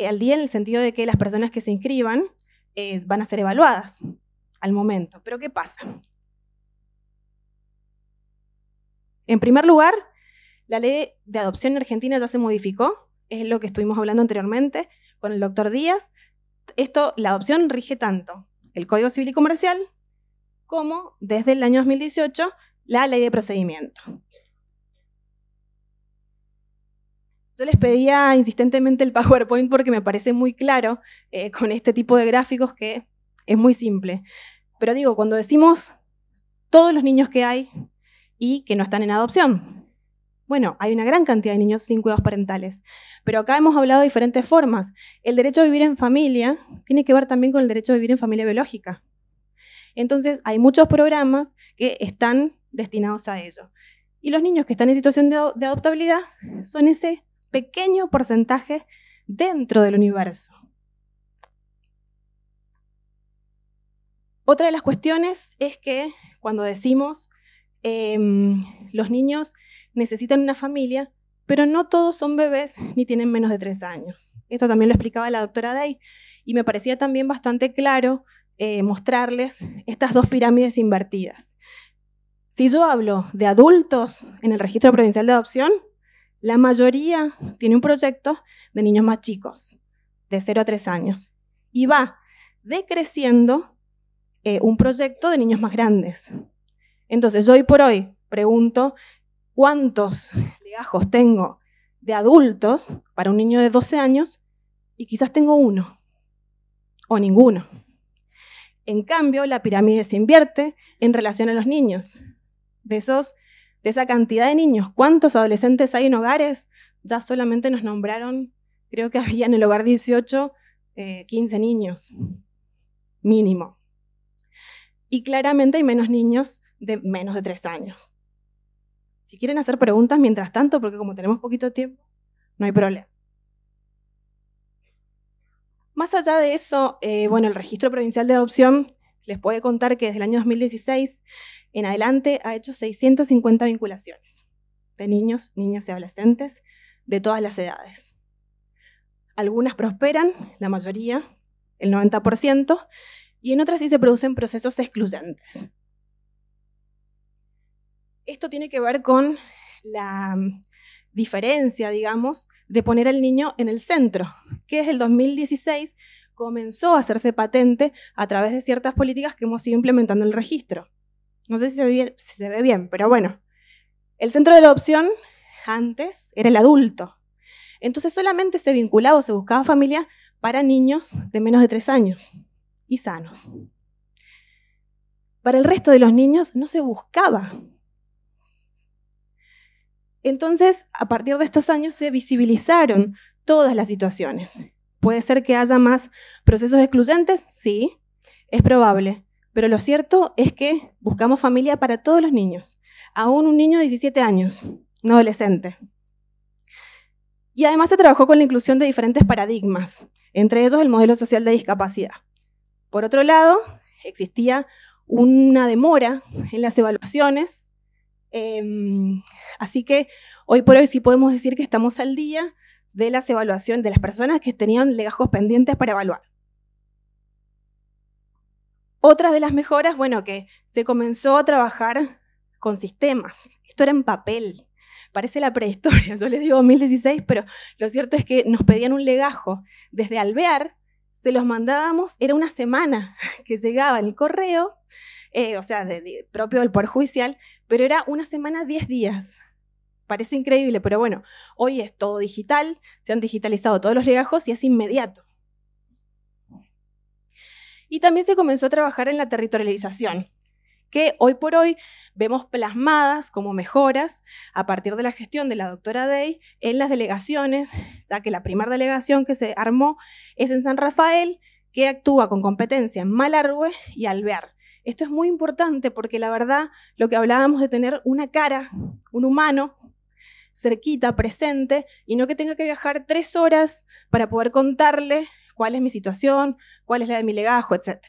al día en el sentido de que las personas que se inscriban van a ser evaluadas al momento. Pero ¿qué pasa? En primer lugar, la ley de adopción en Argentina ya se modificó, es lo que estuvimos hablando anteriormente con el doctor Díaz. Esto, la adopción rige tanto el Código Civil y Comercial como desde el año 2018 la ley de procedimiento. Yo les pedía insistentemente el PowerPoint porque me parece muy claro eh, con este tipo de gráficos que es muy simple. Pero digo, cuando decimos todos los niños que hay y que no están en adopción, bueno, hay una gran cantidad de niños sin cuidados parentales. Pero acá hemos hablado de diferentes formas. El derecho a vivir en familia tiene que ver también con el derecho a vivir en familia biológica. Entonces, hay muchos programas que están destinados a ello. Y los niños que están en situación de, adoptabilidad son ese pequeño porcentaje dentro del universo. Otra de las cuestiones es que cuando decimos em, los niños necesitan una familia, pero no todos son bebés ni tienen menos de tres años. Esto también lo explicaba la doctora Day y me parecía también bastante claro eh, mostrarles estas dos pirámides invertidas. Si yo hablo de adultos en el registro provincial de adopción, la mayoría tiene un proyecto de niños más chicos, de 0 a 3 años, y va decreciendo eh, un proyecto de niños más grandes. Entonces, yo hoy por hoy pregunto cuántos legajos tengo de adultos para un niño de 12 años y quizás tengo uno o ninguno. En cambio, la pirámide se invierte en relación a los niños. De esos esa cantidad de niños, ¿cuántos adolescentes hay en hogares? Ya solamente nos nombraron, creo que había en el hogar 18, 15 eh, niños, mínimo. Y claramente hay menos niños de menos de 3 años. Si quieren hacer preguntas mientras tanto, porque como tenemos poquito tiempo, no hay problema. Más allá de eso, eh, bueno, el registro provincial de adopción les puede contar que desde el año 2016 en adelante ha hecho 650 vinculaciones de niños, niñas y adolescentes de todas las edades. Algunas prosperan, la mayoría, el 90%, y en otras sí se producen procesos excluyentes. Esto tiene que ver con la mm, diferencia, digamos, de poner al niño en el centro, que es el 2016 comenzó a hacerse patente a través de ciertas políticas que hemos ido implementando en el registro. No sé si se ve bien, pero bueno. El centro de adopción antes era el adulto. Entonces solamente se vinculaba o se buscaba familia para niños de menos de tres años y sanos. Para el resto de los niños no se buscaba. Entonces, a partir de estos años se visibilizaron todas las situaciones. ¿Puede ser que haya más procesos excluyentes? Sí, es probable. Pero lo cierto es que buscamos familia para todos los niños, aún un niño de 17 años, un adolescente. Y además se trabajó con la inclusión de diferentes paradigmas, entre ellos el modelo social de discapacidad. Por otro lado, existía una demora en las evaluaciones, em, así que hoy por hoy sí podemos decir que estamos al día de las evaluaciones de las personas que tenían legajos pendientes para evaluar. Otra de las mejoras, bueno, que se comenzó a trabajar con sistemas. Esto era en papel. Parece la prehistoria, yo les digo 2016, pero lo cierto es que nos pedían un legajo. Desde Alvear se los mandábamos, era una semana que llegaba el correo, eh, o sea, propio del Poder Judicial, pero era una semana, 10 días parece increíble, pero bueno, hoy es todo digital, se han digitalizado todos los legajos y es inmediato. Y también se comenzó a trabajar en la territorialización, que hoy por hoy vemos plasmadas como mejoras a partir de la gestión de la doctora Day en las delegaciones, ya que la primera delegación que se armó es en San Rafael, que actúa con competencia en Malargue y Alvear. Esto es muy importante porque la verdad, lo que hablábamos de tener una cara, un humano, cerquita, presente, y no que tenga que viajar tres horas para poder contarle cuál es mi situación, cuál es la de mi legajo, etc.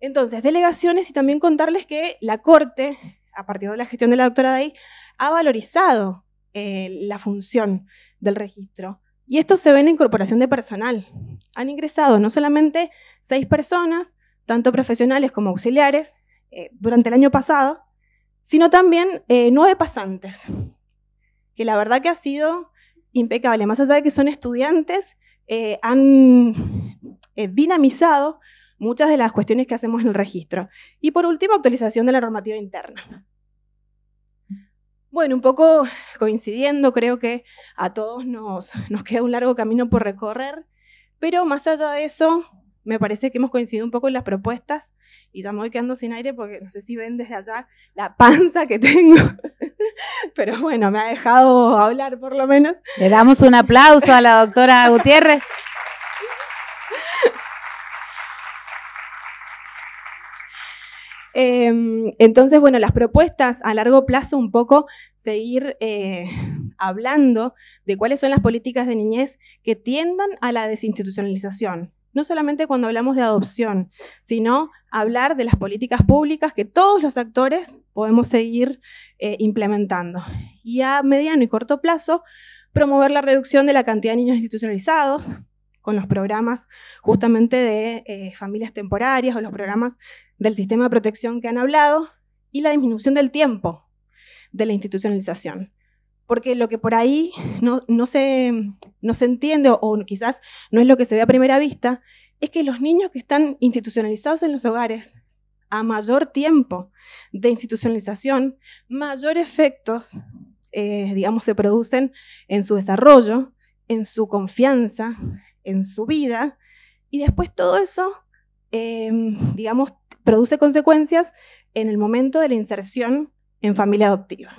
Entonces, delegaciones y también contarles que la Corte, a partir de la gestión de la doctora Day, ha valorizado eh, la función del registro. Y esto se ve en la incorporación de personal. Han ingresado no solamente seis personas, tanto profesionales como auxiliares, eh, durante el año pasado, sino también eh, nueve pasantes que la verdad que ha sido impecable. Más allá de que son estudiantes, eh, han eh, dinamizado muchas de las cuestiones que hacemos en el registro. Y por último, actualización de la normativa interna. Bueno, un poco coincidiendo, creo que a todos nos, nos queda un largo camino por recorrer, pero más allá de eso, me parece que hemos coincidido un poco en las propuestas y ya me voy quedando sin aire porque no sé si ven desde allá la panza que tengo. pero bueno, me ha dejado hablar por lo menos. Le damos un aplauso a la doctora Gutiérrez. Em, entonces, bueno, las propuestas a largo plazo un poco seguir eh, hablando de cuáles son las políticas de niñez que tiendan a la desinstitucionalización. No solamente cuando hablamos de adopción, sino hablar de las políticas públicas que todos los actores podemos seguir eh, implementando. Y a mediano y corto plazo, promover la reducción de la cantidad de niños institucionalizados con los programas justamente de eh, familias temporarias o los programas del sistema de protección que han hablado y la disminución del tiempo de la institucionalización porque lo que por ahí no, no, se, no se entiende o, o, quizás no es lo que se ve a primera vista, es que los niños que están institucionalizados en los hogares, a mayor tiempo de institucionalización, mayor efectos, eh, digamos, se producen en su desarrollo, en su confianza, en su vida, y después todo eso, em, digamos, produce consecuencias en el momento de la inserción en familia adoptiva.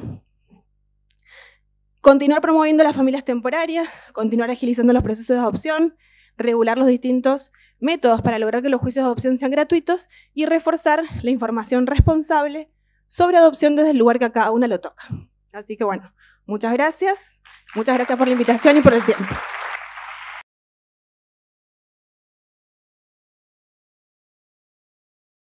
Continuar promoviendo las familias temporarias, continuar agilizando los procesos de adopción, regular los distintos métodos para lograr que los juicios de adopción sean gratuitos y reforzar la información responsable sobre adopción desde el lugar que a cada una lo toca. Así que bueno, muchas gracias. Muchas gracias por la invitación y por el tiempo.